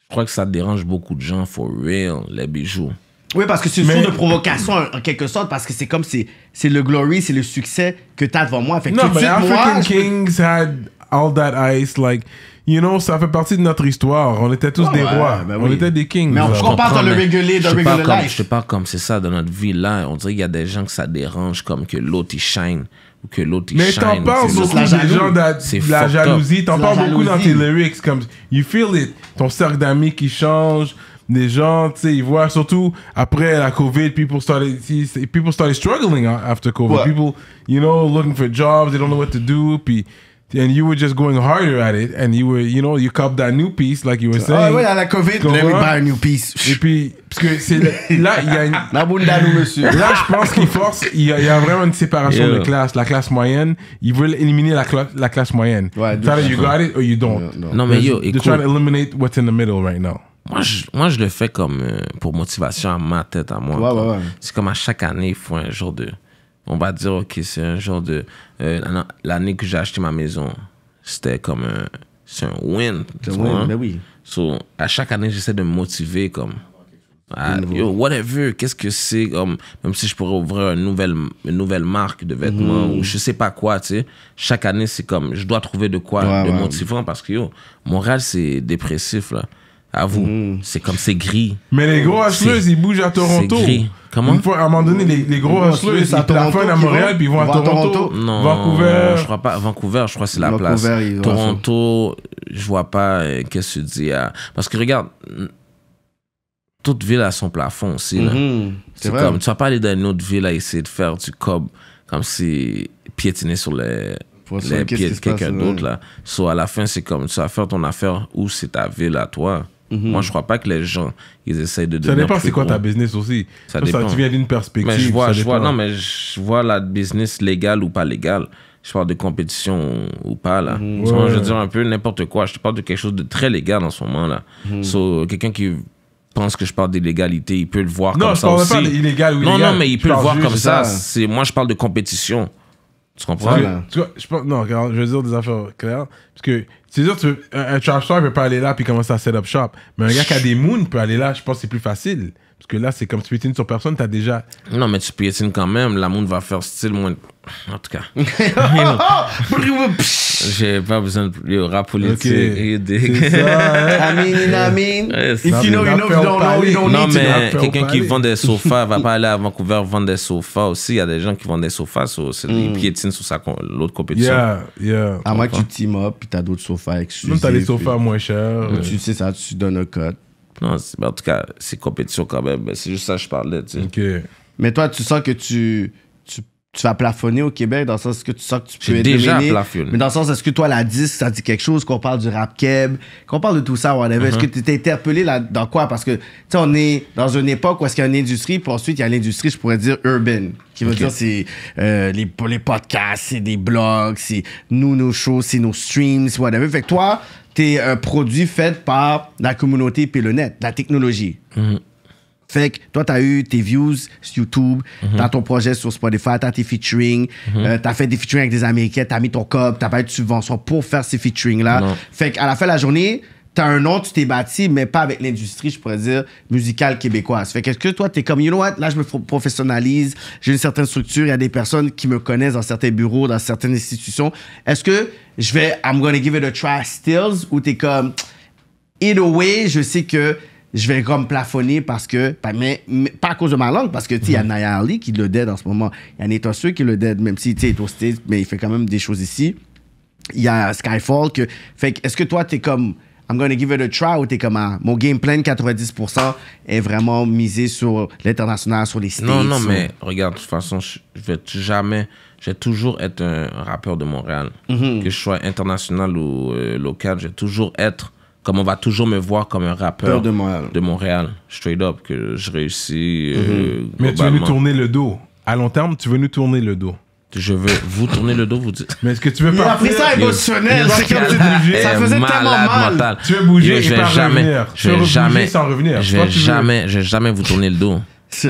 Je crois que ça dérange beaucoup de gens, for real, les bijoux. Oui, parce que c'est une source de provocation en quelque sorte, parce que c'est comme c'est le glory, c'est le succès que t'as devant moi. Fait non, mais African Kings had All That Ice, like, you know, ça fait partie de notre histoire. On était tous ah des rois, ben on était des kings. Mais on, parle de le régulier, de regular life. Je te parle comme c'est ça, dans notre vie là, on dirait qu'il y a des gens que ça dérange, comme que l'autre il shine ou que l'autre il Mais shine. Mais t'en parles beaucoup des gens de, la jalousie, t'en parles beaucoup dans tes lyrics, comme you feel it, ton cercle d'amis qui change les gens, tu sais, ils voient surtout après la COVID, people started, people started struggling after COVID. Les People, you know, looking for jobs, they don't know what to do, puis and you were just going harder at it, and you were, you know, you cop that new piece, like you were saying. Oh, ah ouais, à la COVID, let me buy a new piece. Et puis, parce que c'est là, il y a une. La bunda nous, monsieur. Là, je pense qu'il force, il y, a, vraiment une séparation yeah. de classe. La classe moyenne, ils veulent éliminer la, la classe moyenne. Ouais, Either you got it or you don't. no. Non, mais yo, écoute. They're trying to eliminate what's in the middle right now. Moi je, le fais comme euh, pour motivation à ma tête, à moi. Ouais, ouais, ouais. C'est comme à chaque année, il faut un jour de on va dire, ok, c'est un genre de. Euh, l'année que j'ai acheté ma maison, c'était comme un. C'est un win. un win, mais ben oui. à chaque année, j'essaie de me motiver comme. whatever, qu'est-ce que c'est comme. Même si je pourrais ouvrir une nouvelle, nouvelle marque de vêtements mhm. ou je sais pas quoi, tu sais. Chaque année, c'est comme. Je dois trouver de quoi de motivant parce que, mon Montréal, c'est dépressif, là. À vous. Mm. C'est comme c'est gris. Mais les gros hustlers, ils bougent à Toronto. C'est gris. Comment à un moment donné, les, les gros hustlers, ils à à Montréal, puis ils vont à, Toronto. Non, Vancouver. Je crois pas. Vancouver, je crois que c'est la place. Toronto, je vois pas. Euh, qu'est-ce que tu dis Parce que regarde, toute ville a son plafond aussi. Mmh. C'est comme, tu vas pas aller dans une autre ville à essayer de faire du cob comme si piétiner sur les les pieds de quelqu'un d'autre là. Soit à la fin c'est comme tu vas faire ton affaire où c'est ta ville à toi. Mhm. Moi, je crois pas que les gens, ils essayent de devenir Ça dépend, c'est quoi ta business aussi. Ça, dépend. tu viens d'une perspective. Mais je vois, non, mais je vois la business légale ou pas légale. Je parle de compétition ou pas, là. Mhm. Je veux dire un peu n'importe quoi. Je te parle de quelque chose de très légal en ce moment, là. Mhm. quelqu'un qui pense que je parle d'illégalité, il peut le voir comme ça aussi. Non, je parle pas d'illégal ou illégal. Non, non, mais il peut le voir comme ça. ça. Moi, je parle de compétition. Tu comprends? je non, je veux dire des affaires claires. Parce que, c'est sûr, tu, un, un trash ne peut pas aller là puis commencer à set up shop. Mais un gars qui a des moons peut aller là, je pense que c'est plus facile. Parce que là, c'est comme tu piétines sur personne, t'as déjà. Non, mais tu piétines quand même. La monde va faire style moins. En tout cas. J'ai pas besoin de. rap politique. Okay. C'est ça. Hein? I mean, I mean. If you know, you know, you don't know, you don't need Non, mais quelqu'un qui vend des sofas va pas aller à Vancouver vendre des sofas aussi. Il y a des gens qui vendent des sofas. Ils hmm. piétinent sur l'autre compétition. Yeah, yeah. À moins que tu team up puis t'as d'autres sofas exclusifs. tu t'as des sofas moins chers. Tu sais ça, tu donnes un code. Non, mais en tout cas, c'est compétition quand même. C'est juste ça que je parlais. Tu sais. Mais toi, tu sens que tu, tu, vas plafonner au Québec dans le sens que tu sens que tu peux être déjà Mais dans le sens, est-ce que toi, la 10, ça dit quelque chose, qu'on parle du rap keb, qu'on parle de tout ça, whatever. Est-ce mm-hmm. que tu t'es interpellé là, dans quoi Parce que, tu sais, on est dans une époque où est-ce qu'il y a une industrie, puis ensuite, il y a l'industrie, je pourrais dire, urban qui veut dire c'est euh, les, les podcasts, c'est des blogs, c'est nous, nos shows, c'est nos streams, whatever. Fait que toi, t'es un produit fait par la communauté pélonette la technologie. Mhm. Fait que toi, tu eu tes views sur YouTube, mhm. t'as ton projet sur Spotify, t'as tes featuring, mhm. euh, t'as fait des featuring avec des Américains, t'as mis ton cop, t'as pas eu de subvention pour faire ces featuring-là. Fait qu'à la fin de la journée, t'as un nom, tu t'es bâti, mais pas avec l'industrie, je pourrais dire, musicale québécoise. Fait qu'est-ce que toi, t'es comme, you know what, là, je me professionnalise, j'ai une certaine structure, il y a des personnes qui me connaissent dans certains bureaux, dans certaines institutions. Est-ce que je vais, I'm gonna give it a try stills, ou t'es comme, in a way, je sais que je vais comme plafonner parce que, ben, mais pas à cause de ma langue, parce que, tu il y a mm-hmm. Naya qui le dead en ce moment. Il y a Neto Seu qui le dead, même si, tu est au mais il fait quand même des choses ici. Il y a Skyfall que, fait est-ce que toi, t'es comme, I'm gonna give it a try ou t'es comment? Ah, mon game plan 90% est vraiment misé sur l'international, sur les States. Non, non, mais regarde, de toute façon, je vais jamais, je vais toujours être un rappeur de Montréal. Mm-hmm. Que je sois international ou euh, local, je vais toujours être, comme on va toujours me voir comme un rappeur de Montréal. de Montréal. straight up, que je réussis. Euh, mm-hmm. mais tu veux nous tourner le dos. À long terme, tu veux nous tourner le dos je veux vous tourner le dos, vous dire. Mais est-ce que tu veux pas. Il ça émotionnel, c'est comme ça faisait tellement mal. Mental. Tu veux bouger, je vais jamais, je vais jamais, sans revenir. Je vais jamais, je vais jamais vous tourner le dos.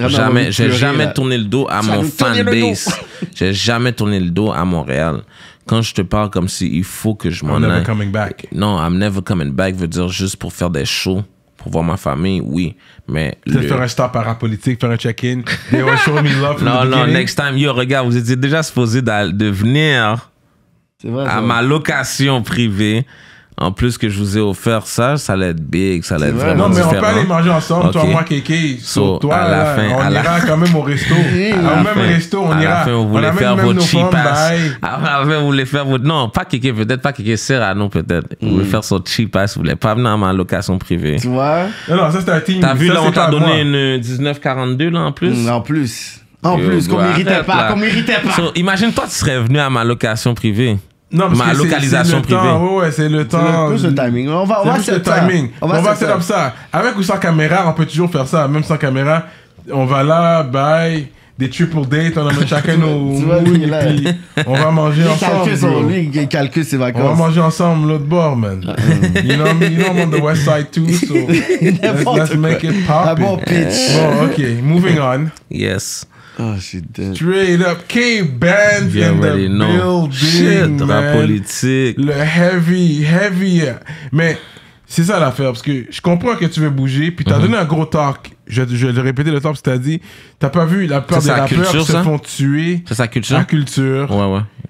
Jamais, j'ai jamais tourner le dos à mon fanbase. J'ai jamais tourner le dos à Montréal. Quand je te parle comme si il faut que je m'en aille. I'm never coming back. Non, I'm never coming back veut dire juste pour faire des shows pour voir ma famille, oui. Mais. Peut-être faire un stop parapolitique, faire un check-in. They non, non, next time, yo, regarde, vous étiez déjà supposé de venir à ma location privée en plus que je vous ai offert ça, ça allait être big, ça allait être vraiment vraiment Non, mais on peut aller manger ensemble, toi, moi, Kéké, so, toi, à la fin, on ira quand même au resto. au même resto, on ira. À la fin, vous voulez faire votre cheap ah, À la fin, vous voulez faire votre... Non, pas Kéké, peut-être pas Kéké, Serrano, peut-être. Vous voulez mm. faire son ass, vous voulez pas venir à ma location privée. Tu vois? Non, non ça, c'est un team. T'as vu, là, on t'a donné une 1942, euh, là, en plus? Mm, en plus. En plus, qu'on méritait pas, qu'on méritait pas. Imagine-toi, tu serais venu à ma location privée. Non, parce ma que localisation c'est, le privée. Temps, ouais, c'est le temps. C'est le, timing. On va, on va le timing. On va, faire comme ça. Avec ou sans caméra, on peut toujours faire ça. Même sans caméra, on va là, bye des triple dates, on met chacun nos on va manger ensemble. On va manger ensemble l'autre bord, man. you, know, you know, I'm on the west side too, so let's, let's make it pop. Ah bon, pitch. Bon, ok, moving on. Yes. Oh, ah, c'est dingue. Straight up K-Band in the know. building, Shit, man. la politique. Le heavy, heavy. Mais c'est ça l'affaire, parce que je comprends que tu veux bouger, puis t'as mm donné un gros talk. Je, je vais le répéter le talk, c'est-à-dire, dit, t'as pas vu la peur des rappeurs se font tuer. C'est sa culture. La culture. Ouais,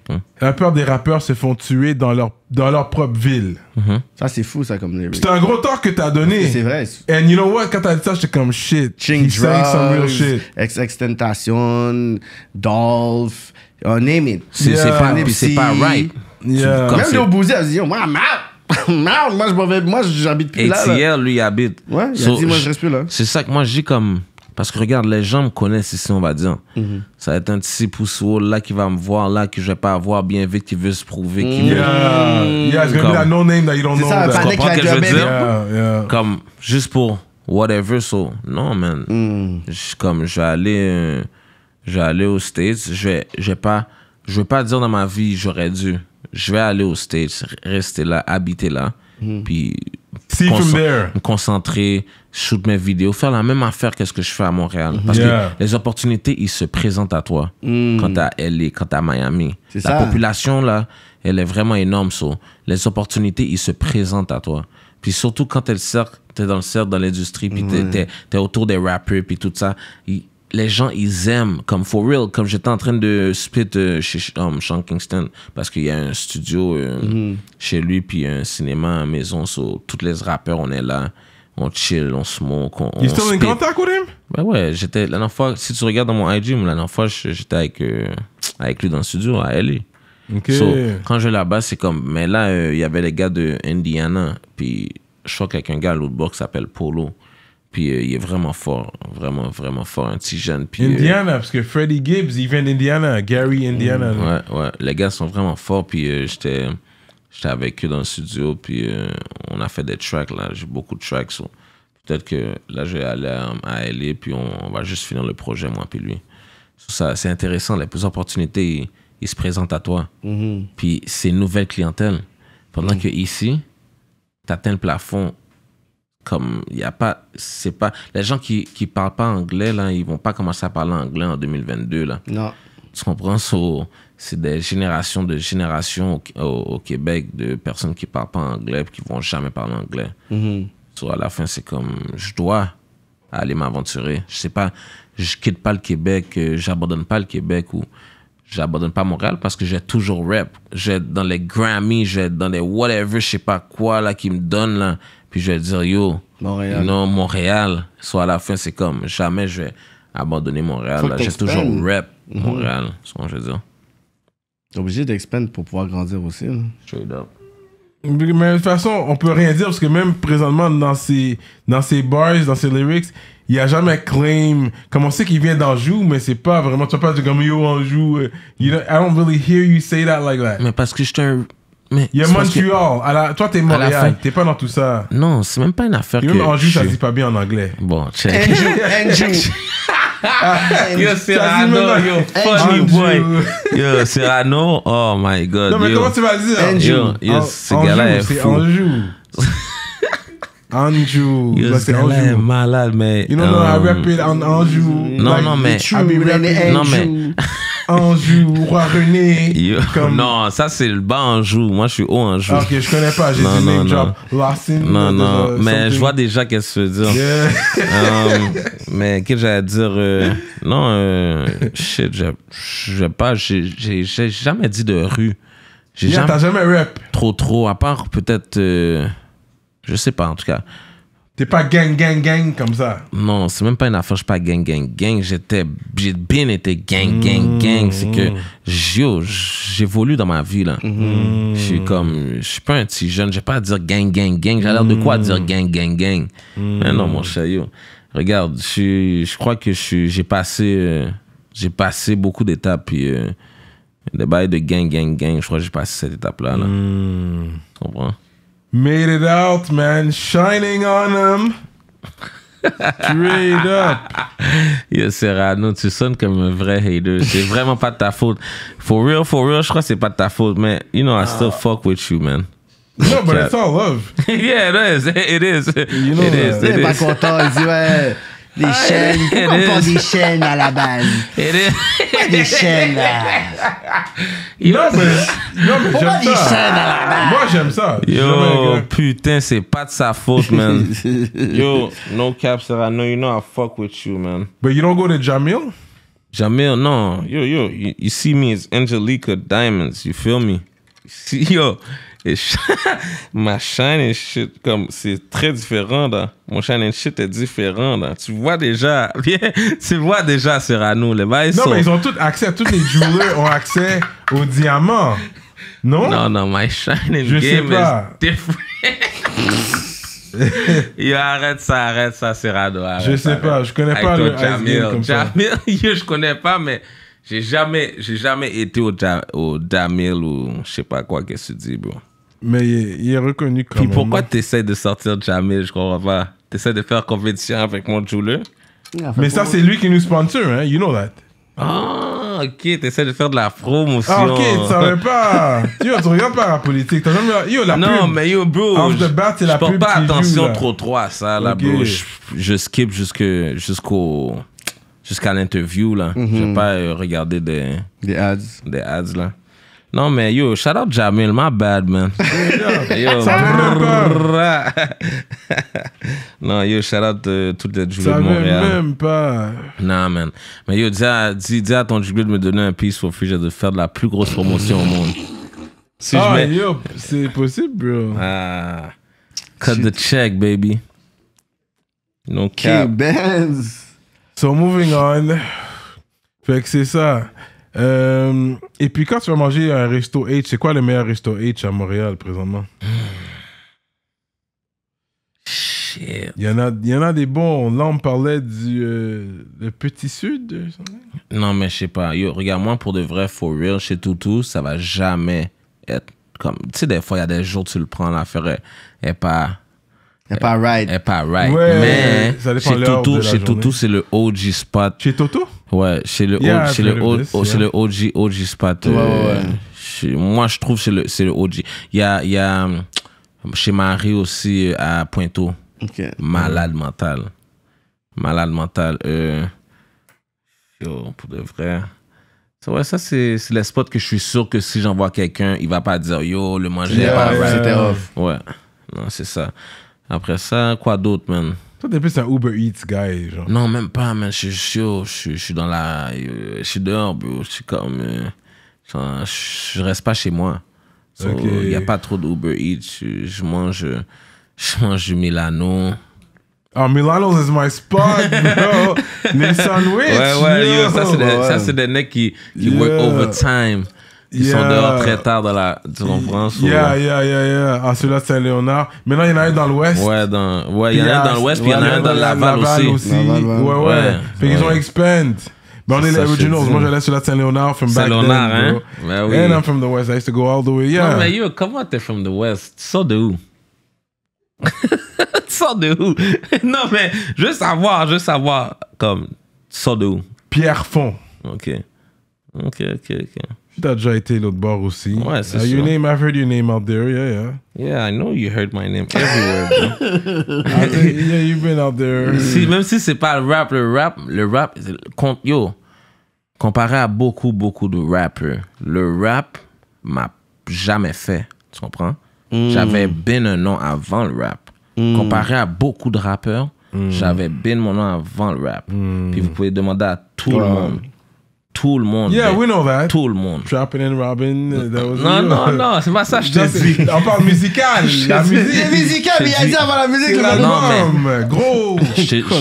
ouais, La peur des rappeurs se font tuer dans leur, dans leur propre ville. Mhm. Ça, c'est fou, ça, comme. C'est un gros talk que t'as donné. C'est vrai. And you know what, quand t'as dit ça, j'étais comme shit. Ching Drugs, Extentation, Dolph, uh, name it. C'est yeah. pas, c'est pas, right. Yeah. Même Léo Bouzé a dit, moi, I'm out. moi, j'habite plus là. Et lui, il habite. Ouais, moi, je reste plus là. C'est ça que moi, j'ai comme. Parce que regarde, les gens me connaissent ici, on va dire. Mhm. Ça va être un petit pousseau là qui va me voir, là que je vais pas avoir bien vite, qui veut se prouver. Qui veut... Mm. Yeah, no name that you don't know. Ça, pas que je Comme, juste pour whatever, so, non, man. Mm. Comme, je vais aller, euh, je vais aux States, je pas, je vais pas dire dans ma vie, j'aurais dû je vais aller au States, rester là, habiter là, hmm. puis me concentrer, shoot mes vidéos, faire la même affaire que ce que je fais à Montréal. Parce que les opportunités, ils se présentent à toi hmm. quand à LA, quand à Miami. La population, là, elle est vraiment énorme. Les opportunités, ils se présentent à toi. Puis surtout quand es dans le cercle, dans l'industrie, puis t'es es, autour des rappers, puis tout ça les gens, ils aiment, comme for real, comme j'étais en train de split euh, chez um, Sean Kingston, parce qu'il y a un studio euh, mhm. chez lui, puis un cinéma à maison, so, tous les rappeurs, on est là, on chill, on smoke, on. You still in contact with him? Ben ouais, j'étais, la dernière fois, si tu regardes dans mon IG, la dernière fois, j'étais avec, euh, avec lui dans le studio à LA. Donc, quand je vais là-bas, c'est comme, mais là, il y avait les gars de Indiana, puis je crois a un gars à l'autre bord qui s'appelle Polo. Puis euh, il est vraiment fort, vraiment, vraiment fort, un petit jeune. Puis, euh, Indiana, parce que Freddie Gibbs, il vient d'Indiana, Gary mm, Indiana. Ouais, ouais, les gars sont vraiment forts. Puis euh, j'étais, avec eux dans le studio, puis on a fait des tracks, là. J'ai beaucoup de tracks. Peut-être que là, je vais aller à, LA, puis on, va juste finir le projet, moi, puis lui. ça, c'est intéressant, les plus opportunités, ils, se présentent à toi. Mm-hmm. Puis c'est une nouvelle clientèle. Pendant qu'ici, mm. que ici, tu atteins le plafond comme il y a pas c'est pas les gens qui qui parlent pas anglais là ils vont pas commencer à parler anglais en 2022 là non tu comprends c'est des générations de générations au, Québec de personnes qui parlent pas anglais qui vont jamais parler anglais mm-hmm. à la fin c'est comme je dois aller m'aventurer je sais pas je quitte pas le Québec euh, j'abandonne pas le Québec ou j'abandonne pas Montréal parce que j'ai toujours rap j'ai dans les Grammy j'ai dans les whatever je sais pas quoi là qui me donne là puis je vais dire, yo, Montréal. non, Montréal. Soit à la fin, c'est comme, jamais je vais abandonner Montréal. J'ai toujours rap, mhm. Montréal, c'est ce que je veux dire. T'es obligé d'expandre pour pouvoir grandir aussi. Straight up. Mais de toute façon, on peut rien dire parce que même présentement, dans ces dans bars, dans ces lyrics, il n'y a jamais claim. Comme on sait qu'il vient d'Anjou, mais c'est pas vraiment. Tu vas pas dire comme yo, Anjou. Euh, you know, I don't really hear you say that like that. Mais parce que je suis un mais y a Toi, t'es Montréal. T'es pas dans tout ça. Non, c'est même pas une affaire. que Anjou, je... ça dit pas bien en anglais. Bon, check. yo, oh my god. mais C'est malade, mais. You know, I rap it on Non, non, mais. Anjou, Roi René. Non, ça c'est le bas Anjou. Moi je suis haut Anjou. Ok, je connais pas. J'ai dit name drop. Larson. Non, non. Euh, mais je vois déjà qu'elle se veut dire. Um, mais qu'est-ce que j'allais dire euh, Non, euh, shit, je pas. J'ai jamais dit de rue. J'ai jamais, jamais Trop, trop. À part peut-être. Euh, je sais pas en tout cas. T'es pas gang, gang, gang comme ça. Non, c'est même pas une affaire, je suis pas gang, gang, gang. J'étais, j'ai bien été gang, gang, mm. gang. C'est que, yo, j'évolue dans ma vie, là. Mm. Je suis comme, je suis pas un petit jeune, j'ai pas à dire gang, gang, gang. J'ai l'air de quoi à dire mm. gang, gang, gang. Mais non, mon chéri. yo. Regarde, je, crois que j'ai passé, euh, passé beaucoup d'étapes, puis euh, des bails de gang, gang, gang. Je crois que j'ai passé cette étape-là, là. Tu comprends? Made it out, man. Shining on him. Straight up. Yo, Serrano, tu sonnes comme un vrai hater. C'est vraiment pas de ta faute. For real, for real, je crois que c'est pas ta faute, man. You know, I still ah. fuck with you, man. No, but it's all love. yeah, it is. It is. You know it is. It is. Il est pas content. Il dit, ouais. Des ah, chaînes. Pourquoi on prend des chaînes à la base? des chaînes, là. non, mais, non, mais Pourquoi des chaînes à la base? Moi, j'aime ça. Yo, euh, putain, c'est pas de sa faute, man. Yo, no cap, I know you know I fuck with you, man. But you don't go to Jamil? Jamil, no. Yo, yo, you, you see me as Angelica Diamonds. You feel me? See, yo, et ma shine and shit, comme, c'est très différent, Mon shine and shit est différent, Tu vois déjà, tu vois déjà nous les Non, mais ils ont tout accès, tous les joueurs ont accès au diamant Non? Non, non, my shine and Je sais pas. arrête ça, arrête ça, c'est Arrête, je sais pas, je connais pas le Jamil. je connais pas, mais j'ai jamais, j'ai jamais été au, Jamil ou je sais pas quoi qu'est-ce que tu dis, bro. Mais il est, reconnu comme. Puis pourquoi tu essaies de sortir jamais Je comprends pas. essaies de faire compétition avec mon jouleur Mais ça, c'est lui qui nous sponsor, hein. You know that. Ah, ok, tu t'essaies de faire de la promotion. Ah, ok, tu savais pas. tu regardes pas la politique. T'as non, mais yo, bro. Off the Je pas attention trop trop à ça, là, bro. Je, skip jusqu'au. Jusqu'à l'interview, là. Mhm. Je vais pas euh, regarder des. Des ads. Des ads, là. Non, mais yo, shout out Jamil, my bad, man. yo, non, yo, shout out euh, toutes les joueurs de Montréal. même pas. Non, man. Mais yo, dis à, dis, à ton joueur de me donner un piece pour free, de faire de la plus grosse promotion au monde. Si ah, yo, c'est possible, bro. Ah, cut the check, baby. No cap. Okay, so, moving on. Fait que c'est ça. Euh, et puis quand tu vas manger un resto H, c'est quoi le meilleur resto H à Montréal présentement Shit. Il y, en a, il y en a des bons. Là, on parlait du euh, le Petit Sud. Euh, non, mais je sais pas. Yo, regarde, moi, pour de vrai, for real, chez Toutou, ça va jamais être comme. Tu sais, des fois, il y a des jours, tu le prends, l'affaire et pas elle pas eh, right. Elle eh, pas right. mais chez Toto, chez Toto, c'est le OG spot. Chez Toto Ouais, c'est le, yeah, OG, le, le OG, OG spot. Ouais, ouais. Euh, moi, je trouve que c'est le, le OG. Il y a, y a chez Marie aussi euh, à Pointeau. Malade mental. Malade mental. Euh, yo, pour de vrai. Ouais, ça, c'est les spots que je suis sûr que si j'envoie quelqu'un, il va pas dire yo, le manger, yeah, pas right. Ouais, non, c'est ça. Après ça, quoi d'autre, man? Toi, t'es plus un Uber Eats guy, genre. Non, même pas, man. Je suis chaud. Je suis dans la. Euh, je suis dehors, bro. Je suis comme. Euh, je reste pas chez moi. Il so, n'y a pas trop d'Uber Eats. Je, mange. Je mange du Milano. Oh, Milano's is my spot, bro. Les sandwich. Ouais, ouais, yo. Yo, ça, c'est des, ouais. mecs qui, work overtime. Ils sont dehors très tard dans la. Tu comprends? Yeah, euh? yeah, yeah, yeah. Ah, celui-là, c'est Léonard. Maintenant, il y en a un dans l'Ouest. Ouais, dans... ouais, il y en a un dans l'Ouest, puis il y en a un dans Laval, Laval aussi. ouais, ouais. ouais. Fait qu'ils ont expand. Mais on est les originals. Moi, j'allais sur la Saint-Léonard from Saint back then. Saint-Léonard, hein? Ben oui. And I'm from the West. I used to go all the way. Yeah. Non, mais yo, comment t'es from the West? Tu sors de où? tu sors de où? non, mais je veux savoir, je veux savoir. Comme, tu sors de où? Pierrefonds. OK. OK, OK, OK. T'as déjà été l'autre bord aussi. Ouais, c'est uh, Your name, I've heard your name out there, yeah, yeah. Yeah, I know you heard my name everywhere, bro. yeah, you've been out there. Si, même si c'est pas le rap, le rap, le rap, yo, comparé à beaucoup, beaucoup de rappers, le rap m'a jamais fait, tu comprends? Mm. J'avais bien un nom avant le rap. Mm. Comparé à beaucoup de rappeurs, mm. j'avais bien mon nom avant le rap. Puis vous pouvez demander à tout le monde tout le monde. Yeah, we know that. Tout le monde. Trapping and Robin. Uh, non, non, non, c'est pas ça, je te dis. On parle musical. la musique. C'est musical, mais il y a avant la musique, le album. Gros.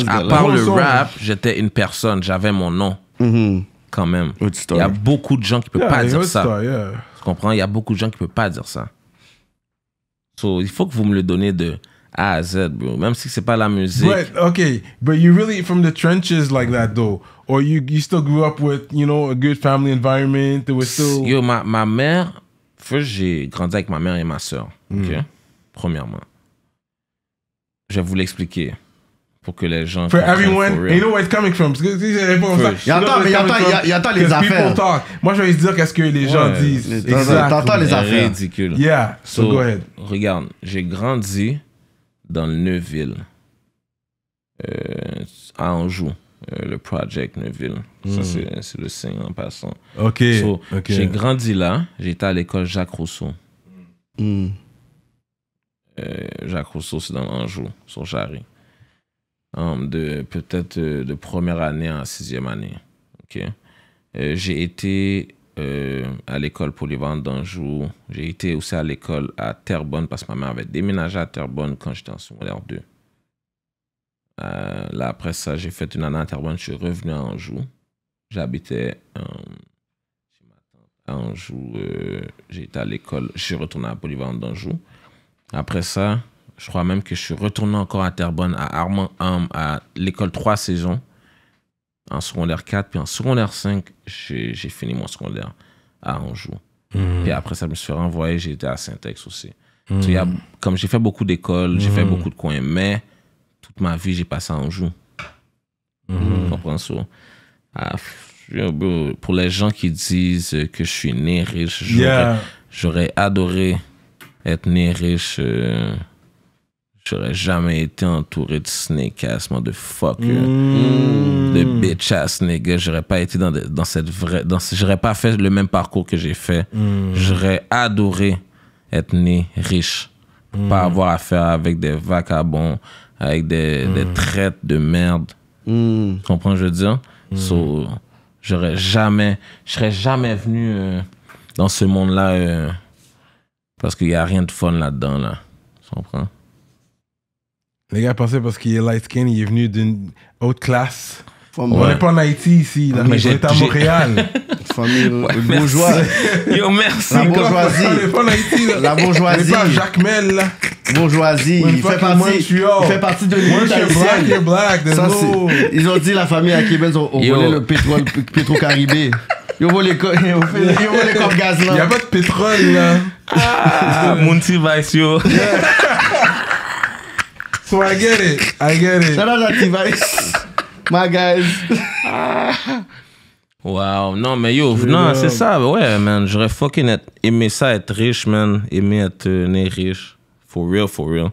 à part le rap, j'étais une personne, j'avais mon nom. Mm-hmm. Quand même. Il y a beaucoup de gens qui ne peuvent pas dire ça. Tu comprends? Il y a beaucoup de gens qui ne peuvent pas dire ça. So, il faut que vous me le donnez de. A à Z, Même si c'est pas la musique. But, okay, but you really from the trenches like that, though or you you still grew up with you know a good family environment there was still yo ma, ma mère first j'ai grandi avec ma mère et ma sœur mm. ok premièrement je vais vous l'expliquer pour que les gens for everyone for you know where it's coming from parce que si c'est pas comme ça il entend mais il entend il entend les affaires talk. moi je vais dire qu'est-ce que les gens disent disent t'entends les affaires ridicule yeah so, so go ahead regarde j'ai grandi dans le Neuville euh, à Anjou euh, le Project Neuville. Ça, hmm. c'est le signe en passant. OK. J'ai grandi là. J'étais à l'école Jacques Rousseau. Hmm. Euh, Jacques Rousseau, c'est dans Anjou, sur Jarry. Um, de Peut-être euh, de première année à sixième année. OK. j'ai été à l'école polyvalente d'Anjou. J'ai été aussi à l'école à Terrebonne parce que ma mère avait déménagé à Terrebonne quand j'étais en secondaire 2. Euh, là, après ça, j'ai fait une année à Je suis revenu à Anjou. J'habitais euh, à Anjou. Euh, j'étais à l'école. Je suis retourné à Bolivar d'Anjou. Après ça, je crois même que je suis retourné encore à Terrebonne, à Armand, à l'école trois saisons, en secondaire 4. Puis en secondaire 5, j'ai fini mon secondaire à Anjou. Hmm. et Puis après ça, je me suis renvoyé. J'étais à Syntex aussi. Hmm. comme j'ai fait beaucoup d'écoles, j'ai fait hmm. beaucoup de coins, mais toute ma vie, j'ai passé en joue. Mhm. comprends ça? Ah, pour les gens qui disent que je suis né riche, j'aurais adoré être né riche. Euh, j'aurais jamais été entouré de snake ass, de fuck, mm. de bitch ass nigga. J'aurais pas été dans, cette vraie. Dans, j'aurais pas fait le même parcours que j'ai fait. Mm. J'aurais adoré être né riche. Pas mm. avoir affaire avec des vagabonds, avec des, des mm. traites de merde. Mm. Tu comprends, je veux dire? Mm. j'aurais jamais, je serais jamais venu euh, dans ce monde-là euh, parce qu'il n'y a rien de fun là-dedans, là. Tu comprends? Les gars pensaient parce qu'il est light skin, il est venu d'une haute classe. On n'est euh, pas en Haïti ici, Mais on est à Montréal. famille bourgeoise. Yo, merci. La bourgeoisie. La bourgeoisie. pas Jacques Mel, là. Bourgeoisie. Il fait, partie, il fait partie de l'élite haïtienne. Black, Ça, Ils ont dit la famille à Québec, on, ont volait le pétrole, pétro-caribé. ont volé les comme gaz, là. Il n'y a pas de pétrole, là. Ah, Monty Vice, yo. So I get it. I get it. Shout T-Vice. My guys. Ah. Wow, non, mais yo, non, c'est ça, ouais, man. J'aurais fucking aimé ça, être riche, man. Aimé être euh, né riche. For real, for real.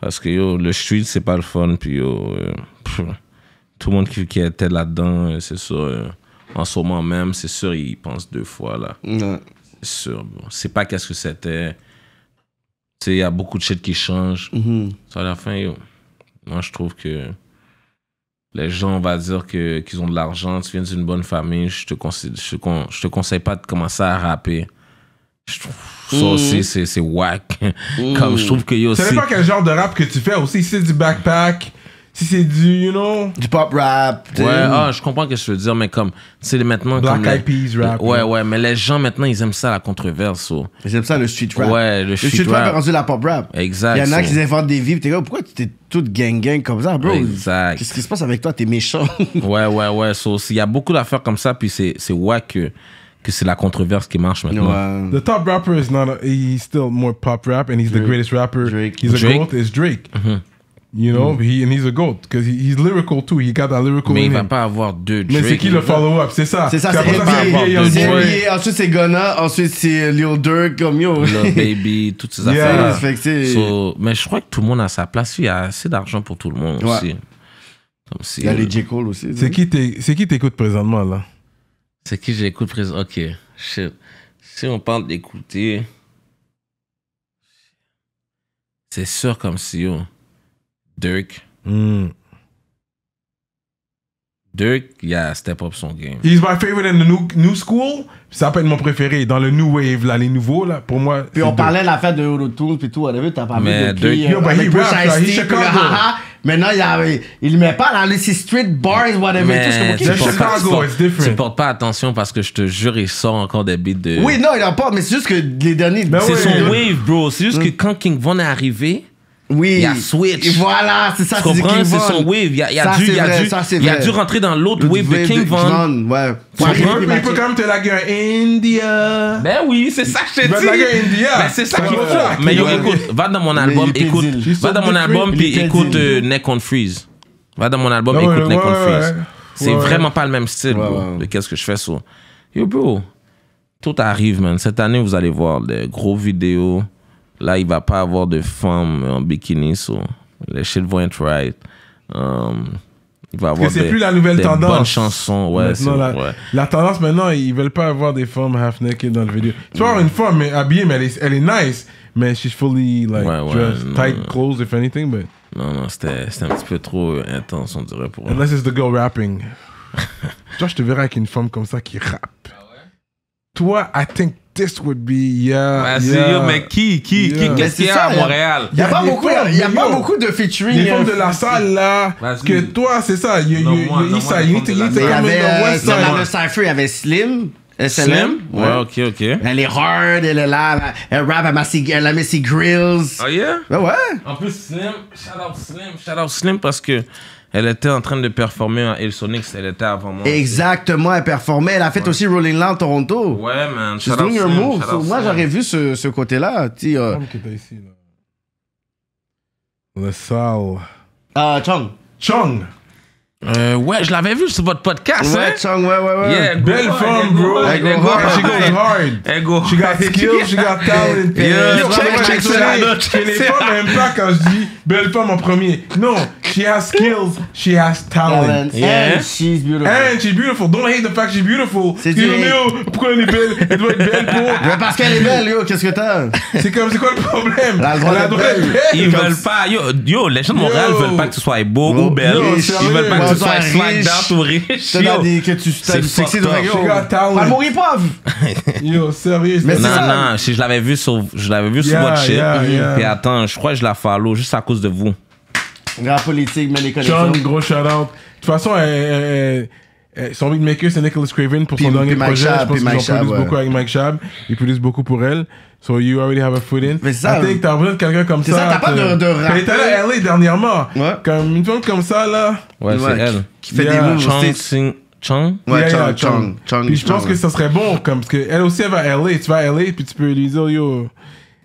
Parce que yo, le street, c'est pas le fun, puis yo, euh, tout le monde qui, qui était là-dedans, euh, c'est sûr, en ce moment même, c'est sûr, il pense deux fois, là. C'est sûr, bon. C'est pas qu'est-ce que c'était. Tu sais, il y a beaucoup de shit qui change. Ça, mm-hmm. à la fin, yo, moi, je trouve que les gens, on va dire que, qu'ils ont de l'argent, tu viens d'une bonne famille, je te, conseille, je, te conseille pas de commencer à rapper. Je trouve ça mhm. aussi, c'est, c'est, whack. Comme mhm. je trouve que yo. Ça pas quel genre de rap que tu fais aussi. c'est du backpack, si c'est du, you know. Du pop rap. Ouais, ah, je comprends ce que je veux dire, mais comme, tu sais, maintenant. Black Eyed Peas rap. Ouais, ouais, mais les gens maintenant, ils aiment ça, la controverse. Oh. Ils aiment ça, le street rap. Ouais, le, le street, rap. est rendu la pop rap. Exact. Il y en a oh. qui inventent des vies, t'es comme, pourquoi tu t'es tout gang-gang comme ça, bro? Exact. Qu'est-ce qui se passe avec toi? T'es méchant. ouais, ouais, ouais. So, il y a beaucoup d'affaires comme ça, puis c'est ouais que que c'est la controverse qui marche maintenant. The top rapper is he's still more pop rap and he's the greatest rapper. He's a growth is Drake. Mm-hmm. You know, mm. he, and he's a goat because he, he's lyrical too. He got that lyrical. Mais il va pas avoir deux. Drake, Mais c'est qui le follow-up C'est ça. C'est ça. C'est NBA. Ensuite c'est Gunna. Ensuite c'est Lil Durk comme yo. Love Baby, toutes ces affaires. So, mais je crois que tout le monde a sa place. Il y a assez d'argent pour tout le monde aussi. Comme si, il y a les euh, J Cole aussi. C'est qui t'écoute présentement là C'est qui j'écoute présentement Ok. Shit. Si on parle d'écouter, c'est sûr comme si. Yo. Dirk. Hmm. Dirk, il yeah, a step up son game. He's my favorite in the new, new school. Ça peut être mon préféré. Dans le new wave, là, les nouveaux, là, pour moi. Puis on parlait de fête de Tools puis tout, t'as parlé mais de Dirk. Qui, euh, Maintenant, il, met pas dans les street bars, whatever, tout. C'est Chicago, c'est différent Tu portes pas attention parce que je te jure, il sort encore des beats de. Oui, non, il en porte, mais c'est juste que les derniers. Ben c'est son wave, bro. C'est juste hmm. que quand King Von est arrivé oui. Il y a Switch. Et voilà, c'est ça, que je C'est son wave. Il y a, il y a ça, dû, il y a il y a rentrer dans l'autre wave de King Von. Ouais. Il peut quand même te laguer un India. Ben oui, c'est ça que je te ben, dis. c'est India. Ben, c'est ça Mais écoute, va dans mon album, écoute, va dans mon album puis écoute euh, Neck on Freeze. Va dans mon album, écoute Neck on Freeze. C'est vraiment pas le même style, de qu'est-ce que je fais sur. Yo, bro, tout arrive, man. Cette année, vous allez voir des gros vidéos. Là, il va pas avoir de femmes en bikini, so les shit vont être right. Um, il va avoir des, plus la nouvelle bonnes chansons. Ouais, la, tendance maintenant, ils veulent pas avoir des femmes half naked dans le vidéo. Tu vois, mm. une femme habillée, mais elle est, nice, mais she's fully like tight clothes if anything, but. Non, non, c'était un petit peu trop intense, on dirait pour. Unless it's the girl rapping. Toi, je te verrai avec une femme comme ça qui rappe. Ah ouais? Toi, I think this would be, yeah. mais qui, qui, qui, qu'est-ce qu'il y a à Montréal? Il n'y a, pas, beaucoup, y a pas beaucoup de featuring. Les euh, femmes de la salle, là, que toi, c'est ça. Il y avait, euh, sur la de Cypher, il y avait Slim. Slim? Ouais. ok, ok. Elle ben, est hard, elle est là, elle euh, rap, à la elle a Missy Grills. Oh yeah? Ben ouais. En plus, Slim, shout out Slim, shout out Slim parce que elle était en train de performer à Sonics. elle était avant moi. Exactement, elle performait. Elle a fait aussi Rolling Loud Toronto. Ouais, man. She's doing your move. moi, j'aurais vu ce, ce côté-là. Euh. Le Sao. Ah, uh, Chong. Chong. Euh, ouais, je l'avais vu sur votre podcast. Ouais, hein? ouais, ouais, ouais. Yeah, Belle femme, bro. Elle go, hard. She goes hard. Elle She got skills, she got talent. Yeah, Yo, check, check ça. les femmes n'aiment pas quand je dis belle femme en premier. Non, she has skills, she has talent. Yeah. And she's beautiful. And she's beautiful. Don't hate the fact she's beautiful. C'est you pourquoi elle est belle? Elle doit être belle pour... parce qu'elle est belle, yo, qu'est-ce que t'as? C'est comme, c'est quoi le problème? La droite est belle. Ils veulent pas... Yo, les gens de Montréal veulent pas que tu sois beau ou belle. Ils veulent pas tu sois riche. down ou riche. C'est que tu C'est sexy de Elle mourir pauvre. Yo, sérieux. Mais non, non, si je l'avais vu sur, je l'avais vu sur votre shit. Et attends, je crois que je la follow juste à cause de vous. Grand politique, mais les connexions. John, gros shout out. De toute façon, elle, euh, euh, euh, eh, son beatmaker, c'est Nicholas Craven pour son dernier projet. je pense qu'ils produisent beaucoup avec Mike Chab Ils produisent beaucoup pour elle. So you already have a foot in. Mais ça, I think t'as besoin de quelqu'un comme ça. t'as pas de, rap. Elle est à LA dernièrement. Ouais. Comme une femme comme ça, là. Ouais, c'est elle. Qui fait des moves aussi. Chang? Ouais, Chang, Chang. Puis je pense que ça serait bon, comme, parce elle aussi, elle va à LA. Tu vas à LA, puis tu peux lui dire, yo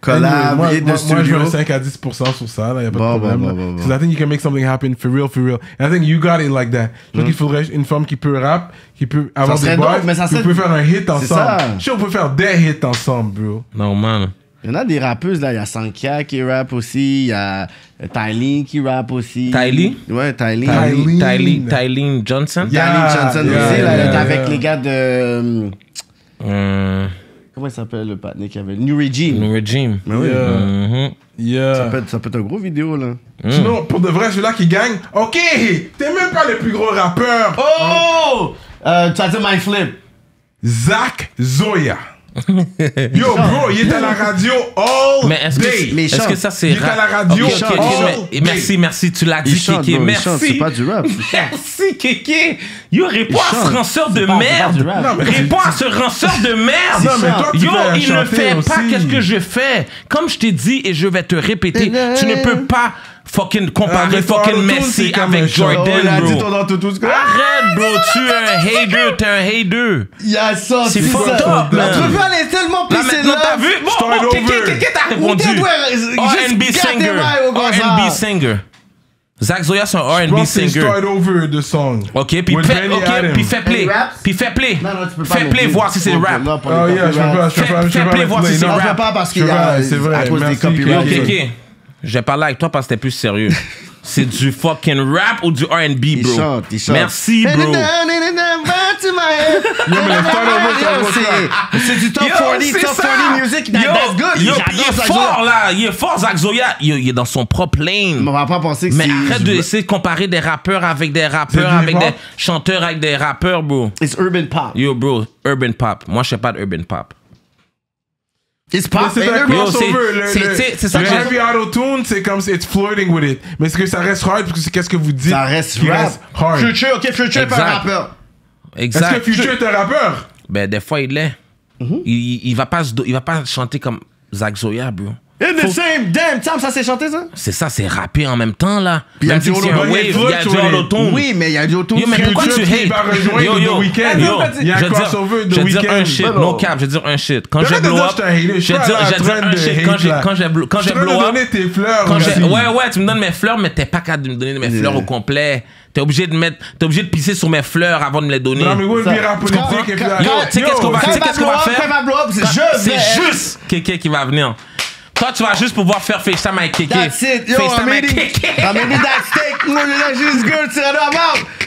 collab, de moi, studio. moi, je 5 à 10% sur ça, Il n'y a pas de problème. Bon, bon, Because I think you can make something happen, for real, for real. And I think you got it like that. Je mm. qu'il faudrait une femme qui peut rap, qui peut avoir des boys, mais peut faire un hit ensemble. Je sais, on peut faire des hits ensemble, bro. Normal. Il y en a des rappeuses, là. Il y a Sankia qui rappe aussi. Il y a euh, Tylene qui rappe aussi. Tylene? Ouais, Tylene. Tylene. Tylene Johnson. Tylene Johnson aussi, là. avec les gars de... Euh, euh, Comment il s'appelle le patiné qui avait New Regime. New Regime. Mais oui. Mm-hmm. Ça, peut être, ça, peut être, un gros vidéo, là. Mm. Sinon, pour de vrai, celui-là qui gagne, ok, t'es même pas le plus gros rappeur. Oh! Euh, tu as dit Flip. Zach Zoya. Yo, bro, il est à la radio all mais est day. Que, est-ce que ça, c'est Il est à la radio all day. Merci, merci, tu l'as dit, Kéké. merci. C'est pas du rap. merci, Kéké. Yo, réponds à ce ranceur de merde. Réponds à ce ranceur de merde. Yo, il ne fait pas qu'est-ce que je fais. Comme je t'ai dit, et je vais te répéter, tu ne peux pas fucking comparer fucking Messi avec Jordan, bro. Arrête, bro, ah, tu es un hater, t'es un hater. a ça, c'est fucked up, man. L'entrevue, elle est tellement pissée là. T'as vu? Bon, que t'as répondu. R&B singer. R&B singer. Zach Zoya, c'est un R&B singer. Start over the song. Ok, puis fait, play, puis fait play. Puis fait play. Non, fais play, voir si c'est rap. Oh yeah, je peux pas, je Fais play, voir si c'est rap. Je peux pas parce qu'il y a à cause des j'ai parlé avec toi parce que t'es plus sérieux. C'est du fucking rap ou du RB, bro? Merci, bro. C'est du top 40, top 40 music. il est fort, là. Il est fort, Zach Zoya. il est dans son propre lane. Mais on va pas arrête d'essayer de comparer des rappeurs avec des rappeurs, avec des chanteurs avec des rappeurs, bro. It's urban pop. Yo, bro, urban pop. Moi, je sais pas d'urban pop c'est C'est un crossover. C'est ça. Le heavy auto tune, c'est comme it's flirting with it. Mais est-ce que ça reste hard parce que c'est qu'est-ce que vous dites Ça reste hard. Future, ok, Future est pas un rappeur. Exact. Est-ce que Future est un rappeur Ben des fois il l'est. Mm-hmm. il, il, va pas il va pas chanter comme Zach Zoya, bro. In the same damn time, ça s'est chanté ça? C'est ça, c'est rappé en même temps là. Puis même si c'est un wave, il y a du Oui, mais il y a du autour. Yo, mais pourquoi tu hates? Yo, yo, weekend. yo, il y Je vais dire un shit, no cap, je vais dire un shit. Quand j'ai blow up, je vais dire un shit. Quand j'ai quand j'ai blow up, tes fleurs. Ouais, ouais, tu me donnes mes fleurs, mais t'es pas capable de me donner mes fleurs au complet. T'es obligé de mettre, t'es obligé de pisser sur mes fleurs avant de me les donner. Non mais oui, virage politique. Yo, tu sais qu'est-ce qu'on va faire? C'est juste. Kéké qui va venir. Toi, tu vas juste pouvoir faire FaceTime avec Kéké. That's it. Yo, I'm eating, I'm eating that steak. I'm juste girl. cheeseburger to the mouth.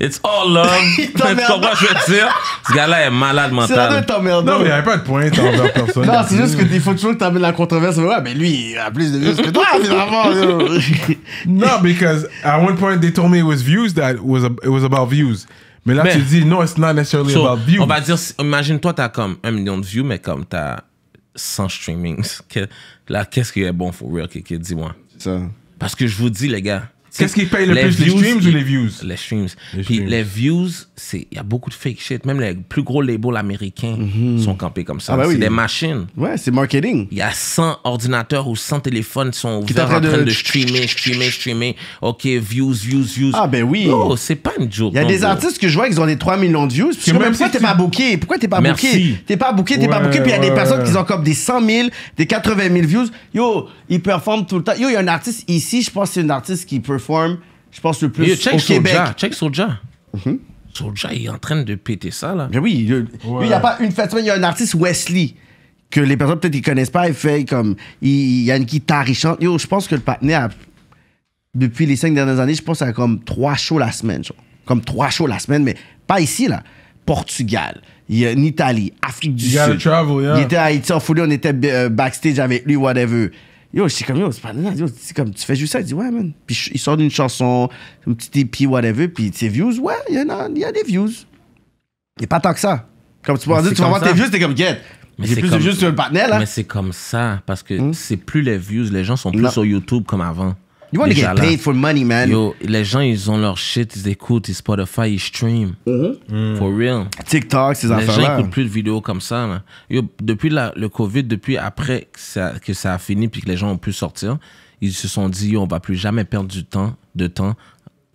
It's all love. tu comprends que je veux dire? Ce gars-là est malade mental. C'est Non, mais il n'y avait pas de point personne. non, c'est juste que faut toujours que tu amènes la controverse. Ouais, mais lui, il a plus de vues que toi, finalement. Non, because at one point they told me it was views that was it was about views. Mais là, tu dis, non, it's not necessarily so, about views. On va dire, imagine-toi, t'as comme un million de views, mais comme t'as 100 streamings. Que, là, qu'est-ce qui est bon pour real, Kiki? Dis-moi. Ça. Parce que je vous dis, les gars, Qu'est-ce qui paye le plus, les streams ou les views Les streams. Les Puis les views, il y a beaucoup de fake shit. Même les plus gros labels américains mm-hmm. sont campés comme ça. Ah bah c'est des machines. Ouais, c'est marketing. Il y a 100 ordinateurs ou 100 téléphones qui sont en train de... streamer, streamer, streamer. OK, views, views, views. Ah ben oui. Oh, c'est pas une joke. Il y a des artistes que je vois qui ont des 3 millions de views. même, pourquoi t'es pas booké Pourquoi t'es pas booké T'es pas booké, t'es pas booké. Puis il y a des personnes qui ont comme des 100 000, des 80 000 views. Yo, ils performent tout le temps. Yo, il y a un artiste ici, je pense que c'est un artiste qui peut je pense, le plus check au Québec. Check sur mm il est en train de péter ça, là. Mais oui, il n'y a pas une fête il y a un artiste, Wesley, que les personnes peut-être ne connaissent pas, il fait comme. Il y a une guitare, il chante. Yo, je pense que le a. depuis les cinq dernières années, je pense à comme trois shows la semaine, Comme trois shows la semaine, mais pas ici, là. Portugal, il y a une Italie, Afrique du Sud. Travel, Il était à Haïti en folie, on était euh, backstage avec lui, whatever. Yo, c'est comme, yo, c'est pas yo, c'est comme, tu fais juste ça, il dit, ouais, man. Puis il sort d'une chanson, une petite EP, whatever, puis ses views, ouais, il y, a, il y a des views. Il n'y a pas tant que ça. Comme tu peux dire, tu vas voir tes views, t'es comme, get. Mais c'est plus comme, juste le partenaire, là. Mais c'est comme ça, parce que hmm? c'est plus les views, les gens sont plus sur YouTube comme avant. You want to get paid for money, man. Yo, les gens, ils ont leur shit, ils écoutent, ils Spotify, ils stream. Mm-hmm. For real. TikTok, Les gens n'écoutent plus de vidéos comme ça. Yo, depuis la, le COVID, depuis après que ça, a fini puis que les gens ont pu sortir, ils se sont dit, yo, on va plus jamais perdre du temps, de temps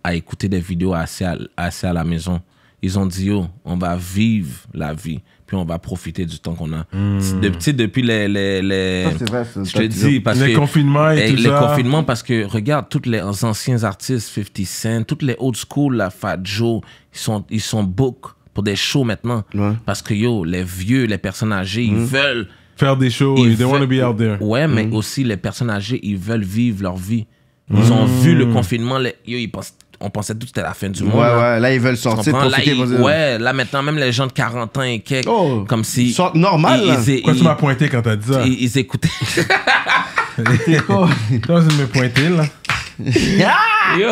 à écouter des vidéos assez à, assez à la maison. Ils ont dit, yo, on va vivre la vie puis on va profiter du temps qu'on a. Hmm. depuis les... les, je te dis, parce Confinements et eh, les, confinements parce que, regarde, tous les anciens artistes, 50 Cent, toutes les old school, la Fat Joe, ils sont, ils sont book pour des shows maintenant. Parce que, yo, les vieux, les personnes âgées, ils hmm. veulent... Faire des shows, ils they want to be out there. Ouais, mais hmm. aussi, les personnes âgées, ils veulent vivre leur vie. Ils ont vu le confinement, les, yo, ils pensent on pensait tout que c'était la fin du monde. Ouais, là. ouais. Là, ils veulent sortir, profiter. Là, ils, ouais, là, maintenant, même les gens de 40 ans et quelques, oh, comme si... Sortent normal, ils, tu m'as pointé quand t'as dit ça? Ils, écoutaient... Oh. Toi, tu me pointé, là. Ah! Yo,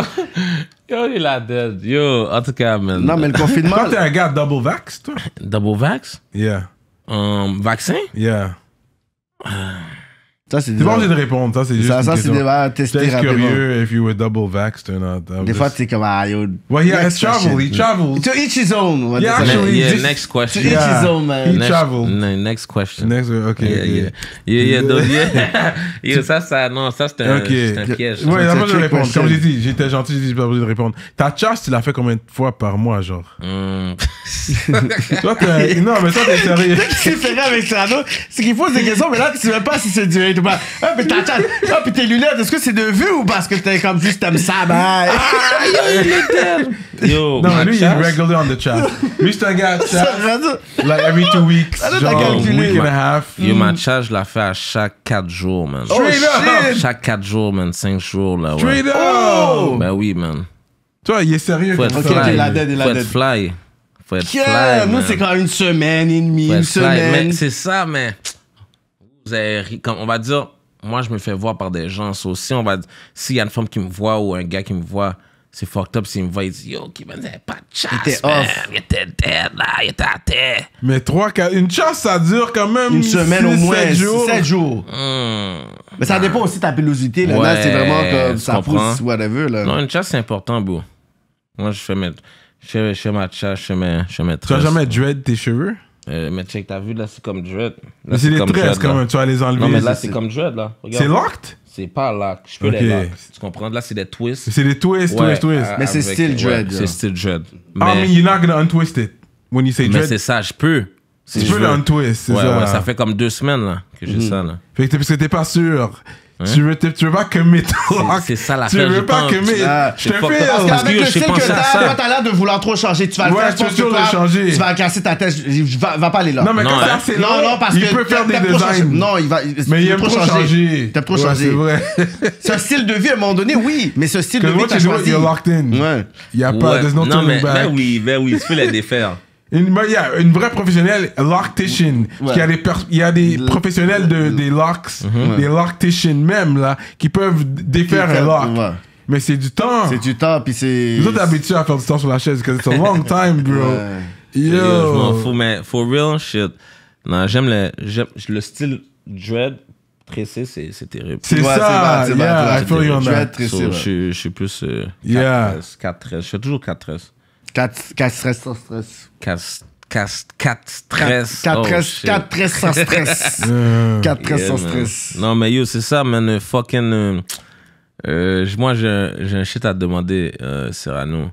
yo, il a dead. Yo, en tout cas, man. Non, mais le confinement... toi, t'es un gars double vax, toi? Double vax? Yeah. Um, vaccin? Yeah. Ah c'est pas obligé de répondre, ça, c'est juste. c'est if you were double vaxxed or not. Des fois, comme, ah, yo. Well, He mm. travels. To each his own. Yeah, next question. each his own, Next, next question. Next, okay. yeah, yeah, ça, non, ça, c'est un, Ok. Ouais, Comme j'étais gentil, j'ai pas de répondre. Ta tu l'as fait combien de fois par mois, genre hmm. Non, mais ça sérieux. Ce qui avec qu'il pose mais là, tu sais pas si c'est du tout le monde. Ah, puis tes lunettes, est-ce que c'est de vue ou parce que t'es comme juste t'aimes ça, bye? Ben? Ah, ah, Yo, Non, lui, il est on the chat. Lui, c'est chat. Like every two weeks. week and a half. Yo, ma chat, je la fais à chaque 4 jours, man. Oh, Straight up! Chaque 4 jours, man. 5 jours, là, ouais. Oh! Ben oui, man. Toi, il est sérieux. Faut être fly. Faut être fly. Faut être fly, c'est quand une semaine et demie, une semaine. C'est ça, mais... Comme on va dire, moi, je me fais voir par des gens. aussi on va, s'il y a une femme qui me voit ou un gars qui me voit, c'est fucked up. S'il me voit, il dit Yo, qui m'a pas de chasse. Il était off. Il était dead, là. Il était à terre. Mais trois, une chasse, ça dure quand même. Une semaine au moins, 7 jours. Hmm. Mais ça dépend aussi de ta pilosité. Là, c'est vraiment comme ça comprends. pousse, whatever. Là. Non, une chasse, c'est important, beau Moi, je fais, mes, je, fais, je fais ma chasse, je fais Tu as jamais dread tes cheveux euh, mais check, t'as vu, là, c'est comme dread. Là, c'est des 13 quand même, tu vas les enlever. Non, mais là, c'est comme dread, là. C'est locked C'est pas locked. Je peux les lock. Tu comprends? Là, c'est des twists. C'est des twists, twists, twists. Euh, mais c'est still dread, c'est still dread. Ah, mais, you're not gonna untwist it when you say Dread mais c'est ça, je peux. Tu peux l'untwist Ouais, ça. ouais, ça fait comme deux semaines, là, que j'ai mhm. ça, là. Fait parce que t'es pas sûr. Hein? Tu veux, tu veux pas que mes C'est ça la Tu veux pas que mes. Ah, je te fais. Parce qu'avec le style que t'as, t'as l'air de vouloir trop changer. Tu vas le faire. tu vas changer. Tu vas casser ta tête. Va pas aller là. Non, mais comme ça, c'est. Non, non, parce que. Il peut faire des designs. Non, il va. Mais il aime trop changer. T'as trop changé. C'est vrai. Ce style de vie, à un moment donné, oui. Mais ce style de vie, t'as choisi. locked in. Ouais. Il y a pas. Non, mais ben oui, ben oui, tu peux les défaire il y a une vraie professionnelle loctician. Ouais. Il y a des, il y a des professionnels de, des locks, mhm. des locticians même, là, qui peuvent défaire un lock. Mais c'est du temps. C'est du temps, puis c'est. Vous êtes habitués à faire du temps sur la chaise, parce que c'est un long time, bro. Ouais. Yo. Je m'en fous, mais for real shit. Non, j'aime le, le style dread tressé, c'est terrible. C'est ça, c'est yeah, bad, Je suis plus euh, 4-13. Je suis toujours 4-13. 4 stress, sans stress. 4 stress. 4 stress, 4 stress sans stress. 4 stress sans stress. Non, mais yo, c'est ça, man. Euh, fucking. Euh, euh moi, j'ai un shit à te demander, euh, Serrano.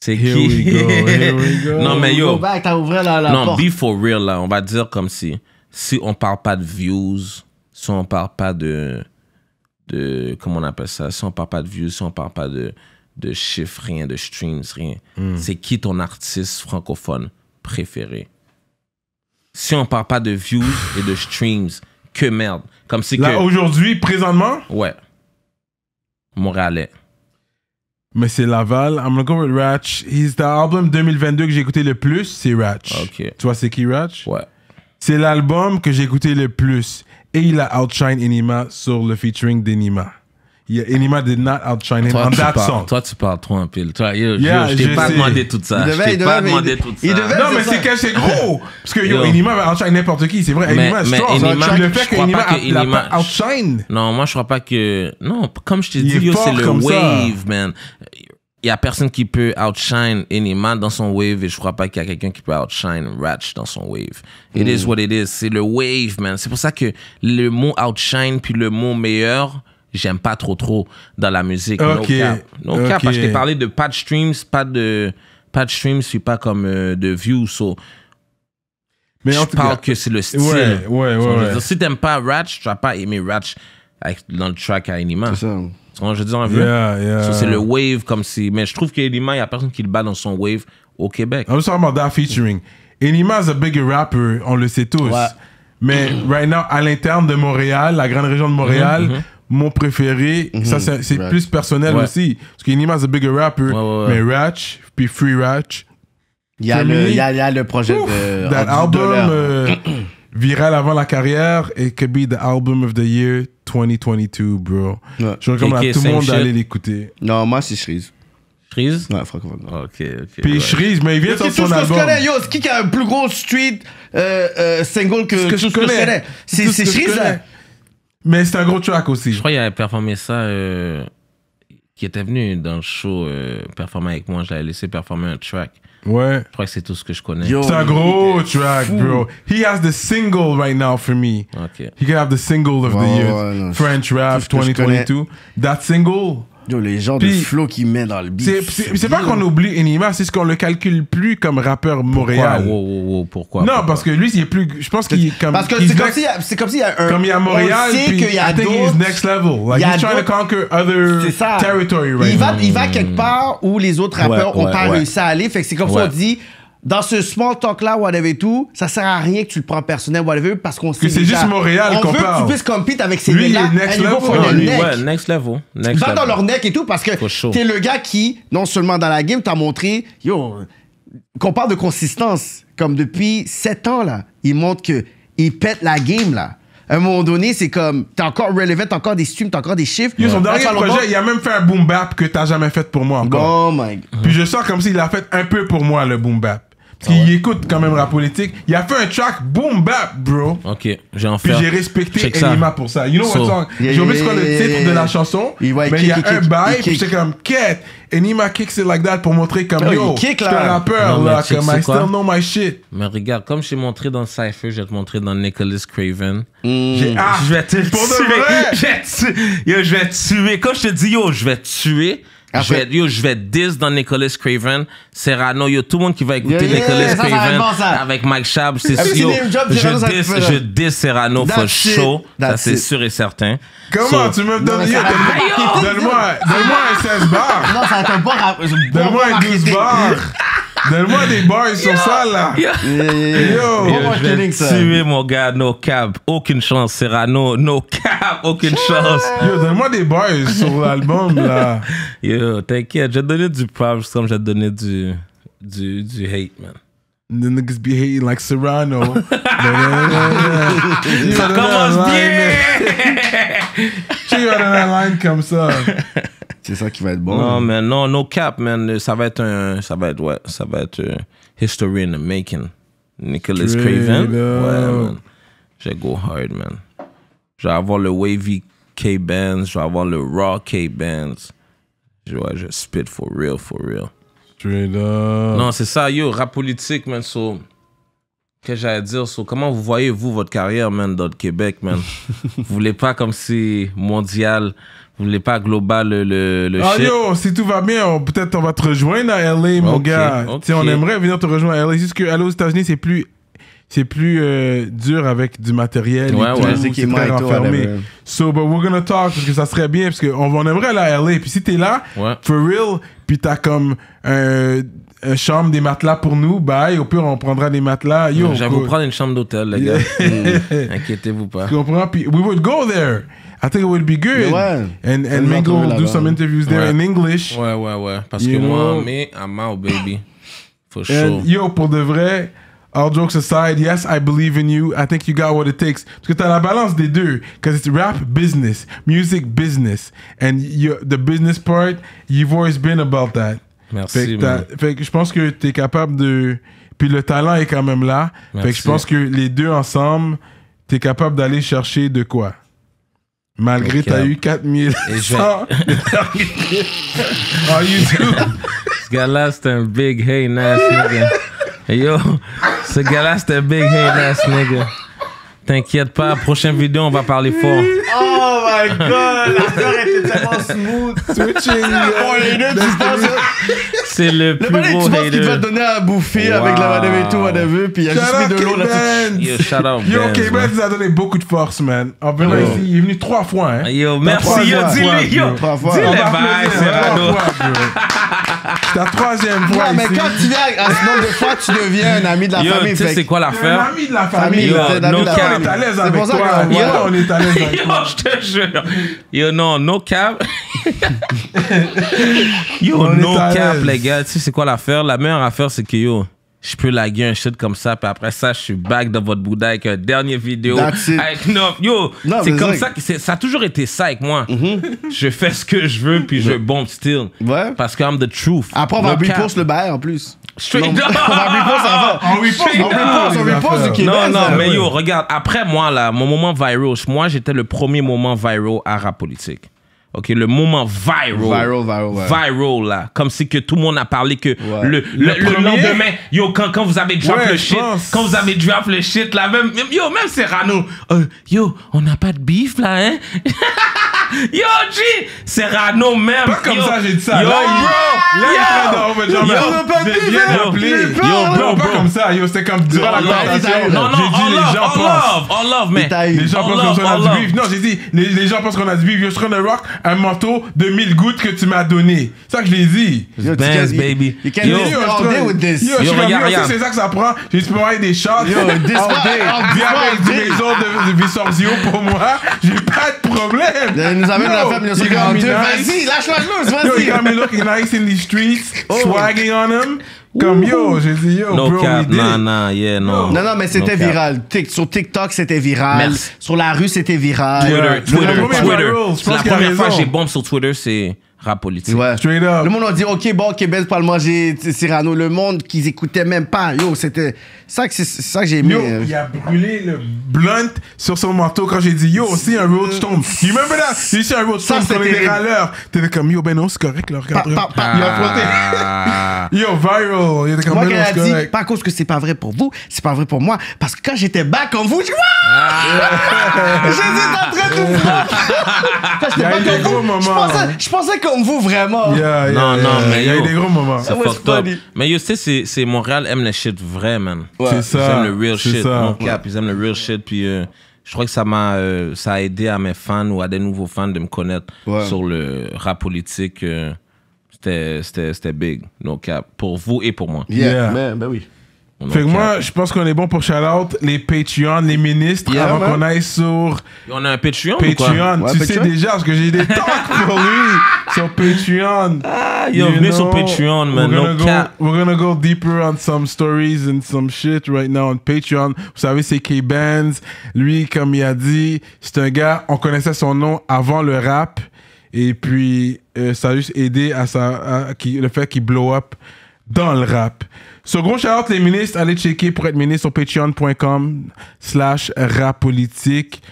C'est qui? We go, here we go. non, mais yo. la, la non, porte. be for real, là. On va dire comme si. Si on parle pas de views, si on parle pas de. de comment on appelle ça? Si on parle pas de views, si on parle pas de de chiffres, rien de streams, rien. Hmm. C'est qui ton artiste francophone préféré? Si on parle pas de views et de streams, que merde. Comme si aujourd'hui, présentement? Ouais. Montréalais. Mais c'est Laval. I'm gonna go with Ratch. He's the album 2022 que j'ai écouté le plus, c'est Ratch. toi c'est qui Ratch? C'est l'album que j'ai écouté le plus. Et il a outshine Enima sur le featuring d'Enima. Yeah, Enima did not outshine him toi, on that song. Toi, tu parles trop un peu. Toi, yo, je, t'ai pas demandé tout ça. je t'ai pas demandé tout ça. non, mais c'est que gros. Parce que yo, yo. Enima va outshine n'importe qui. C'est vrai, mais, Enima est le fait que l'a outshine. Non, moi, je crois pas que... Non, comme je t'ai dit, c'est le wave, man. Il y a personne qui peut outshine Enima dans son wave et je crois pas qu'il y a quelqu'un qui peut outshine Ratch dans son wave. It is hmm. what it is. C'est le wave, man. C'est pour ça que le mot outshine puis le mot meilleur j'aime pas trop trop dans la musique. Ok. No cap. No cap, parce que je t'ai parlé de pas streams, pas de, patch streams, je suis pas comme euh, de views. So, mais je parle que c'est le style. Ouais, ouais, si t'aimes pas Ratch, tu vas pas aimer Ratch dans le track à Enima. C'est ça. je dis en c'est le wave comme si. Mais je trouve qu'Enima, il y a personne qui le bat dans son wave au Québec. I'm sorry about that featuring. Enima is a bigger rapper, on le sait tous. Mais right now, à l'interne de Montréal, la grande région de Montréal, mm-hmm, mm-hmm mon préféré, mhm. ça c'est plus personnel aussi, parce qu'il Nima c'est a bigger rapper, mais Ratch, puis Free Ratch. Il y, a le, projet Ouf, de. album euh, viral avant la carrière, it could be the album of the year 2022, bro. Je recommande à tout le monde d'aller l'écouter. Non, moi c'est Shreeze. Shreeze non francophone. Ok, Puis ouais. mais il vient sur son album. C'est tout yo. C'est qui qui a un plus gros street euh, euh, single que, que je C'est Shreeze, là. Mais c'est un gros track aussi. Je crois qu'il avait performé ça, euh, qui était venu dans le show euh, performer avec moi. Je l'avais laissé performer un track. Ouais. Je crois que c'est tout ce que je connais. C'est un gros track, bro. He has the single right now for me. Okay. He can have the single of the year. French rap 2022. That single. Yo, les gens de flow qui met dans le beat. C'est, pas qu'on oublie Enima, c'est ce qu'on le calcule plus comme rappeur Montréal. Pourquoi, wow, wow, pourquoi Non, parce que lui, c'est plus. Je pense qu'il comme. Parce que c'est comme, si, c'est comme s'il y a un. Comme il y a Montréal. On sait qu'il y a I think next level. Like, he's trying to conquer other territory right il Va, il va quelque part où les autres rappeurs ont pas réussi à aller. Fait que c'est comme ça, on dit dans ce small talk-là, whatever et tout, ça sert à rien que tu le prends personnel, whatever, parce qu'on sait c'est juste Montréal qu'on parle. On veut que tu puisses compete avec ces gars-là. next level. Non, lui, neck. ouais, next level. Next Va dans leur neck et tout, parce que t'es le gars qui, non seulement dans la game, t'as montré, yo, qu'on parle de consistance, comme depuis 7 ans, là, il montre que il pète la game, là. À un moment donné, c'est comme, t'es encore relevant, t'as encore des streams, t'as encore des chiffres. Yo, son dernier projet, il a même fait un boom bap que t'as jamais fait pour moi encore. Oh my God. Puis je sens comme s'il a fait un peu pour moi, le boom bap. Ah qui écoute quand même rap politique. Il a fait un track boom bap, bro. Ok, j'ai en fait. Puis j'ai respecté Enima pour ça. You know what song? J'ai oublié c'est le titre de la chanson. Mais il y a un bye c'est comme quête. Enima kicks it like that pour montrer comme oh, yo, je suis un rappeur là, comme I still know my shit. Mais regarde, comme je t'ai montré dans Cypher, je vais te montrer dans Nicholas Craven. Mm. Ah, je vais te tuer. Yo, je vais te tuer. Quand je te dis yo, je vais te tuer. Je vais, yo, je vais 10 dans Nicholas Craven, Serrano, yo, tout le monde qui va écouter yeah, Nicholas Craven avec Mike Schaub c'est sûr. Je 10 Serrano for show, ça c'est sûr et certain. Comment tu me donnes, yo, donne-moi, donne-moi un 16 bars. Non, ça t'a pas, donne-moi un 12 bars. Donne-moi des boys sur ça, là. Yo, yo, yo tuer mon gars, no cap. Aucune chance, Serrano, no cap, aucune chance. Yo, donne-moi des boys sur l'album, là. Yo, t'inquiète, j'ai donné du props comme j'ai donné du, du, du hate, man. The niggas be hating like Serrano. ça commence bien! Tu as dans la line comme ça. C'est ça qui va être bon. Non, mais non, no cap, man. Ça va être un. Ça va être, ouais, ça va être euh, History in the Making. Nicholas Craven. Up. Ouais, man. Je vais go hard, man. Je vais avoir le Wavy K-Bands. Je vais avoir le Raw K-Bands. Je, vais je spit for real, for real. Straight up. Non, c'est ça, yo. Rap politique, man. So, que j'allais dire, so, comment vous voyez, vous, votre carrière, man, dans le Québec, man? vous voulez pas comme si mondial vous voulez pas global le, le ah, yo, si tout va bien, peut-être on va te rejoindre à LA, mon gars. on aimerait venir te rejoindre à LA. Juste que aller aux États-Unis, c'est plus, plus euh, dur avec du matériel ouais, et ouais. C'est très enfermé. So, but we're gonna talk parce que ça serait bien parce qu'on on aimerait aller à LA. Puis si t'es là, for real, puis t'as comme un une chambre, des matelas pour nous, bye. Au pire, on prendra des matelas. Yo, J'allais vous prendre une chambre d'hôtel, les gars. Mm, mm. Inquiétez-vous pas. Tu comprends? Puis, we would go there. I think it would be good. And, and Mingo will do some interviews there in English. Ouais, ouais, ouais. Parce que moi, mais I'm out, baby. For sure. And yo, pour de vrai, all jokes aside, yes, I believe in you. I think you got what it takes. Parce que t'as la balance des deux. Because it's rap business, music business. And you, the business part, you've always been about that. Merci. Fait que, fait que je pense que t'es capable de. Puis le talent est quand même là. Fait que je pense que les deux ensemble, t'es capable d'aller chercher de quoi. Malgré t'as eu 4000 YouTube. Ce gars-là, c'est un big Hey nice nigga. Yo, ce gars-là, c'est un big Hey nice nigga. T'inquiète pas, prochaine vidéo, on va parler fort. Oh, Oh my god, l'ardeur était tellement smooth. switching. Euh, c'est le plus le gros tu penses qu'il va donner à bouffer avec la madame et tout, madame, puis il a juste mis de l'eau là Yo, shout out Yo, K-Benz a donné beaucoup de force, man. En ici, il est venu trois fois, hein. Yo, merci, yo, dis-le, yo. Trois fois. Dis-le, bye, Serrano. C'est la troisième fois. Non, mais quand tu viens à ce nombre de fois, tu deviens un ami de la yo, famille. Tu sais, c'est quoi l'affaire? Un ami de la famille. Yo, no cap. C'est pour ça qu'on hein. est à l'aise avec toi. Yo, je te Yo, non, no cap. yo, no cap, les gars. Tu sais, c'est quoi l'affaire? La meilleure affaire, c'est que yo, je peux laguer un shit comme ça, puis après ça, je suis back dans votre Bouddha avec un dernier vidéo. Avec Nof. Yo, c'est comme ça que ça a toujours été ça avec moi. Mm-hmm. Je fais ce que je veux, puis je bombe still. Ouais. Parce que I'm the truth. Après, on va plus le bail en plus. Straight up! On repose, on repose, on repose Non, non, mais yo, regarde, après moi, là, mon moment viral, moi, j'étais le premier moment viral à rap politique. OK, le moment viral. Viral, viral, Viral, là. Comme si que tout le monde a parlé que le, le, le, lendemain, yo, quand, vous avez drop le shit, quand vous avez drop le shit, là, même, yo, même Serrano, euh, yo, on n'a pas de beef, là, hein? yo, G, c'est Rano même. Pas comme ça, j'ai dit ça. Yo, là, Là, il yo en yo yo Yo, Yo, Pas comme ça. Yo, c'était comme j'ai dit les gens pensent. Les gens pensent a du beef. Non, j'ai dit, les gens pensent qu'on a du beef. Yo, je yo le rock un manteau de 1000 gouttes que tu m'as donné. C'est ça que je l'ai dit. Yo baby. You can't yo, yo, with this. Yo, yo Yo ça Yo prend. J'ai Yo Yo des shots. Yo, this Yo pour moi. J'ai pas de problème. nous la femme Vas-y, lâche-moi loose, vas-y. Yo, you got me looking nice in the streets, oh. swagging on them. Comme yo, j'ai dit yo, no bro, cap, non, non, yeah, non. Non, non, mais c'était viral. Tic, sur TikTok, c'était viral. Merci. Sur la rue, c'était viral. Twitter, Twitter, Twitter. Twitter. La première fois que j'ai bombe sur Twitter, c'est politique. Le monde a dit, OK, bon, Québec, pas le manger, Cyrano. Le monde qu'ils écoutaient même pas. Yo, c'était ça que, c'est ça que j'ai aimé. Yo, hein. il a brûlé le blunt sur son manteau quand j'ai dit, yo, aussi un road storm. You remember that? C'est un road storm sur les râleurs. T'étais comme, yo, ben non, c'est correct, là, regarde. Il a yo, viral. Il était comme, moi, ben non, c'est Dit, pas à cause que c'est pas vrai pour vous, c'est pas vrai pour moi. Parce que quand j'étais bas comme vous, je J'étais ah. en train de vous Quand j'étais vous, hein. je pensais que vous, vraiment. non, non, mais. Il y a eu des gros moments. C'est ah, fucked up. Mais yo, tu sais, c'est Montréal aime le shit vrai, man. Ouais. C'est ça. Ils aiment le real shit. Ça. Non cap, ils aiment le real shit. Puis euh, je crois que ça m'a euh, ça a aidé à mes fans ou à des nouveaux fans de me connaître sur le rap politique. Euh, c'était C'était big, no cap. Pour vous et pour moi. Yeah, man, ben oui. Fait que moi, je pense qu'on est bon pour shout-out les Patreon, les ministres, avant qu'on aille sur. On a un Patreon quoi? tu sais déjà, parce que j'ai des talks pour lui sur Patreon. Ah, yo, venez sur Patreon, man. We're gonna, no go, deeper on some stories and some shit right now on Patreon. Vous savez, c'est k benz Lui, comme il a dit, c'est un gars, on connaissait son nom avant le rap. Et puis, euh, ça a juste aidé à, sa, à, le fait qu'il blow up dans le rap. Second gros les ministres, allez checker pour être ministre sur patreon.com slash rap politique.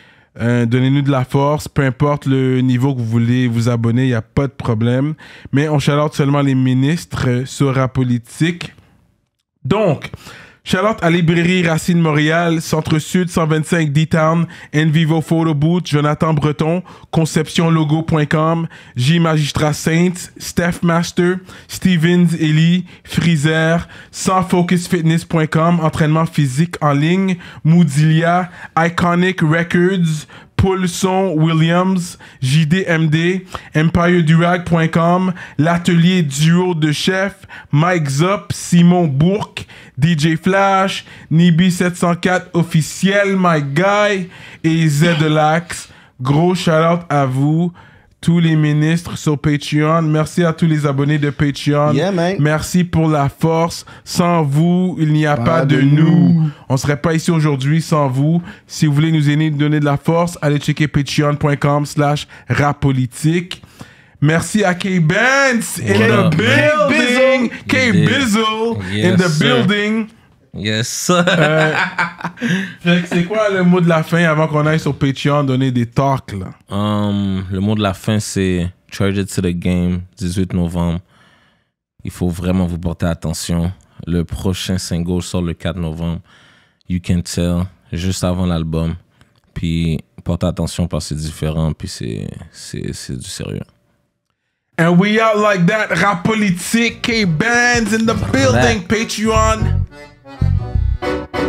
Euh, donnez-nous de la force, peu importe le niveau que vous voulez vous abonner, il n'y a pas de problème. Mais on shout seulement les ministres sur rap politique. Donc, Charlotte à Librairie Racine Montréal, Centre-Sud 125 D-Town, Envivo Photo Boot, Jonathan Breton, ConceptionLogo.com, J Magistrat Saints, Steph Master, Stevens Ellie, Freezer, SansFocusFitness.com, entraînement physique en ligne, Moodilia, Iconic Records, Paulson Williams, JDMD, EmpireDurag.com, l'atelier duo de chef, Mike Zop, Simon Bourque, DJ Flash, Nibi704 officiel, My Guy et Zedelax. Gros shout-out à vous tous les ministres sur Patreon. Merci à tous les abonnés de Patreon. Merci pour la force. Sans vous, il n'y a pas, de, nous. On On serait pas ici aujourd'hui sans vous. Si vous voulez nous aider, nous donner de la force, allez checker patreon.com slash rapolitique. Merci à K-Benz in, building. K-Bizzle in the building. Yes. Euh, c'est quoi le mot de la fin avant qu'on aille sur Patreon donner des talks là? Um, le mot de la fin c'est Charge it to the game, 18 novembre. Il faut vraiment vous porter attention. Le prochain single sort le 4 novembre. You Can Tell, juste avant l'album. Puis portez attention parce que c'est différent, puis c'est, c'est, du sérieux. And we out like that, rap politique, K-Bands in the building, Patreon. Música